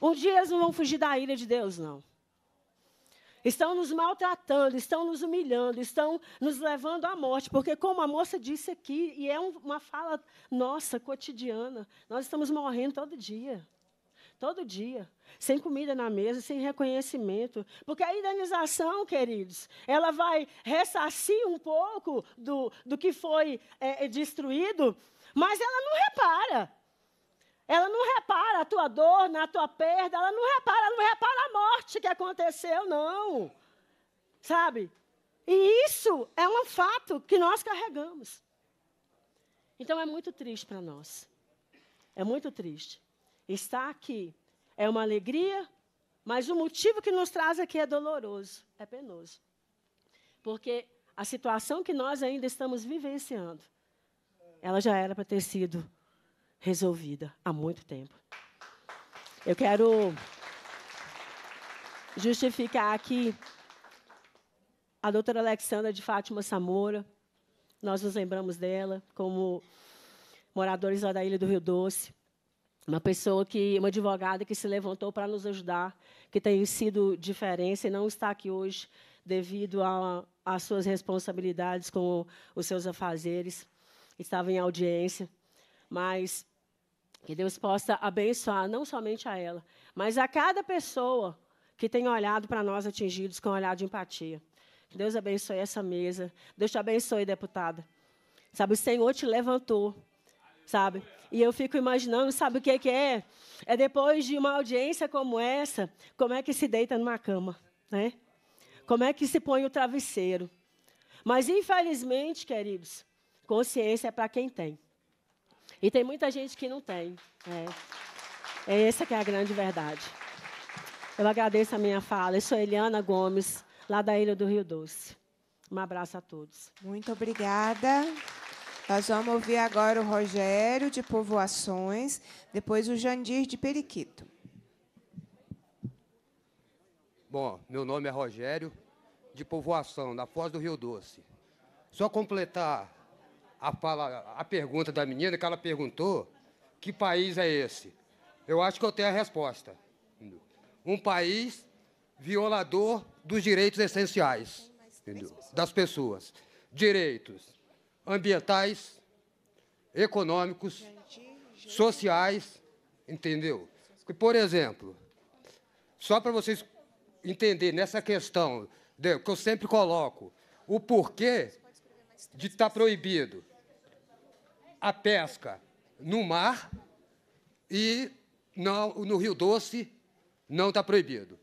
um dia eles não vão fugir da ilha de Deus, não. Estão nos maltratando, estão nos humilhando, estão nos levando à morte, porque, como a moça disse aqui, e é uma fala nossa, cotidiana, nós estamos morrendo todo dia. Todo dia, sem comida na mesa, sem reconhecimento. Porque a indenização, queridos, ela vai ressarcir um pouco do, do que foi é, destruído, mas ela não repara. Ela não repara a tua dor, na tua perda, ela não repara, ela não repara a morte que aconteceu, não. Sabe? E isso é um fato que nós carregamos. Então é muito triste para nós. É muito triste. Estar aqui é uma alegria, mas o motivo que nos traz aqui é doloroso, é penoso. Porque a situação que nós ainda estamos vivenciando, ela já era para ter sido resolvida há muito tempo. Eu quero justificar aqui a doutora Alexandra de Fátima Samora. Nós nos lembramos dela como moradores lá da Ilha do Rio Doce. Uma pessoa que, uma advogada que se levantou para nos ajudar, que tem sido diferença e não está aqui hoje devido às suas responsabilidades com os seus afazeres. Estava em audiência. Mas que Deus possa abençoar não somente a ela, mas a cada pessoa que tem olhado para nós atingidos com um olhar de empatia. Que Deus abençoe essa mesa. Deus te abençoe, deputada. Sabe, o Senhor te levantou. Sabe? E eu fico imaginando, sabe o que, que é? É depois de uma audiência como essa, como é que se deita numa cama, né? Como é que se põe o travesseiro? Mas, infelizmente, queridos, consciência é para quem tem. E tem muita gente que não tem. Né? É. Essa que é a grande verdade. Eu agradeço a minha fala. Eu sou Eliana Gomes, lá da Ilha do Rio Doce. Um abraço a todos. Muito obrigada. Nós vamos ouvir agora o Rogério de Povoações, depois o Jandir de Periquito. Bom, meu nome é Rogério de Povoação, da Foz do Rio Doce. Só completar a, fala, a pergunta da menina, que ela perguntou que país é esse. Eu acho que eu tenho a resposta. Um país violador dos direitos essenciais entendeu? das pessoas. Direitos ambientais, econômicos, sociais, entendeu? Por exemplo, só para vocês entenderem nessa questão que eu sempre coloco, o porquê de estar tá proibido a pesca no mar e não, no Rio Doce não está proibido.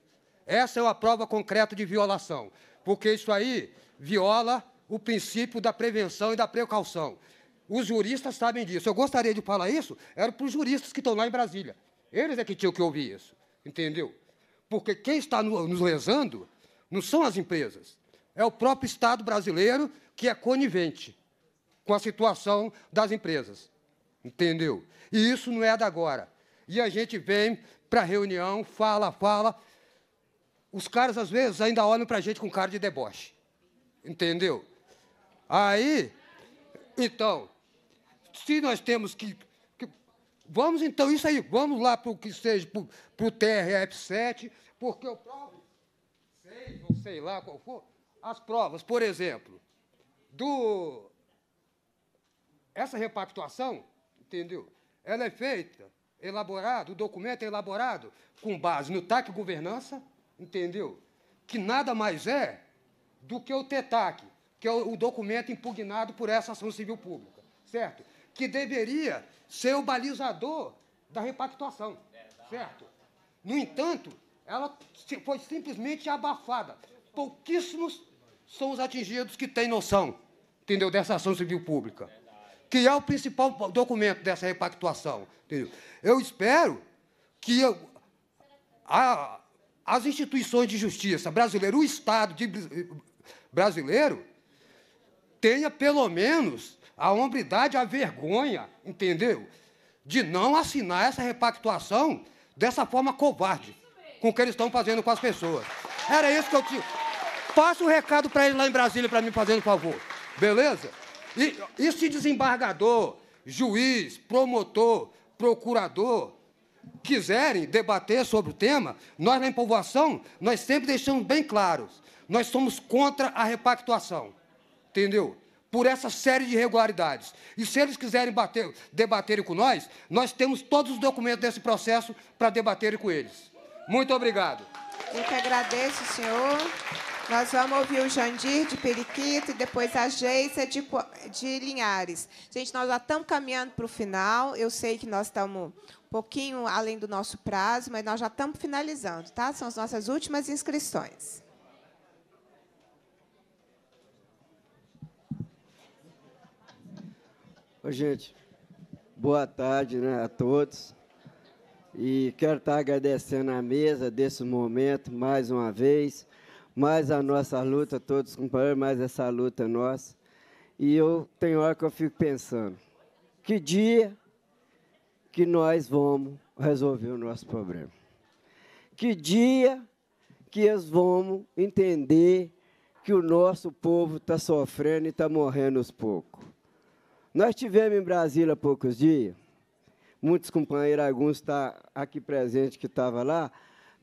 Essa é uma prova concreta de violação, porque isso aí viola o princípio da prevenção e da precaução. Os juristas sabem disso. Eu gostaria de falar isso, era para os juristas que estão lá em Brasília. Eles é que tinham que ouvir isso, entendeu? Porque quem está nos lesando não são as empresas, é o próprio Estado brasileiro que é conivente com a situação das empresas. Entendeu? E isso não é da agora. E a gente vem para a reunião, fala, fala. Os caras, às vezes, ainda olham para a gente com cara de deboche. Entendeu? Aí, então, se nós temos que. que vamos, então, isso aí, vamos lá para o que seja, para o TRF7, porque eu provo, sei, ou sei lá qual for, as provas, por exemplo do essa repactuação, entendeu? Ela é feita, elaborado, o documento é elaborado com base no TAC governança, entendeu? Que nada mais é do que o TETAC, que é o documento impugnado por essa ação civil pública, certo? Que deveria ser o balizador da repactuação, certo? No entanto, ela foi simplesmente abafada. Pouquíssimos são os atingidos que têm noção, entendeu, dessa ação civil pública, que é o principal documento dessa repactuação. Entendeu? Eu espero que eu, a, as instituições de justiça brasileira, o Estado de, brasileiro, tenha pelo menos a hombridade, a vergonha, entendeu? De não assinar essa repactuação dessa forma covarde com o que eles estão fazendo com as pessoas. Era isso que eu tinha. Passa um recado para ele lá em Brasília para mim, fazendo favor. Beleza? E, se desembargador, juiz, promotor, procurador quiserem debater sobre o tema, nós na Empovoação, nós sempre deixamos bem claros, nós somos contra a repactuação. Entendeu? Por essa série de irregularidades. E se eles quiserem bater, debaterem com nós, nós temos todos os documentos desse processo para debaterem com eles. Muito obrigado. Eu que agradeço, senhor. Nós vamos ouvir o Jandir de Periquito e depois a Geisa de, de Linhares. Gente, nós já estamos caminhando para o final. Eu sei que nós estamos um pouquinho além do nosso prazo, mas nós já estamos finalizando, tá? São as nossas últimas inscrições. Oi, gente. Boa tarde né, a todos. E quero estar agradecendo a mesa desse momento mais uma vez mais a nossa luta, todos os companheiros, mais essa luta é nossa. E eu tenho hora que eu fico pensando, que dia que nós vamos resolver o nosso problema? Que dia que eles vão entender que o nosso povo está sofrendo e está morrendo aos poucos? Nós tivemos em Brasília há poucos dias, muitos companheiros, alguns estão tá aqui presentes que estavam lá,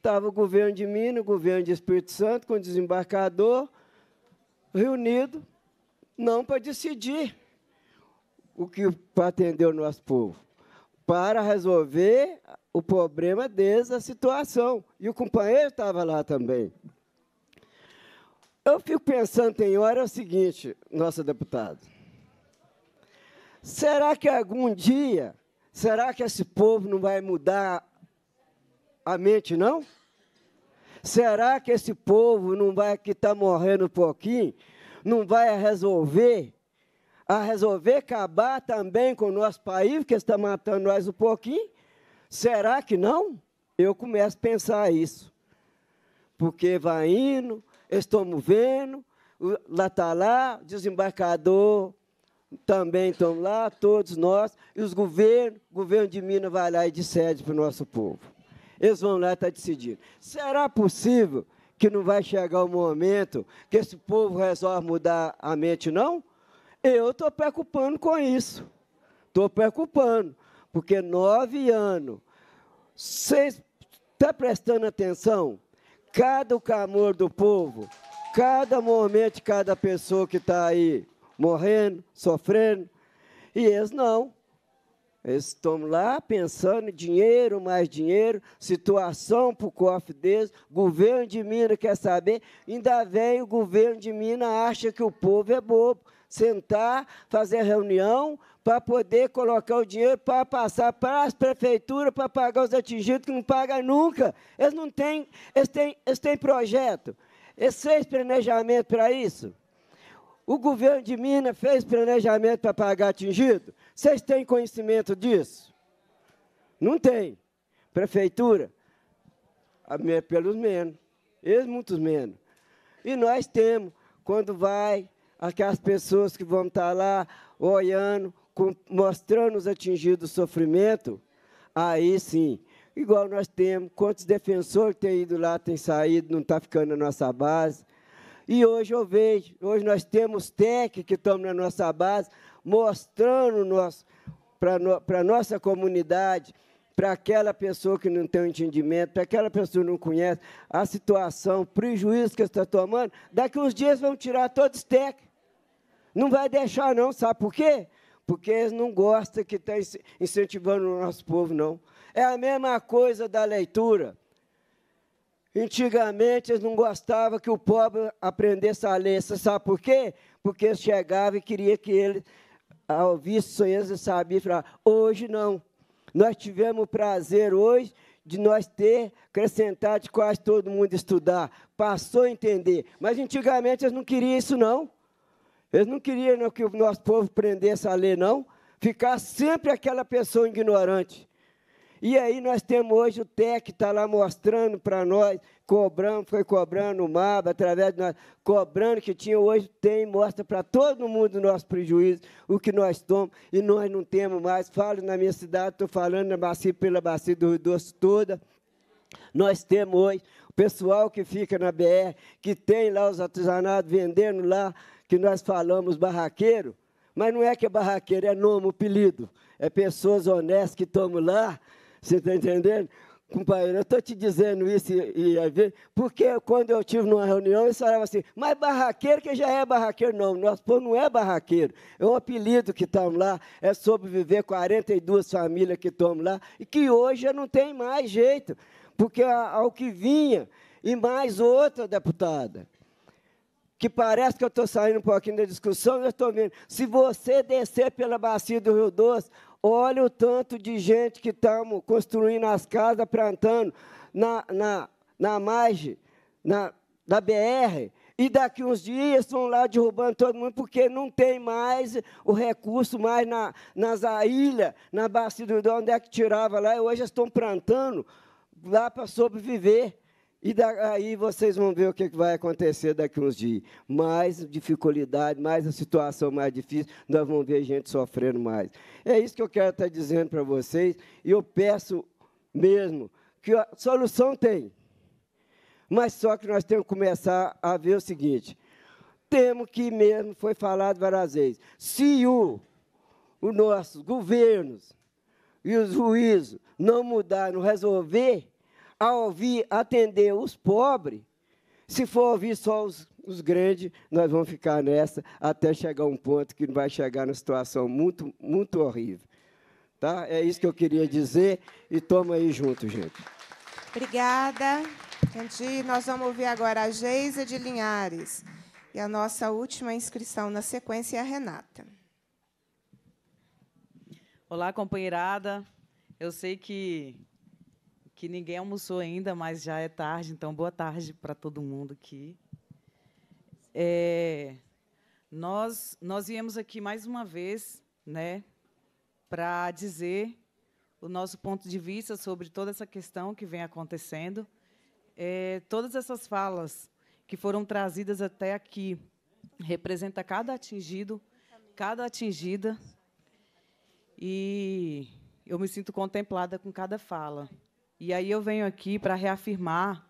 Estava o governo de Minas, o governo de Espírito Santo, com o desembarcador, reunido, não para decidir o que para atender o nosso povo, para resolver o problema desde a situação. E o companheiro estava lá também. Eu fico pensando, tem hora, é o seguinte, nossa deputada. Será que algum dia, será que esse povo não vai mudar a mente não? Será que esse povo não vai que está morrendo um pouquinho, não vai resolver, a resolver acabar também com o nosso país, que está matando nós um pouquinho? Será que não? Eu começo a pensar isso. Porque vai indo, estamos vendo, lá está lá, desembarcador também estão lá, todos nós, e os governos, o governo de Minas vai lá e de para o nosso povo. Eles vão lá estar tá decidindo. Será possível que não vai chegar o momento que esse povo resolve mudar a mente, não? Eu estou preocupando com isso. Estou preocupando, porque nove anos. Vocês estão tá prestando atenção? Cada clamor do povo, cada momento, cada pessoa que está aí morrendo, sofrendo, e eles não. Eles estão lá pensando em dinheiro, mais dinheiro, situação para o cofre deles, governo de Minas quer saber, ainda vem o governo de Minas acha que o povo é bobo. Sentar, fazer reunião para poder colocar o dinheiro para passar para as prefeituras para pagar os atingidos que não pagam nunca. Eles não têm, eles têm, eles têm projeto. Eles têm planejamento para isso. O governo de Minas fez planejamento para pagar atingido? Vocês têm conhecimento disso? Não tem. Prefeitura? Ah, pelos menos. Eles, muitos menos. E nós temos, quando vai, aquelas pessoas que vão estar lá olhando, com, mostrando os atingidos sofrimento, aí sim. Igual nós temos, quantos defensores têm ido lá, têm saído, não está ficando na nossa base. E hoje eu vejo, hoje nós temos técnicos que estão na nossa base, mostrando para no, a nossa comunidade, para aquela pessoa que não tem um entendimento, para aquela pessoa que não conhece a situação, o prejuízo que está tomando, daqui uns dias vão tirar todos os técnicos. Não vai deixar, não, sabe por quê? Porque eles não gostam que estão tá incentivando o nosso povo, não. É a mesma coisa da leitura. Antigamente eles não gostavam que o pobre aprendesse a ler. Você sabe por quê? Porque eles chegavam e queriam que ele ouvisse sonhos e sabia falar. Hoje não. Nós tivemos o prazer hoje de nós ter acrescentado de quase todo mundo estudar. Passou a entender. Mas antigamente eles não queriam isso, não. Eles não queriam que o nosso povo aprendesse a ler, não. Ficar sempre aquela pessoa ignorante. E aí nós temos hoje o TEC está lá mostrando para nós, cobrando, foi cobrando o MAB, através de nós, cobrando que tinha hoje, tem, mostra para todo mundo o nosso prejuízo, o que nós tomamos, e nós não temos mais. Falo na minha cidade, estou falando na bacia, pela bacia do Rio Doce toda. Nós temos hoje o pessoal que fica na BR, que tem lá os artesanatos vendendo lá, que nós falamos barraqueiro, mas não é que é barraqueiro, é nome, apelido. É pessoas honestas que estamos lá você está entendendo? Companheiro, eu estou te dizendo isso e, e ver, porque quando eu tive numa reunião, eles falavam assim, mas barraqueiro que já é barraqueiro. Não, nosso povo não é barraqueiro. É um apelido que estamos lá, é sobreviver 42 famílias que estamos lá, e que hoje já não tem mais jeito, porque ao que vinha, e mais outra deputada que parece que eu estou saindo um pouquinho da discussão, eu estou vendo. Se você descer pela bacia do Rio Doce, Olha o tanto de gente que estamos construindo as casas, plantando na, na, na margem na, da BR. E daqui uns dias estão lá derrubando todo mundo, porque não tem mais o recurso mais na, nas ilhas, na bacia do onde é que tirava lá. E hoje estão plantando lá para sobreviver. E daí vocês vão ver o que vai acontecer daqui uns dias. Mais dificuldade, mais a situação mais difícil, nós vamos ver gente sofrendo mais. É isso que eu quero estar dizendo para vocês, e eu peço mesmo que a solução tem. Mas só que nós temos que começar a ver o seguinte: temos que mesmo, foi falado várias vezes, se o, o nossos governos e os juízos não mudarem, não resolver, a ouvir atender os pobres, se for ouvir só os, os grandes, nós vamos ficar nessa até chegar um ponto que vai chegar numa situação muito, muito horrível. Tá? É isso que eu queria dizer e toma aí junto, gente. Obrigada, gente. Nós vamos ouvir agora a Geisa de Linhares. E a nossa última inscrição na sequência é a Renata. Olá, companheirada. Eu sei que que ninguém almoçou ainda, mas já é tarde, então boa tarde para todo mundo aqui. É, nós nós viemos aqui mais uma vez, né, para dizer o nosso ponto de vista sobre toda essa questão que vem acontecendo, é, todas essas falas que foram trazidas até aqui representa cada atingido, cada atingida, e eu me sinto contemplada com cada fala. E aí eu venho aqui para reafirmar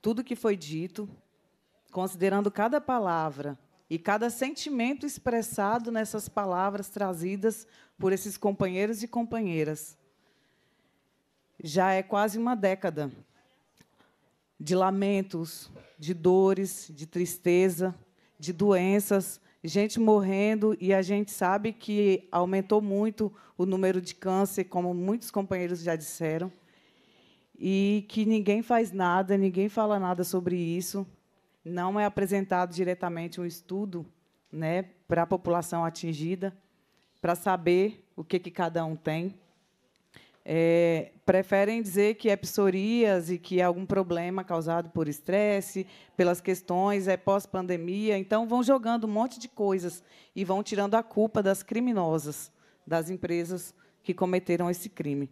tudo que foi dito, considerando cada palavra e cada sentimento expressado nessas palavras trazidas por esses companheiros e companheiras. Já é quase uma década de lamentos, de dores, de tristeza, de doenças, gente morrendo e a gente sabe que aumentou muito o número de câncer, como muitos companheiros já disseram e que ninguém faz nada, ninguém fala nada sobre isso. Não é apresentado diretamente um estudo né, para a população atingida, para saber o que, que cada um tem. É, preferem dizer que é psorias e que é algum problema causado por estresse, pelas questões, é pós-pandemia. Então, vão jogando um monte de coisas e vão tirando a culpa das criminosas, das empresas que cometeram esse crime.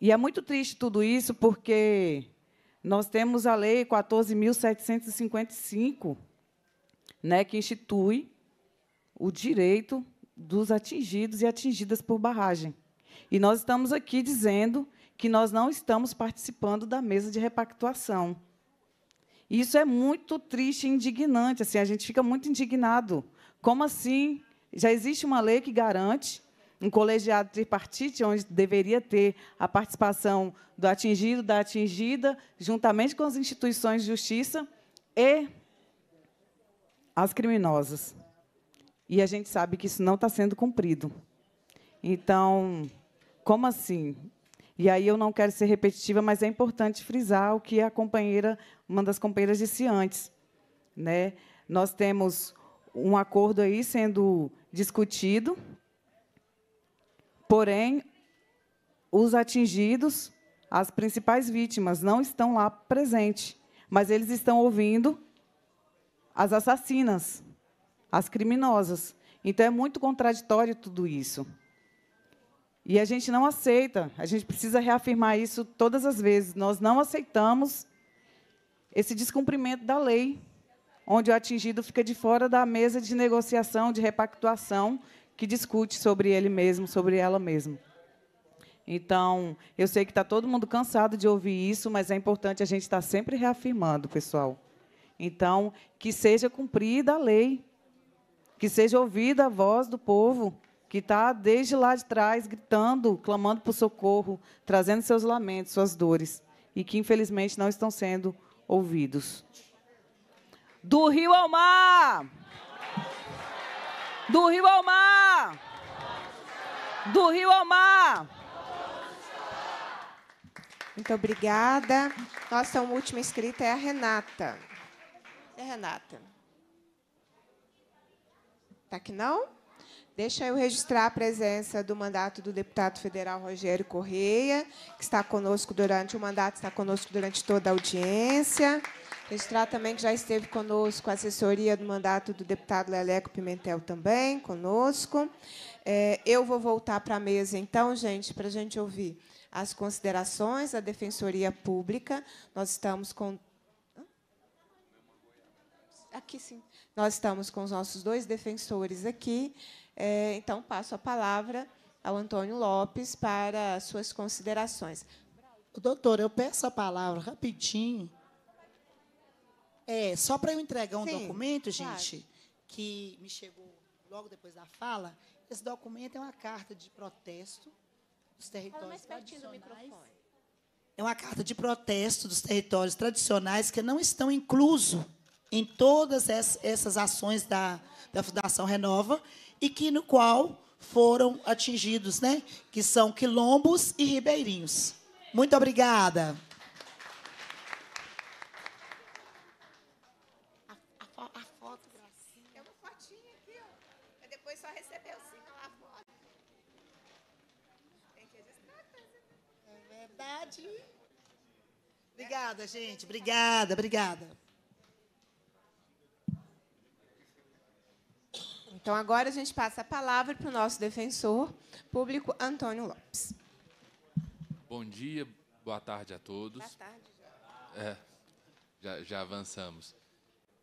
E é muito triste tudo isso, porque nós temos a Lei 14.755, né, que institui o direito dos atingidos e atingidas por barragem. E nós estamos aqui dizendo que nós não estamos participando da mesa de repactuação. Isso é muito triste e indignante, assim, a gente fica muito indignado. Como assim? Já existe uma lei que garante um colegiado tripartite, onde deveria ter a participação do atingido, da atingida, juntamente com as instituições de justiça e as criminosas. E a gente sabe que isso não está sendo cumprido. Então, como assim? E aí eu não quero ser repetitiva, mas é importante frisar o que a companheira, uma das companheiras disse antes. Né? Nós temos um acordo aí sendo discutido Porém, os atingidos, as principais vítimas, não estão lá presentes, mas eles estão ouvindo as assassinas, as criminosas. Então é muito contraditório tudo isso. E a gente não aceita, a gente precisa reafirmar isso todas as vezes. Nós não aceitamos esse descumprimento da lei, onde o atingido fica de fora da mesa de negociação, de repactuação que discute sobre ele mesmo, sobre ela mesma. Então, eu sei que está todo mundo cansado de ouvir isso, mas é importante a gente estar tá sempre reafirmando, pessoal. Então, que seja cumprida a lei, que seja ouvida a voz do povo que está desde lá de trás gritando, clamando por socorro, trazendo seus lamentos, suas dores, e que infelizmente não estão sendo ouvidos. Do rio ao mar! Do rio ao mar! Do rio ao mar! Muito obrigada. Nossa última inscrita é a Renata. É Renata. Tá aqui não? Deixa eu registrar a presença do mandato do deputado federal Rogério Correia, que está conosco durante o mandato, está conosco durante toda a audiência. Registrar também que já esteve conosco a assessoria do mandato do deputado Leleco Pimentel também, conosco. É, eu vou voltar para a mesa, então, gente, para a gente ouvir as considerações da Defensoria Pública. Nós estamos com... Aqui, sim. Nós estamos com os nossos dois defensores aqui. É, então, passo a palavra ao Antônio Lopes para suas considerações. Doutor, eu peço a palavra rapidinho é, só para eu entregar um Sim, documento, gente, claro. que me chegou logo depois da fala, esse documento é uma carta de protesto dos territórios tradicionais. É uma carta de protesto dos territórios tradicionais que não estão incluso em todas essas ações da, da Fundação Renova e que no qual foram atingidos, né? Que são quilombos e ribeirinhos. Muito obrigada. verdade. Obrigada, gente. Obrigada, obrigada. Então, agora a gente passa a palavra para o nosso defensor público, Antônio Lopes. Bom dia, boa tarde a todos. Boa tarde. É, já, já avançamos.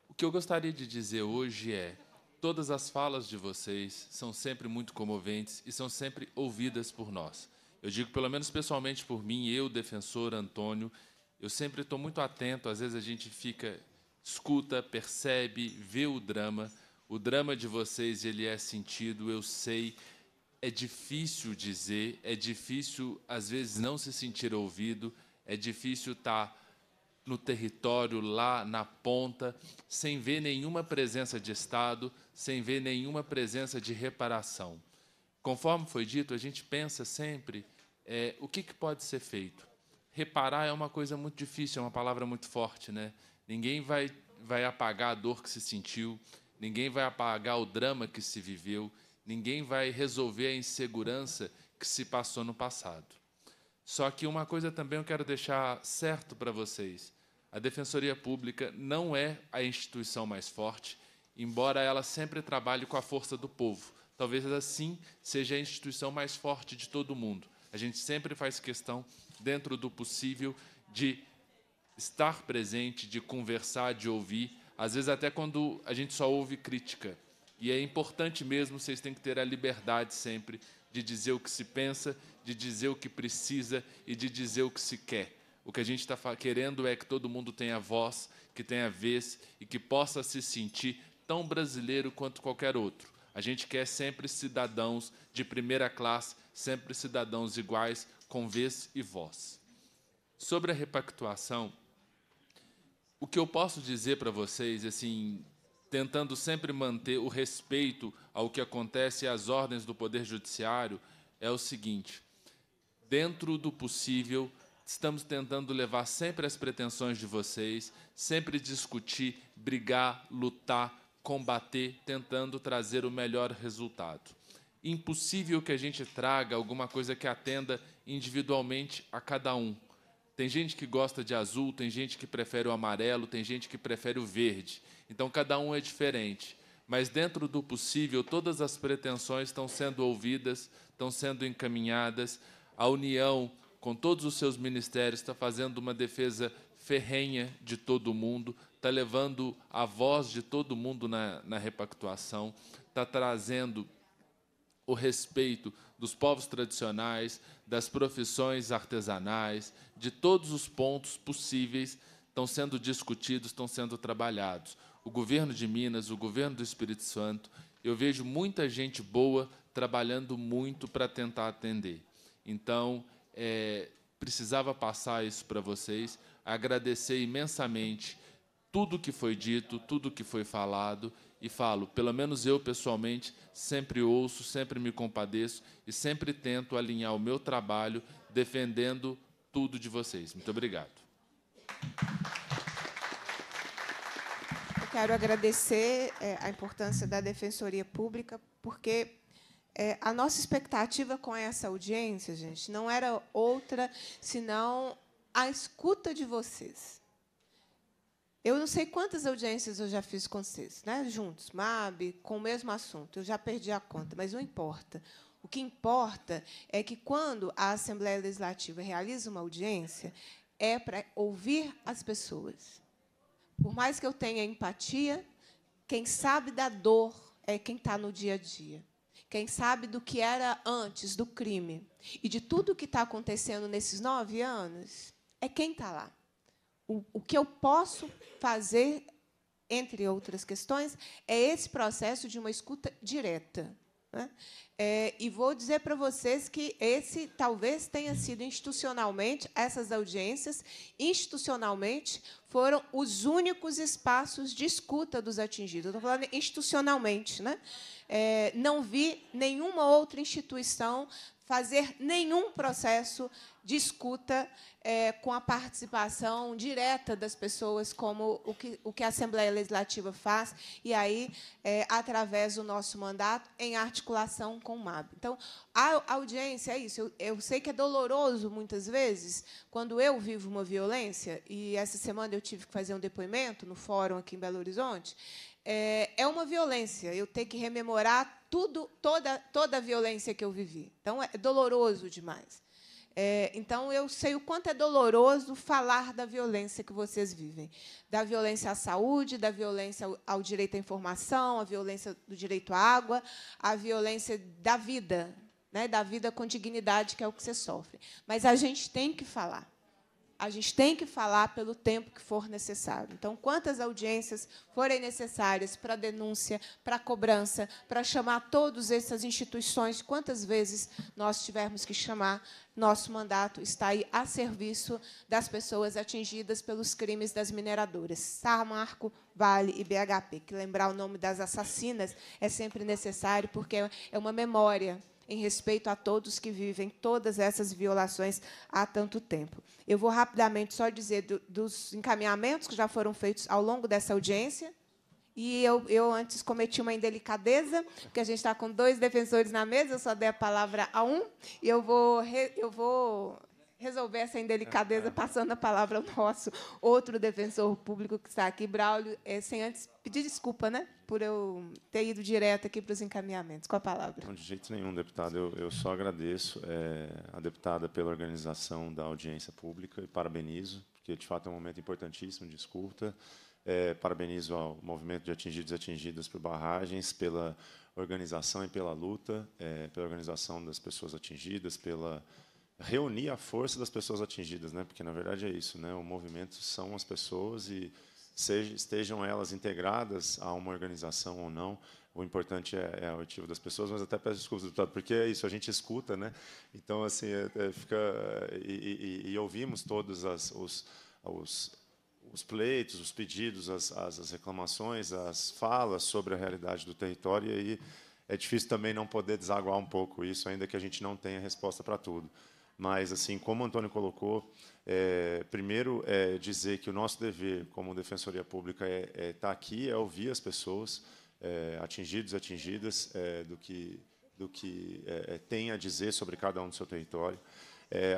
O que eu gostaria de dizer hoje é: todas as falas de vocês são sempre muito comoventes e são sempre ouvidas por nós. Eu digo, pelo menos pessoalmente por mim, eu, defensor Antônio, eu sempre estou muito atento. Às vezes a gente fica, escuta, percebe, vê o drama. O drama de vocês ele é sentido, eu sei. É difícil dizer, é difícil às vezes não se sentir ouvido, é difícil estar tá no território, lá na ponta, sem ver nenhuma presença de Estado, sem ver nenhuma presença de reparação. Conforme foi dito, a gente pensa sempre é, o que, que pode ser feito. Reparar é uma coisa muito difícil, é uma palavra muito forte. Né? Ninguém vai, vai apagar a dor que se sentiu, ninguém vai apagar o drama que se viveu, ninguém vai resolver a insegurança que se passou no passado. Só que uma coisa também eu quero deixar certo para vocês: a Defensoria Pública não é a instituição mais forte, embora ela sempre trabalhe com a força do povo talvez assim seja a instituição mais forte de todo mundo. A gente sempre faz questão, dentro do possível, de estar presente, de conversar, de ouvir, às vezes até quando a gente só ouve crítica. E é importante mesmo, vocês têm que ter a liberdade sempre de dizer o que se pensa, de dizer o que precisa e de dizer o que se quer. O que a gente está querendo é que todo mundo tenha voz, que tenha vez e que possa se sentir tão brasileiro quanto qualquer outro. A gente quer sempre cidadãos de primeira classe, sempre cidadãos iguais, com vez e voz. Sobre a repactuação, o que eu posso dizer para vocês, assim, tentando sempre manter o respeito ao que acontece e às ordens do Poder Judiciário, é o seguinte: dentro do possível, estamos tentando levar sempre as pretensões de vocês, sempre discutir, brigar, lutar, combater tentando trazer o melhor resultado. Impossível que a gente traga alguma coisa que atenda individualmente a cada um. Tem gente que gosta de azul, tem gente que prefere o amarelo, tem gente que prefere o verde. Então cada um é diferente. Mas dentro do possível, todas as pretensões estão sendo ouvidas, estão sendo encaminhadas. A União, com todos os seus ministérios, está fazendo uma defesa ferrenha de todo mundo, está levando a voz de todo mundo na, na repactuação, está trazendo o respeito dos povos tradicionais, das profissões artesanais, de todos os pontos possíveis estão sendo discutidos, estão sendo trabalhados. O governo de Minas, o governo do Espírito Santo, eu vejo muita gente boa trabalhando muito para tentar atender. Então, é, precisava passar isso para vocês, agradecer imensamente tudo que foi dito, tudo que foi falado e falo, pelo menos eu pessoalmente, sempre ouço, sempre me compadeço e sempre tento alinhar o meu trabalho defendendo tudo de vocês. Muito obrigado. Eu quero agradecer é, a importância da Defensoria Pública, porque é, a nossa expectativa com essa audiência, gente, não era outra senão a escuta de vocês eu não sei quantas audiências eu já fiz com vocês, né? juntos, MAB, com o mesmo assunto. Eu já perdi a conta, mas não importa. O que importa é que, quando a Assembleia Legislativa realiza uma audiência, é para ouvir as pessoas. Por mais que eu tenha empatia, quem sabe da dor é quem está no dia a dia. Quem sabe do que era antes do crime e de tudo o que está acontecendo nesses nove anos é quem está lá o, o que eu posso fazer, entre outras questões, é esse processo de uma escuta direta. Né? É, e vou dizer para vocês que esse talvez tenha sido institucionalmente, essas audiências, institucionalmente, foram os únicos espaços de escuta dos atingidos. Estou falando institucionalmente, né? é, não vi nenhuma outra instituição fazer nenhum processo de escuta é, com a participação direta das pessoas, como o que, o que a Assembleia Legislativa faz, e aí, é, através do nosso mandato, em articulação com o MAB. Então, a audiência é isso. Eu, eu sei que é doloroso, muitas vezes, quando eu vivo uma violência, e essa semana eu tive que fazer um depoimento no fórum aqui em Belo Horizonte, é, é uma violência. Eu tenho que rememorar tudo, toda, toda a violência que eu vivi. Então, é doloroso demais. É, então, eu sei o quanto é doloroso falar da violência que vocês vivem, da violência à saúde, da violência ao, ao direito à informação, a violência do direito à água, a violência da vida, né, da vida com dignidade, que é o que você sofre. Mas a gente tem que falar a gente tem que falar pelo tempo que for necessário. Então, quantas audiências forem necessárias para denúncia, para cobrança, para chamar todas essas instituições, quantas vezes nós tivermos que chamar, nosso mandato está aí a serviço das pessoas atingidas pelos crimes das mineradoras. Sarmarco, Vale e BHP. Que lembrar o nome das assassinas é sempre necessário, porque é uma memória em respeito a todos que vivem todas essas violações há tanto tempo. Eu vou rapidamente só dizer do, dos encaminhamentos que já foram feitos ao longo dessa audiência. E eu, eu antes cometi uma indelicadeza, porque a gente está com dois defensores na mesa, eu só dei a palavra a um, e eu vou, re, eu vou resolver essa indelicadeza passando a palavra ao nosso outro defensor público que está aqui, Braulio, é, sem antes pedir desculpa, né, por eu ter ido direto aqui para os encaminhamentos. Com a palavra. Não, de jeito nenhum, deputado. Eu, eu só agradeço é, a deputada pela organização da audiência pública e parabenizo, porque, de fato, é um momento importantíssimo de escuta. É, parabenizo ao movimento de atingidos e atingidas por barragens pela organização e pela luta, é, pela organização das pessoas atingidas, pela reunir a força das pessoas atingidas, né? Porque na verdade é isso, né? O movimento são as pessoas e seja, estejam elas integradas a uma organização ou não, o importante é, é o ativo das pessoas, mas até peço desculpas, deputado, porque é isso, a gente escuta, né? Então, assim, é, é, fica. E, e, e, ouvimos todos as, os, os, os, pleitos, os pedidos, as, as, as, reclamações, as falas sobre a realidade do território, e aí é difícil também não poder desaguar um pouco isso, ainda que a gente não tenha resposta para tudo. Mas, assim, como o Antônio colocou, é, primeiro é dizer que o nosso dever como Defensoria Pública é estar é tá aqui, é ouvir as pessoas, é, atingidos e atingidas, é, do que, do que é, é, tem a dizer sobre cada um do seu território.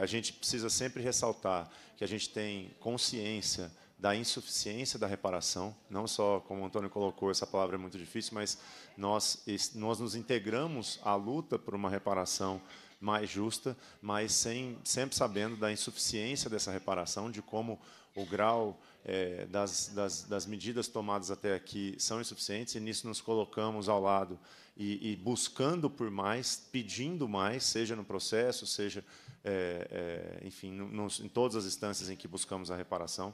a gente precisa sempre ressaltar que a gente tem consciência da insuficiência da reparação, não só, como o Antônio colocou, essa palavra é muito difícil, mas nós, nós nos integramos à luta por uma reparação mais justa, mas sem, sempre sabendo da insuficiência dessa reparação, de como o grau é, das, das, das, medidas tomadas até aqui são insuficientes, e nisso nos colocamos ao lado e, e buscando por mais, pedindo mais, seja no processo, seja, é, é, enfim, nos, em todas as instâncias em que buscamos a reparação.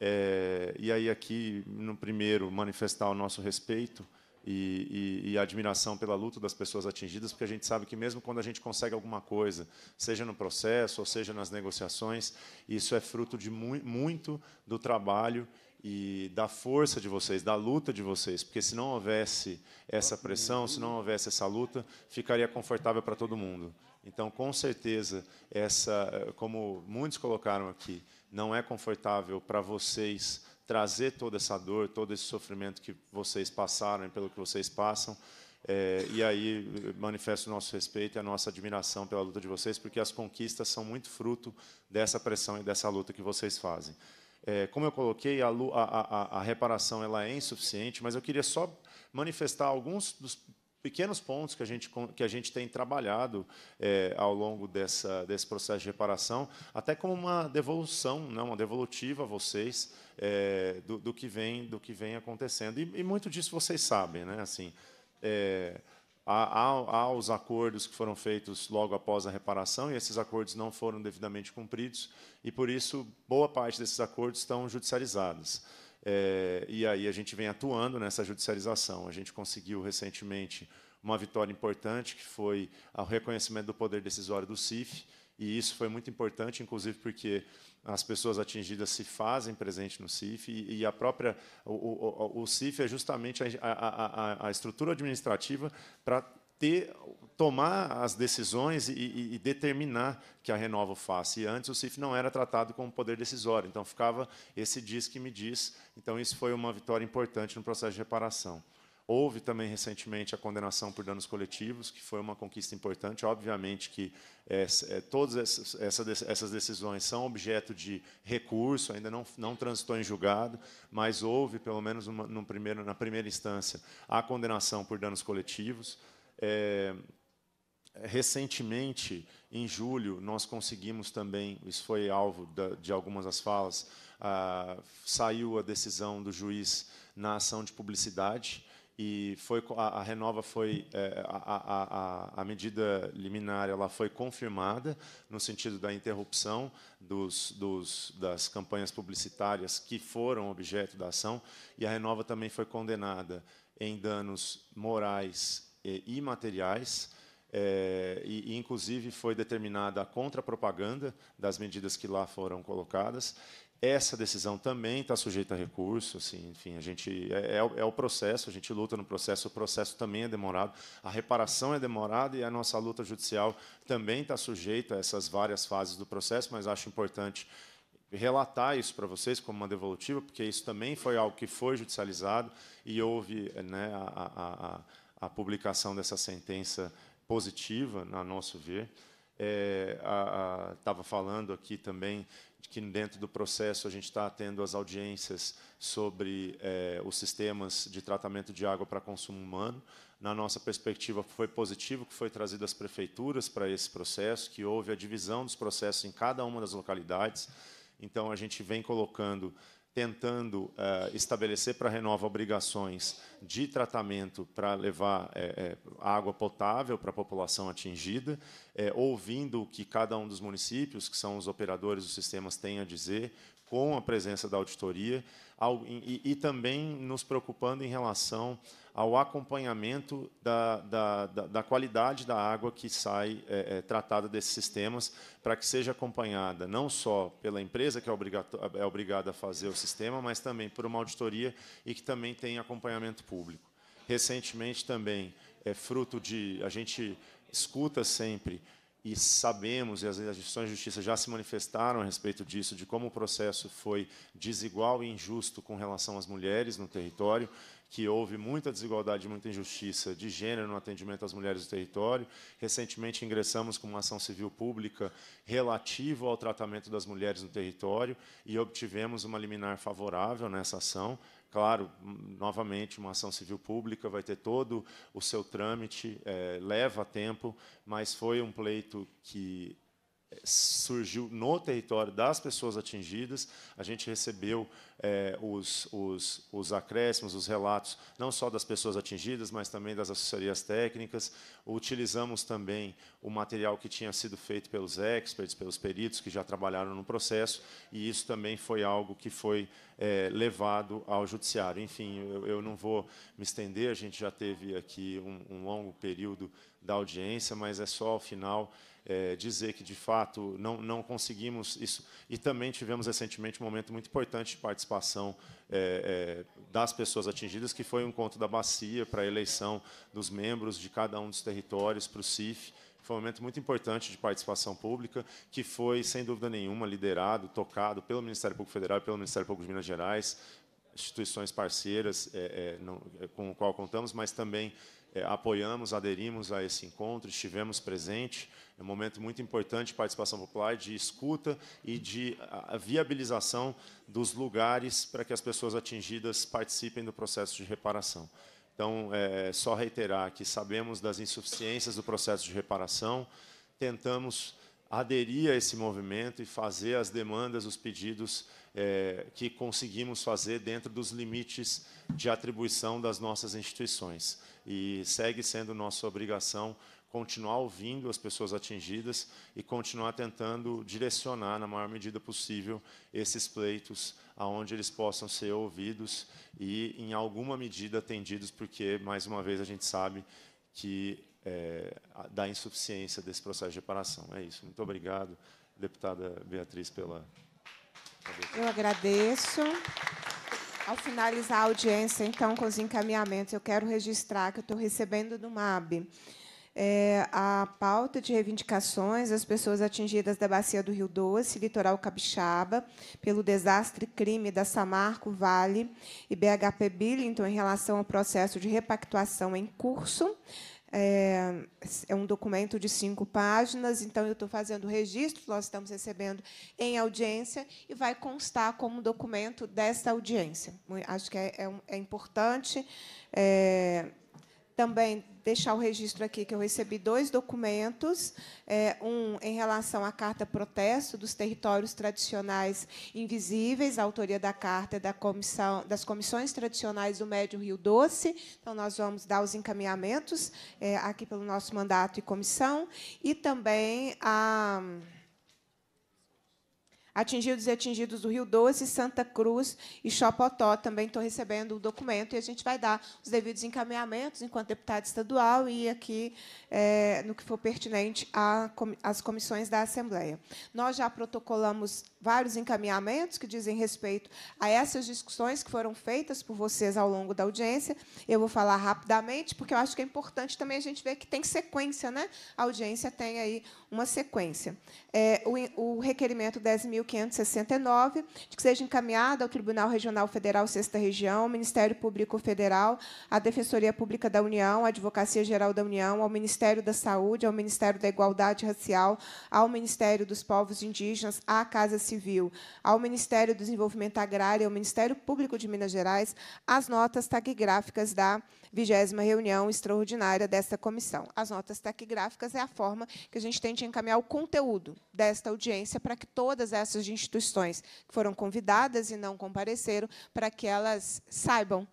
É, e aí, aqui, no primeiro, manifestar o nosso respeito e, e, e, admiração pela luta das pessoas atingidas, porque a gente sabe que mesmo quando a gente consegue alguma coisa, seja no processo ou seja nas negociações, isso é fruto de mu muito do trabalho e da força de vocês, da luta de vocês, porque se não houvesse essa pressão, se não houvesse essa luta, ficaria confortável para todo mundo. Então, com certeza, essa, como muitos colocaram aqui, não é confortável para vocês trazer toda essa dor, todo esse sofrimento que vocês passaram e pelo que vocês passam. É, e aí eh, manifesto o nosso respeito e a nossa admiração pela luta de vocês, porque as conquistas são muito fruto dessa pressão e dessa luta que vocês fazem. É, como eu coloquei, a, a, a, a reparação ela é insuficiente, mas eu queria só manifestar alguns dos pequenos pontos que a gente, que a gente tem trabalhado é, ao longo dessa, desse processo de reparação, até como uma devolução, né, uma devolutiva a vocês é, do, do, que vem, do que vem acontecendo. E, e muito disso vocês sabem. Né, assim, é, há, há, os acordos que foram feitos logo após a reparação, e esses acordos não foram devidamente cumpridos, e, por isso, boa parte desses acordos estão judicializados. É, e aí a gente vem atuando nessa judicialização. A gente conseguiu recentemente uma vitória importante, que foi o reconhecimento do poder decisório do CIF, e isso foi muito importante, inclusive porque as pessoas atingidas se fazem presente no CIF e, e a própria o, o, o, CIF é justamente a, a, a, a estrutura administrativa para ter, tomar as decisões e, e, e, determinar que a Renova faça. E antes o CIF não era tratado como poder decisório, então ficava esse diz que me diz. Então isso foi uma vitória importante no processo de reparação. Houve também recentemente a condenação por danos coletivos, que foi uma conquista importante. Obviamente que é, é, todas essas, essa, essas decisões são objeto de recurso, ainda não, não transitou em julgado, mas houve, pelo menos uma, primeiro, na primeira instância, a condenação por danos coletivos. É, recentemente, em julho, nós conseguimos também, isso foi alvo de algumas das falas, saiu a decisão do juiz na ação de publicidade e foi a, a renova foi é, a, a, a, medida liminar ela foi confirmada no sentido da interrupção dos, dos, das campanhas publicitárias que foram objeto da ação e a renova também foi condenada em danos morais imateriais, é, e, e, inclusive foi determinada a contrapropaganda das medidas que lá foram colocadas. Essa decisão também está sujeita a recurso, assim, enfim, a gente é, é, o, é, o processo, a gente luta no processo, o processo também é demorado, a reparação é demorada e a nossa luta judicial também está sujeita a essas várias fases do processo, mas acho importante relatar isso para vocês como uma devolutiva, porque isso também foi algo que foi judicializado e houve né, a, a, a a publicação dessa sentença positiva, na nosso ver. Estava é, falando aqui também de que, dentro do processo, a gente está tendo as audiências sobre é, os sistemas de tratamento de água para consumo humano. Na nossa perspectiva, foi positivo que foi trazido as prefeituras para esse processo, que houve a divisão dos processos em cada uma das localidades. Então, a gente vem colocando tentando eh, estabelecer para a Renova obrigações de tratamento para levar é, é, água potável para a população atingida, é, ouvindo o que cada um dos municípios, que são os operadores dos sistemas, tem a dizer, com a presença da auditoria, e, e também nos preocupando em relação ao acompanhamento da, da, da, da qualidade da água que sai é, é, tratada desses sistemas, para que seja acompanhada não só pela empresa que é, é obrigada a fazer o sistema, mas também por uma auditoria e que também tem acompanhamento público. Recentemente também é fruto de a gente escuta sempre e sabemos, e as instituições de justiça já se manifestaram a respeito disso, de como o processo foi desigual e injusto com relação às mulheres no território que houve muita desigualdade, muita injustiça de gênero no atendimento às mulheres do território. Recentemente ingressamos com uma ação civil pública relativa ao tratamento das mulheres no território e obtivemos uma liminar favorável nessa ação, claro, novamente, uma ação civil pública vai ter todo o seu trâmite, é, leva tempo, mas foi um pleito que surgiu no território das pessoas atingidas. A gente recebeu é, os, os, os, acréscimos, os relatos, não só das pessoas atingidas, mas também das assessorias técnicas. Utilizamos também o material que tinha sido feito pelos experts, pelos peritos que já trabalharam no processo, e isso também foi algo que foi é, levado ao judiciário. Enfim, eu, eu, não vou me estender, a gente já teve aqui um, um longo período da audiência, mas é só ao final é, dizer que, de fato, não, não conseguimos isso. E também tivemos recentemente um momento muito importante de participação é, é, das pessoas atingidas, que foi o encontro da bacia para a eleição dos membros de cada um dos territórios para o CIF. Foi um momento muito importante de participação pública, que foi, sem dúvida nenhuma, liderado, tocado pelo Ministério Público Federal, pelo Ministério Público de Minas Gerais, instituições parceiras é, é, é, com o qual contamos, mas também apoiamos, aderimos a esse encontro, estivemos presentes é um momento muito importante de participação popular, de escuta e de ah, viabilização dos lugares para que as pessoas atingidas participem do processo de reparação. Então, é só reiterar que sabemos das insuficiências do processo de reparação, tentamos aderir a esse movimento e fazer as demandas, os pedidos é, que conseguimos fazer dentro dos limites de atribuição das nossas instituições. E segue sendo nossa obrigação continuar ouvindo as pessoas atingidas e continuar tentando direcionar na maior medida possível esses pleitos aonde eles possam ser ouvidos e em alguma medida atendidos, porque mais uma vez a gente sabe que é, da insuficiência desse processo de reparação. É isso. Muito obrigado, deputada Beatriz, pela. Eu agradeço. Ao finalizar a audiência, então, com os encaminhamentos, eu quero registrar que eu estou recebendo do MAB é, a pauta de reivindicações das pessoas atingidas da bacia do Rio Doce, litoral capixaba, pelo desastre crime da Samarco Vale e BHP Billington em relação ao processo de repactuação em curso. É, é, um documento de cinco páginas, então eu estou fazendo o registro, nós estamos recebendo em audiência e vai constar como documento dessa audiência. Acho que é, é, é importante é, também deixar o registro aqui que eu recebi dois documentos, é, um em relação à carta protesto dos territórios tradicionais invisíveis, a autoria da carta é da comissão, das comissões tradicionais do Médio Rio Doce, então nós vamos dar os encaminhamentos é, aqui pelo nosso mandato e comissão, e também a atingidos e atingidos do Rio Doce, Santa Cruz e Chopotó Também estou recebendo o documento e a gente vai dar os devidos encaminhamentos enquanto deputado estadual e aqui, é, no que for pertinente, às comissões da Assembleia. Nós já protocolamos vários encaminhamentos que dizem respeito a essas discussões que foram feitas por vocês ao longo da audiência. Eu vou falar rapidamente, porque eu acho que é importante também a gente ver que tem sequência, né? A audiência tem aí uma sequência. É, o, o requerimento 10.569, de que seja encaminhado ao Tribunal Regional Federal Sexta Região, ao Ministério Público Federal, à Defensoria Pública da União, à Advocacia Geral da União, ao Ministério da Saúde, ao Ministério da Igualdade Racial, ao Ministério dos Povos Indígenas, à Casa Civil Civil, ao Ministério do Desenvolvimento Agrário, ao Ministério Público de Minas Gerais, as notas taquigráficas da 20 reunião extraordinária desta comissão. As notas taquigráficas é a forma que a gente tem de encaminhar o conteúdo desta audiência para que todas essas instituições que foram convidadas e não compareceram, para que elas saibam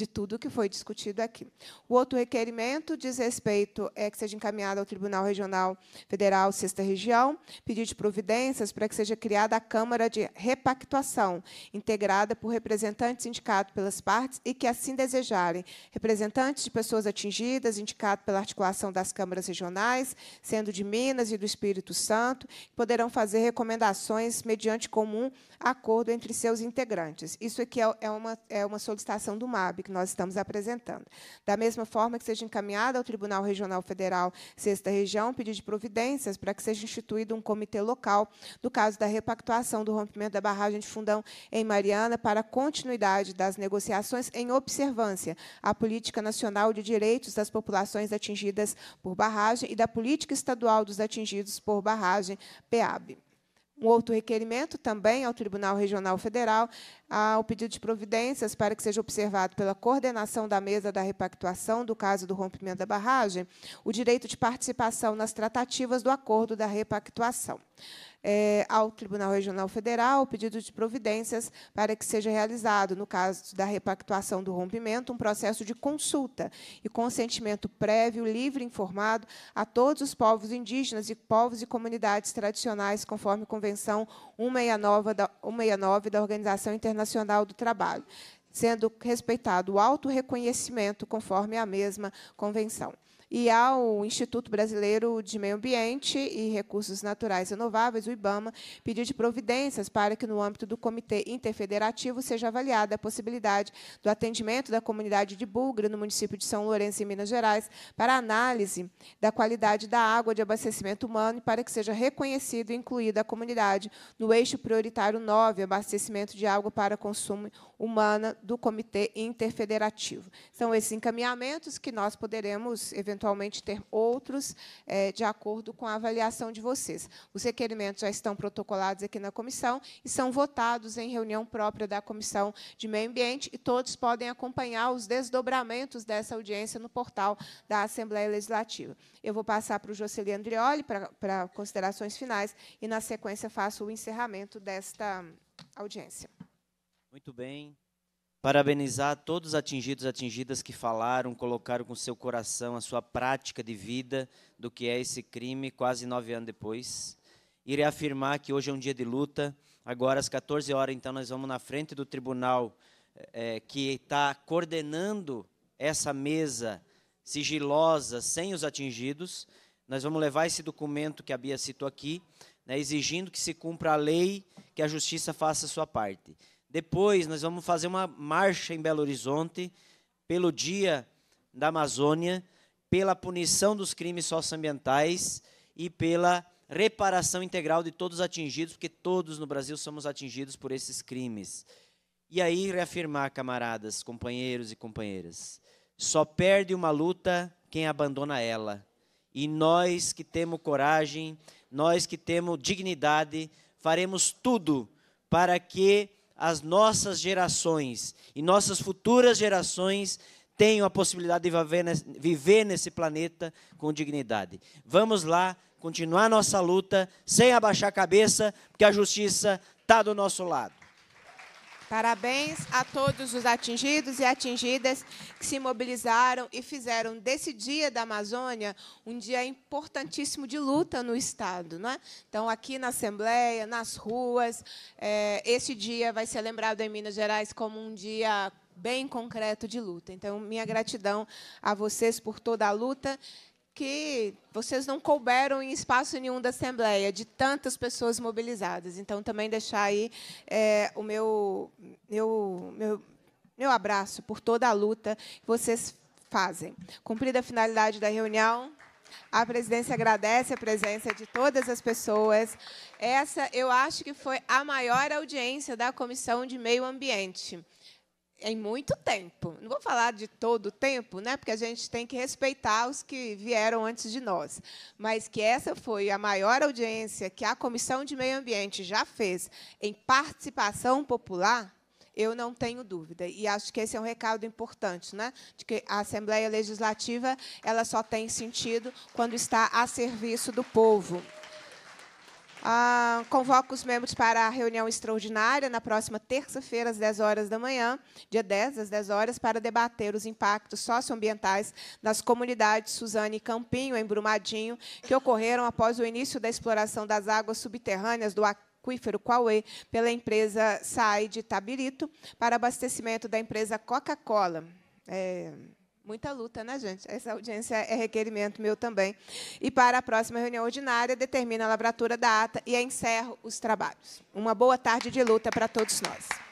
de tudo que foi discutido aqui. O outro requerimento diz respeito é que seja encaminhado ao Tribunal Regional Federal Sexta Região, pedido de providências para que seja criada a Câmara de Repactuação, integrada por representantes indicados pelas partes e que assim desejarem, representantes de pessoas atingidas, indicado pela articulação das câmaras regionais, sendo de Minas e do Espírito Santo, poderão fazer recomendações mediante comum acordo entre seus integrantes. Isso aqui é, é uma, é uma solicitação do MAB, que nós estamos apresentando. Da mesma forma que seja encaminhada ao Tribunal Regional Federal, Sexta Região, pedido de providências para que seja instituído um comitê local no caso da repactuação do rompimento da barragem de Fundão em Mariana para continuidade das negociações em observância à Política Nacional de Direitos das Populações Atingidas por Barragem e da Política Estadual dos Atingidos por Barragem, PEAB. Um outro requerimento também ao Tribunal Regional Federal, ao pedido de providências para que seja observado pela coordenação da mesa da repactuação do caso do rompimento da barragem, o direito de participação nas tratativas do acordo da repactuação é, ao Tribunal Regional Federal o pedido de providências para que seja realizado, no caso da repactuação do rompimento, um processo de consulta e consentimento prévio, livre e informado a todos os povos indígenas e povos e comunidades tradicionais, conforme Convenção 169 da, 169 da Organização Internacional do Trabalho sendo respeitado o autorreconhecimento conforme a mesma convenção e ao Instituto Brasileiro de Meio Ambiente e Recursos Naturais Renováveis, o IBAMA, pediu de providências para que, no âmbito do Comitê Interfederativo, seja avaliada a possibilidade do atendimento da comunidade de Bugre, no município de São Lourenço, em Minas Gerais, para análise da qualidade da água de abastecimento humano e para que seja reconhecido e incluída a comunidade no eixo prioritário 9, abastecimento de água para consumo humano do Comitê Interfederativo. São esses encaminhamentos que nós poderemos, eventualmente, eventualmente ter outros, é, de acordo com a avaliação de vocês. Os requerimentos já estão protocolados aqui na comissão e são votados em reunião própria da Comissão de Meio Ambiente, e todos podem acompanhar os desdobramentos dessa audiência no portal da Assembleia Legislativa. Eu vou passar para o Jocely Andrioli para, para considerações finais e, na sequência, faço o encerramento desta audiência. Muito bem. Parabenizar todos os atingidos e atingidas que falaram, colocaram com seu coração a sua prática de vida do que é esse crime quase nove anos depois. Irei afirmar que hoje é um dia de luta. Agora, às 14 horas, então, nós vamos na frente do tribunal é, que está coordenando essa mesa sigilosa, sem os atingidos. Nós vamos levar esse documento que a Bia citou aqui, né, exigindo que se cumpra a lei, que a justiça faça a sua parte. Depois, nós vamos fazer uma marcha em Belo Horizonte pelo Dia da Amazônia, pela punição dos crimes socioambientais e pela reparação integral de todos atingidos, porque todos no Brasil somos atingidos por esses crimes. E aí reafirmar, camaradas, companheiros e companheiras, só perde uma luta quem abandona ela. E nós que temos coragem, nós que temos dignidade, faremos tudo para que as nossas gerações e nossas futuras gerações tenham a possibilidade de viver nesse, viver nesse planeta com dignidade. Vamos lá continuar nossa luta sem abaixar a cabeça, porque a justiça está do nosso lado. Parabéns a todos os atingidos e atingidas que se mobilizaram e fizeram desse Dia da Amazônia um dia importantíssimo de luta no Estado. é? Então, aqui na Assembleia, nas ruas, é, esse dia vai ser lembrado em Minas Gerais como um dia bem concreto de luta. Então, minha gratidão a vocês por toda a luta que vocês não couberam em espaço nenhum da Assembleia, de tantas pessoas mobilizadas. Então, também deixar aí é, o meu, meu, meu, meu abraço por toda a luta que vocês fazem. Cumprida a finalidade da reunião, a presidência agradece a presença de todas as pessoas. Essa, eu acho que foi a maior audiência da Comissão de Meio Ambiente em muito tempo. Não vou falar de todo o tempo, né, porque a gente tem que respeitar os que vieram antes de nós, mas que essa foi a maior audiência que a Comissão de Meio Ambiente já fez em participação popular, eu não tenho dúvida. E acho que esse é um recado importante, né? de que a Assembleia Legislativa ela só tem sentido quando está a serviço do povo. Ah, convoco os membros para a reunião extraordinária na próxima terça-feira, às 10 horas da manhã, dia 10, às 10 horas, para debater os impactos socioambientais nas comunidades Suzane e Campinho, em Brumadinho, que ocorreram após o início da exploração das águas subterrâneas do aquífero Cauê pela empresa SAI de Tabirito para abastecimento da empresa Coca-Cola. É... Muita luta, né, gente? Essa audiência é requerimento meu também. E para a próxima reunião ordinária, determina a lavratura da ata e encerro os trabalhos. Uma boa tarde de luta para todos nós.